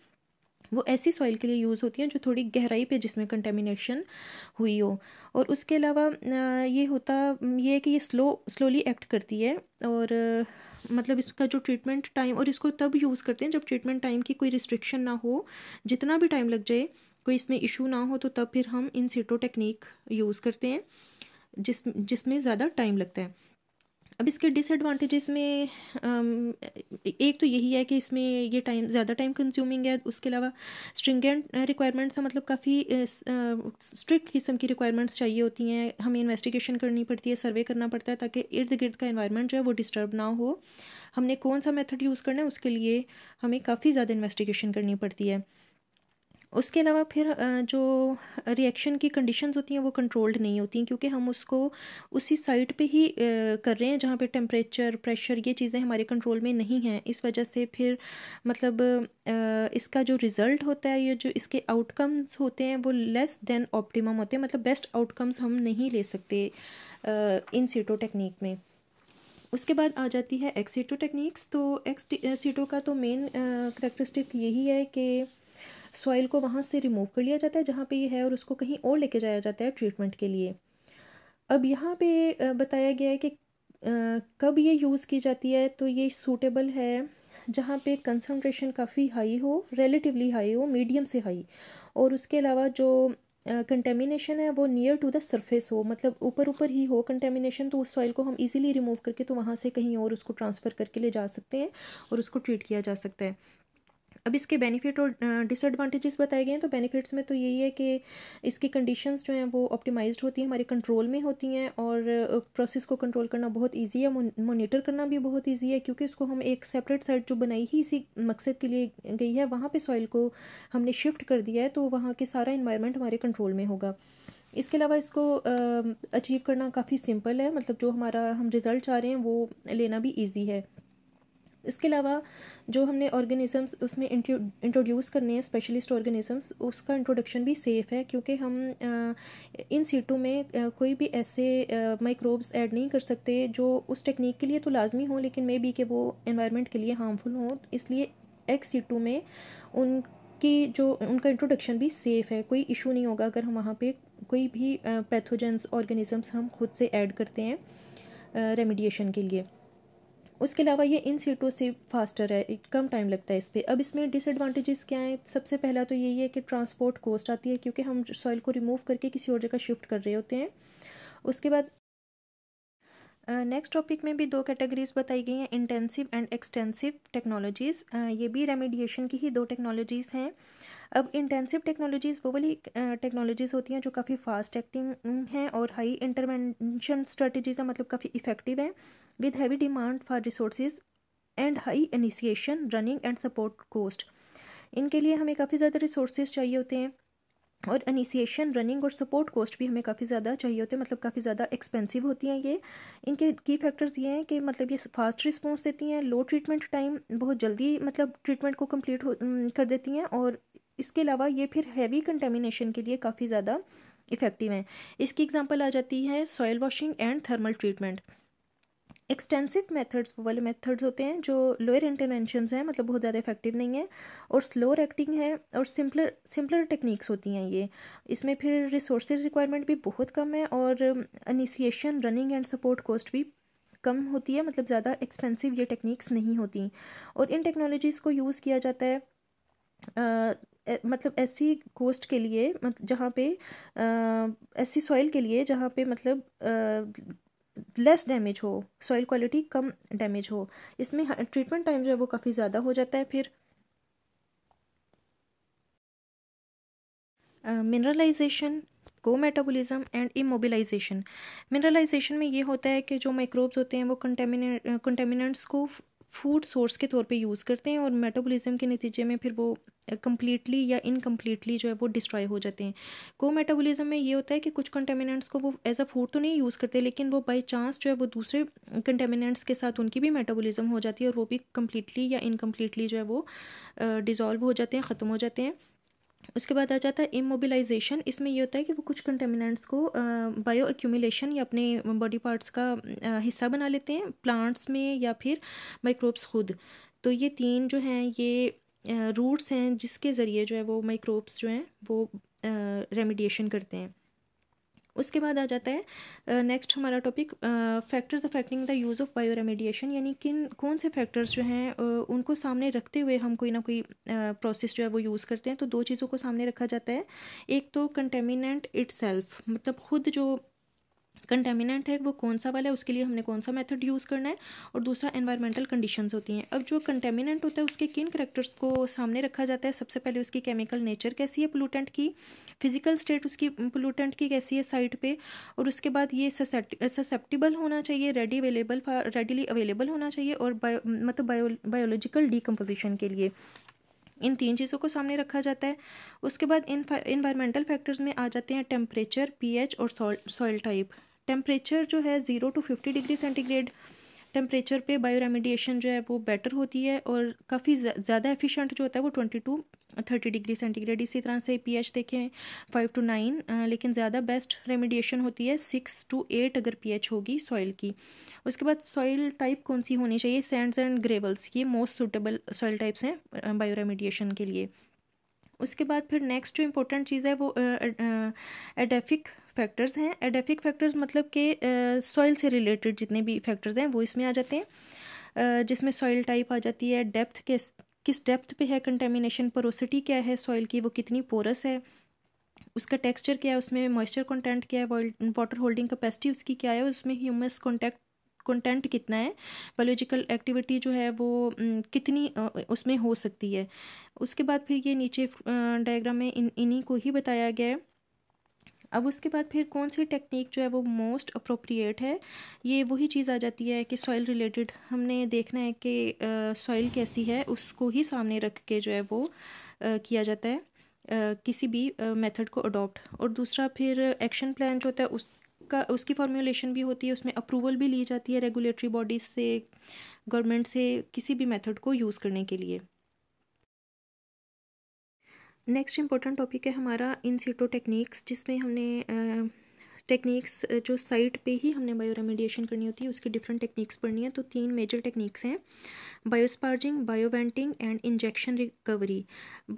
वो ऐसी सॉइल के लिए यूज़ होती हैं जो थोड़ी गहराई पे जिसमें कंटेमिनेशन हुई हो और उसके अलावा ये होता ये है कि ये स्लो स्लोली एक्ट करती है और मतलब इसका जो ट्रीटमेंट टाइम और इसको तब यूज़ करते हैं जब ट्रीटमेंट टाइम की कोई रिस्ट्रिक्शन ना हो जितना भी टाइम लग जाए कोई इसमें इशू ना हो तो तब फिर हम इन सीटो टेक्निक यूज़ करते हैं जिस जिसमें ज़्यादा टाइम लगता है अब इसके डिसएडवांटेजेस में um, एक तो यही है कि इसमें ये टाइम ज़्यादा टाइम कंज्यूमिंग है उसके अलावा स्ट्रिंगेंट रिक्वायरमेंट्स uh, हैं मतलब काफ़ी स्ट्रिक्ट uh, uh, किस्म की रिक्वायरमेंट्स चाहिए होती हैं हमें इन्वेस्टिगेशन करनी पड़ती है सर्वे करना पड़ता है ताकि इर्द गिर्द का इन्वायरमेंट जो है वो डिस्टर्ब ना हो हमने कौन सा मेथड यूज़ करना है उसके लिए हमें काफ़ी ज़्यादा इन्वेस्टिगेशन करनी पड़ती है उसके अलावा फिर जो रिएक्शन की कंडीशंस होती हैं वो कंट्रोल्ड नहीं होती क्योंकि हम उसको उसी साइट पे ही कर रहे हैं जहाँ पे टेम्परेचर प्रेशर ये चीज़ें हमारे कंट्रोल में नहीं हैं इस वजह से फिर मतलब इसका जो रिज़ल्ट होता है या जो इसके आउटकम्स होते हैं वो लेस देन ऑप्टिमम होते हैं मतलब बेस्ट आउटकम्स हम नहीं ले सकते इन सीटो टेक्निक में उसके बाद आ जाती है एक्सीटो टेक्निक्स तो एक्स सीटो का तो मेन करेक्टरिस्टिक यही है कि सॉइल को वहाँ से रिमूव कर लिया जाता है जहाँ पे ये है और उसको कहीं और लेके जाया जाता है ट्रीटमेंट के लिए अब यहाँ पे बताया गया है कि कब ये यूज़ की जाती है तो ये सूटेबल है जहाँ पे कंसनट्रेशन काफ़ी हाई हो रिलेटिवली हाई हो मीडियम से हाई और उसके अलावा जो कंटेमिनेशन uh, है वो नियर टू द सरफेस हो मतलब ऊपर ऊपर ही हो कंटेमिनेशन तो उस सॉइल को हम इजीली रिमूव करके तो वहाँ से कहीं और उसको ट्रांसफ़र करके ले जा सकते हैं और उसको ट्रीट किया जा सकता है अब इसके बेनिफिट और डिसएडवांटेजेस बताए गए हैं तो बेनिफिट्स में तो यही है कि इसकी कंडीशंस जो हैं वो ऑप्टिमाइज्ड होती हैं हमारे कंट्रोल में होती हैं और प्रोसेस को कंट्रोल करना बहुत ईजी है मोनिटर करना भी बहुत ईजी है क्योंकि इसको हम एक सेपरेट साइट जो बनाई ही इसी मकसद के लिए गई है वहाँ पर सॉइल को हमने शिफ्ट कर दिया है तो वहाँ के सारा इन्वायरमेंट हमारे कंट्रोल में होगा इसके अलावा इसको अचीव करना काफ़ी सिंपल है मतलब जो हमारा हम रिज़ल्ट चाह रहे हैं वो लेना भी ईजी है इसके अलावा जो हमने ऑर्गेनिजम्स उसमें इंट्रोड्यूस करने हैं स्पेशलिस्ट ऑर्गेनिजम्स उसका इंट्रोडक्शन भी सेफ़ है क्योंकि हम इन सीटों में कोई भी ऐसे माइक्रोब्स ऐड नहीं कर सकते जो उस टेक्निक के लिए तो लाजमी हों लेकिन मे बी के वो इन्वायरमेंट के लिए हार्मफुल हों इसलिए एक्स सीटू में उन कि जो उनका इंट्रोडक्शन भी सेफ़ है कोई इशू नहीं होगा अगर हम वहाँ पे कोई भी पैथोजेंस ऑर्गेनिजम्स हम खुद से ऐड करते हैं रेमिडिएशन के लिए उसके अलावा ये इन सीटों से फास्टर है कम टाइम लगता है इस पर अब इसमें डिसएडवांटेजेस क्या हैं सबसे पहला तो यही है कि ट्रांसपोर्ट कॉस्ट आती है क्योंकि हम सॉइल को रिमूव करके किसी और जगह शिफ्ट कर रहे होते हैं उसके बाद नेक्स्ट टॉपिक में भी दो कैटेगरीज बताई गई हैं इंटेंसिव एंड एक्सटेंसिव टेक्नोलॉजीज़ ये भी रेमेडिएशन की ही दो टेक्नोलॉजीज़ हैं अब इंटेंसिव टेक्नोलॉजीज़ वो वाली टेक्नोलॉजीज़ होती हैं जो काफ़ी फास्ट एक्टिंग हैं और हाई इंटरवेंशन स्ट्रेटजीज़ हैं मतलब काफ़ी इफेक्टिव हैं with heavy demand for resources and high initiation running and support cost इनके लिए हमें काफ़ी ज़्यादा रिसोर्सेज चाहिए होते हैं और इनिशिएशन रनिंग और सपोर्ट कॉस्ट भी हमें काफ़ी ज़्यादा चाहिए होते हैं मतलब काफ़ी ज़्यादा एक्सपेंसिव होती हैं ये इनके की फैक्टर्स ये हैं कि मतलब ये फास्ट रिस्पॉन्स देती हैं लो ट्रीटमेंट टाइम बहुत जल्दी मतलब ट्रीटमेंट को कम्प्लीट कर देती हैं और इसके अलावा ये फिर हैवी कंटेमिनेशन के लिए काफ़ी ज़्यादा इफ़ेक्टिव हैं इसकी एग्जाम्पल आ जाती है soil washing and thermal treatment extensive methods वो वाले मेथड्स होते हैं जो लोअर इंटरवेंशन हैं मतलब बहुत ज़्यादा इफेक्टिव नहीं है और स्लोअर एक्टिंग है और सिंपलर सिंपलर टेक्निक्स होती हैं ये इसमें फिर रिसोर्स रिक्वायरमेंट भी बहुत कम है और initiation running and support cost भी कम होती है मतलब ज़्यादा एक्सपेंसिव ये टेक्निक्स नहीं होती और इन टेक्नोलॉजीज़ को यूज़ किया जाता है आ, मतलब ऐसी कोस्ट के लिए मतलब जहाँ पे ऐसी सॉइल के लिए जहाँ पे मतलब आ, लेस डैमेज हो सॉइल क्वालिटी कम डैमेज हो इसमें ट्रीटमेंट टाइम जो है वो काफ़ी ज़्यादा हो जाता है फिर मिनरलाइजेशन को मेटाबोलिज्म एंड इमोबिलाइजेशन मिनरलाइजेशन में ये होता है कि जो माइक्रोब्स होते हैं वो कंटेमिनेट कंटेमिनेंट्स को फूड सोर्स के तौर पे यूज़ करते हैं और मेटाबॉलिज्म के नतीजे में फिर वो कम्प्लीटली या इनकम्प्लीटली जो है वो डिस्ट्रॉय हो जाते हैं को मेटाबॉलिज्म में ये होता है कि कुछ कंटेमिनेंट्स को वो एज अ फूड तो नहीं यूज़ करते लेकिन वो बाई चांस जो है वो दूसरे कंटेमिनेंट्स के साथ उनकी भी मेटाबॉलिज्म हो जाती है और वो भी कम्प्लीटली या इनकम्प्लीटली जो है वो डिज़ोल्व हो जाते हैं ख़त्म हो जाते हैं उसके बाद आ जाता है इमोबिलाइजेशन इसमें ये होता है कि वो कुछ कंटेमिनेंट्स को बायो एक्यूमिलेशन या अपने बॉडी पार्ट्स का हिस्सा बना लेते हैं प्लांट्स में या फिर माइक्रोब्स खुद तो ये तीन जो हैं ये रूट्स हैं जिसके ज़रिए जो है वो माइक्रोब्स जो हैं वो रेमिडिएशन करते हैं उसके बाद आ जाता है नेक्स्ट हमारा topic factors affecting the use of bioremediation यानी किन कौन से फैक्टर्स जो हैं उनको सामने रखते हुए हम कोई ना कोई प्रोसेस जो है वो यूज़ करते हैं तो दो चीज़ों को सामने रखा जाता है एक तो कंटेमिनेंट इट्सल्फ मतलब खुद जो कंटेमिनेंट है वो कौन सा वाला है उसके लिए हमने कौन सा मेथड यूज़ करना है और दूसरा एनवायरमेंटल कंडीशंस होती हैं अब जो कंटेमिनेंट होता है उसके किन करेक्टर्स को सामने रखा जाता है सबसे पहले उसकी केमिकल नेचर कैसी है पोलूटेंट की फिजिकल स्टेट उसकी पोलूटेंट की कैसी है साइट पर और उसके बाद ये ससेप्टिबल होना चाहिए रेडी अवेलेबल रेडीली अवेलेबल होना चाहिए और बायो, मतलब बायोलॉजिकल डिकम्पोजिशन के लिए इन तीन चीज़ों को सामने रखा जाता है उसके बाद इन इन्वायरमेंटल फैक्टर्स में आ जाते हैं टेम्परेचर पीएच और सॉइल टाइप टेम्परेचर जो है zero to fifty degree centigrade temperature पे बायो रेमिडिएशन जो है वो बेटर होती है और काफ़ी ज़्यादा एफिशिएंट जो होता है वो twenty to thirty degree centigrade इसी तरह से पीएच देखें फाइव टू नाइन लेकिन ज़्यादा बेस्ट रेमिडिएशन होती है सिक्स टू एट अगर पीएच होगी सॉइल की उसके बाद सॉइल टाइप कौन सी होनी चाहिए सैंड्स एंड ग्रेवल्स ये मोस्ट सुटेबल सॉइल टाइप्स हैं बायो रेमिडिएशन के लिए उसके बाद फिर नेक्स्ट जो इम्पोर्टेंट चीज़ है वो एडेफिक फैक्टर्स हैं एडेफिक फैक्टर्स मतलब के सॉइल से रिलेटेड जितने भी फैक्टर्स हैं वो इसमें आ जाते हैं जिसमें सॉइल टाइप आ जाती है डेप्थ के किस डेप्थ पे है कंटेमिनेशन पोरोसिटी क्या है सॉइल की वो कितनी पोरस है उसका टेक्सचर क्या है उसमें मॉइस्चर कंटेंट क्या है वाटर होल्डिंग कैपेसिटी उसकी क्या है उसमें ह्यूमस कॉन्टैक्ट कंटेंट कितना है बायोलॉजिकल एक्टिविटी जो है वो कितनी उसमें हो सकती है उसके बाद फिर ये नीचे डायग्राम में इन इन्हीं को ही बताया गया है अब उसके बाद फिर कौन सी टेक्निक जो है वो मोस्ट अप्रोप्रिएट है ये वही चीज़ आ जाती है कि सॉइल रिलेटेड हमने देखना है कि सॉइल कैसी है उसको ही सामने रख के जो है वो आ, किया जाता है आ, किसी भी मेथड को अडॉप्ट और दूसरा फिर एक्शन प्लान जो होता है उस का उसकी फॉर्मूलेशन भी होती है उसमें अप्रूवल भी ली जाती है रेगुलेटरी बॉडीज से गवर्नमेंट से किसी भी मेथड को यूज़ करने के लिए नेक्स्ट इम्पोर्टेंट टॉपिक है हमारा इन सीटो टेक्निक्स जिसमें हमने टेक्निक्स जो साइट पे ही हमने बायो रेमेडिएशन करनी होती है उसकी डिफरेंट टेक्निक्स पढ़नी है तो तीन मेजर टेक्निक्स हैं biosparging bioventing and injection recovery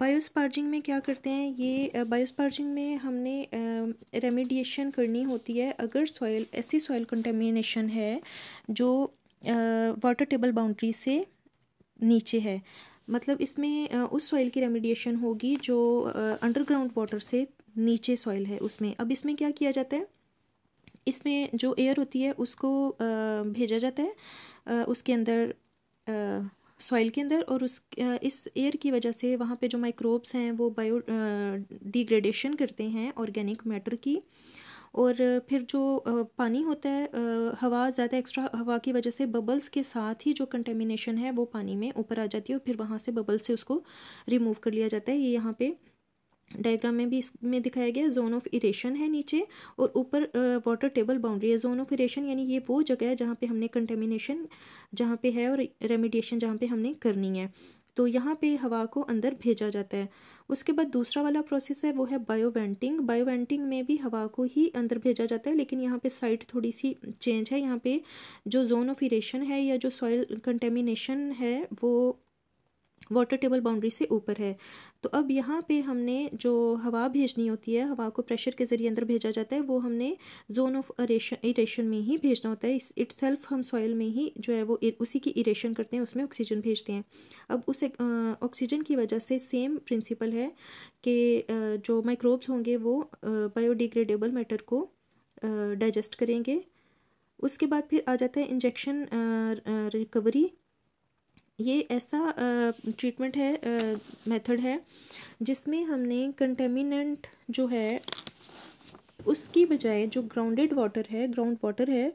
biosparging में क्या करते हैं ये बायोस्पार्जिंग में हमने रेमेडिएशन करनी होती है अगर सॉइल ऐसी सॉइल कंटेमिनेशन है जो वाटर टेबल बाउंड्री से नीचे है मतलब इसमें उस सॉइल की रेमिडिएशन होगी जो अंडरग्राउंड वाटर से नीचे सॉइल है उसमें अब इसमें क्या किया जाता है इसमें जो एयर होती है उसको भेजा जाता है उसके अंदर सॉइल के अंदर और उस इस एयर की वजह से वहाँ पे जो माइक्रोब्स हैं वो बायो डिग्रेडेशन करते हैं ऑर्गेनिक मैटर की और फिर जो पानी होता है हवा ज़्यादा एक्स्ट्रा हवा की वजह से बबल्स के साथ ही जो कंटेमिनेशन है वो पानी में ऊपर आ जाती है और फिर वहाँ से बबल से उसको रिमूव कर लिया जाता है ये यहाँ पे डायग्राम में भी इसमें दिखाया गया जोन ऑफ इरेशन है नीचे और ऊपर वाटर टेबल बाउंड्री है जोन ऑफ इरेशन यानी ये वो जगह है जहाँ पे हमने कंटेमिनेशन जहाँ पे है और रेमिडिएशन जहाँ पे हमने करनी है तो यहाँ पे हवा को अंदर भेजा जाता है उसके बाद दूसरा वाला प्रोसेस है वो है बायोवेंटिंग बायोवेंटिंग में भी हवा को ही अंदर भेजा जाता है लेकिन यहाँ पे साइट थोड़ी सी चेंज है यहाँ पे जो जोन ऑफ इरेशन है या जो सॉइल कंटेमिनेशन है वो वाटर टेबल बाउंड्री से ऊपर है तो अब यहाँ पे हमने जो हवा भेजनी होती है हवा को प्रेशर के ज़रिए अंदर भेजा जाता है वो हमने जोन ऑफ अरेशन इरेशन में ही भेजना होता है इस इट्स हम सॉइल में ही जो है वो उसी की इरेशन करते हैं उसमें ऑक्सीजन भेजते हैं अब उस ऑक्सीजन की वजह से सेम प्रिंसिपल है कि जो माइक्रोब्स होंगे वो बायोडिग्रेडेबल मैटर को डाइजेस्ट करेंगे उसके बाद फिर आ जाता है इंजेक्शन रिकवरी ये ऐसा ट्रीटमेंट है मेथड है जिसमें हमने कंटेमिनेंट जो है उसकी बजाय जो ग्राउंडेड वाटर है ग्राउंड वाटर है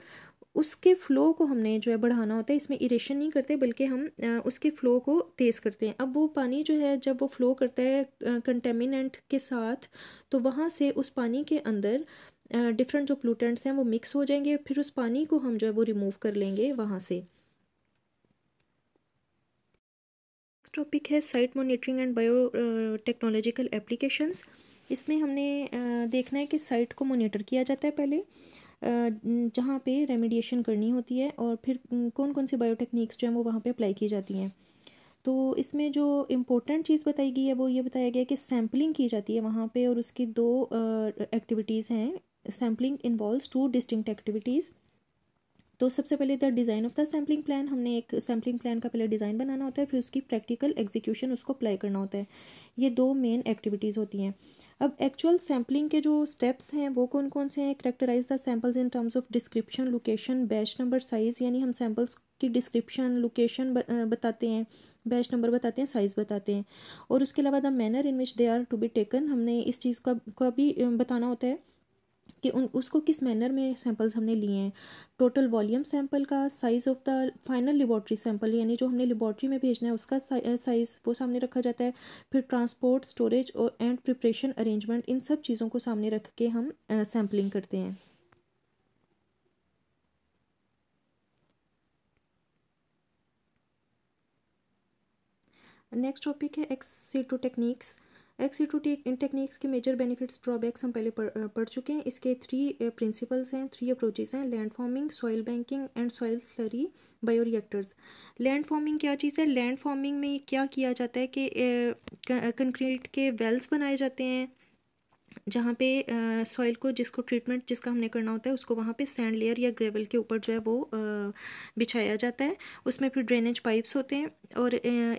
उसके फ़्लो को हमने जो है बढ़ाना होता है इसमें इरेशन नहीं करते बल्कि हम उसके फ़्लो को तेज़ करते हैं अब वो पानी जो है जब वो फ़्लो करता है कंटेमिनेंट के साथ तो वहाँ से उस पानी के अंदर डिफरेंट जो प्लूटेंट्स हैं वो मिक्स हो जाएंगे फिर उस पानी को हम जो है वो रिमूव कर लेंगे वहाँ से टॉपिक है site monitoring and biotechnological applications इसमें हमने देखना है कि साइट को मॉनिटर किया जाता है पहले जहाँ पे रेमेडिएशन करनी होती है और फिर कौन कौन सी बायोटेक्निक्स जो हैं वो वहाँ पे अप्लाई की जाती हैं तो इसमें जो इम्पोर्टेंट चीज़ बताई गई है वो ये बताया गया कि सैम्पलिंग की जाती है वहाँ पे और उसकी दो एक्टिविटीज़ हैं sampling involve two distinct activities तो सबसे पहले the design of the sampling plan हमने एक सैम्पलिंग प्लान का पहले डिज़ाइन बनाना होता है फिर उसकी प्रैक्टिकल एग्जीक्यूशन उसको अप्लाई करना होता है ये दो मेन एक्टिविटीज़ होती हैं अब एक्चुअल सैम्पलिंग के जो स्टेप्स हैं वो कौन कौन से हैं characterise the samples in terms of description location batch number size यानी हम सैम्पल्स की डिस्क्रिप्शन लोकेशन बताते हैं बैच नंबर बताते हैं साइज़ बताते हैं और उसके अलावा the manner in which they are to be taken हमने इस चीज़ का, का भी बताना होता है कि उन उसको किस मैनर में सैंपल्स हमने लिए हैं टोटल वॉल्यूम सैंपल का size of the final laboratory sample यानी जो हमने लेबॉर्ट्री में भेजना है उसका साइज़ वो सामने रखा जाता है फिर ट्रांसपोर्ट स्टोरेज और एंड प्रिपरेशन अरेंजमेंट इन सब चीज़ों को सामने रख के हम सैम्पलिंग करते हैं नेक्स्ट टॉपिक है एक्सीटो टेक्निक्स एक्स टू इन टेक्निक्स के मेजर बेनिफिट्स ड्रॉबैक्स हम पहले पढ़, पढ़ चुके हैं इसके थ्री प्रिंसिपल्स हैं थ्री अप्रोचेज़ हैं land farming soil banking and soil slurry bioreactors land farming क्या चीज़ है लैंड फॉर्मिंग में क्या किया जाता है कि कंक्रीट के वेल्स बनाए जाते हैं जहाँ पे सॉइल को जिसको ट्रीटमेंट जिसका हमने करना होता है उसको वहाँ पे सैंड लेयर या ग्रेवल के ऊपर जो है वो बिछाया जाता है उसमें फिर ड्रेनेज पाइप्स होते हैं और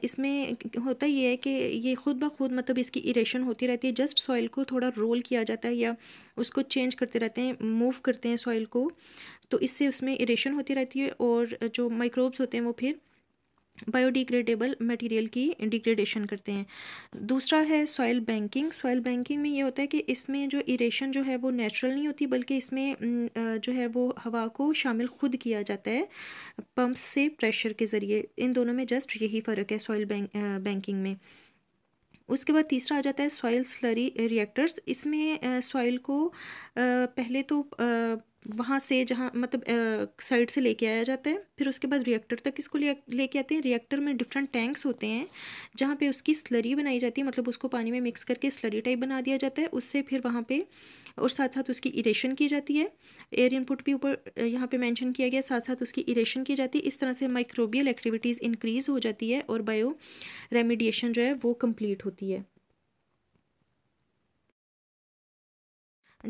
इसमें होता ये है कि ये खुद ब खुद मतलब इसकी इरेशन होती रहती है जस्ट सॉइल को थोड़ा रोल किया जाता है या उसको चेंज करते रहते हैं मूव करते हैं सॉइल को तो इससे उसमें इरेशन होती रहती है और जो माइक्रोब्स होते हैं वो फिर बायोडिग्रेडेबल मटेरियल की डिग्रेडेशन करते हैं दूसरा है सॉयल बैंकिंग सॉयल बैंकिंग में ये होता है कि इसमें जो इरेशन जो है वो नेचुरल नहीं होती बल्कि इसमें जो है वो हवा को शामिल खुद किया जाता है पंप से प्रेशर के ज़रिए इन दोनों में जस्ट यही फ़र्क है सॉयल बैंक बैंकिंग में उसके बाद तीसरा आ जाता है सॉइल स्लरी रिएक्टर्स इसमें सॉइल को पहले तो वहाँ से जहाँ मतलब साइड से लेके आया जाता है फिर उसके बाद रिएक्टर तक इसको लेके आते हैं रिएक्टर में डिफरेंट टैंक्स होते हैं जहाँ पे उसकी स्लरी बनाई जाती है मतलब उसको पानी में मिक्स करके स्लरी टाइप बना दिया जाता है उससे फिर वहाँ पे और साथ साथ उसकी इरेशन की जाती है एयर इनपुट भी ऊपर यहाँ पे मैंशन किया गया साथ साथ उसकी इरेशन की जाती है इस तरह से माइक्रोबियल एक्टिविटीज़ इंक्रीज़ हो जाती है और बायो रेमिडिएशन जो है वो कम्प्लीट होती है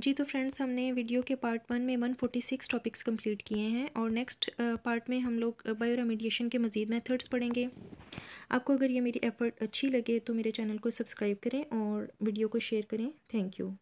जी तो फ्रेंड्स हमने वीडियो के पार्ट वन में वन सिक्स टॉपिक्स कम्प्लीट किए हैं और नेक्स्ट पार्ट में हम लोग बायो रेमेडिएशन के मज़ीद मेथड्स पढ़ेंगे आपको अगर ये मेरी एफर्ट अच्छी लगे तो मेरे चैनल को सब्सक्राइब करें और वीडियो को शेयर करें थैंक यू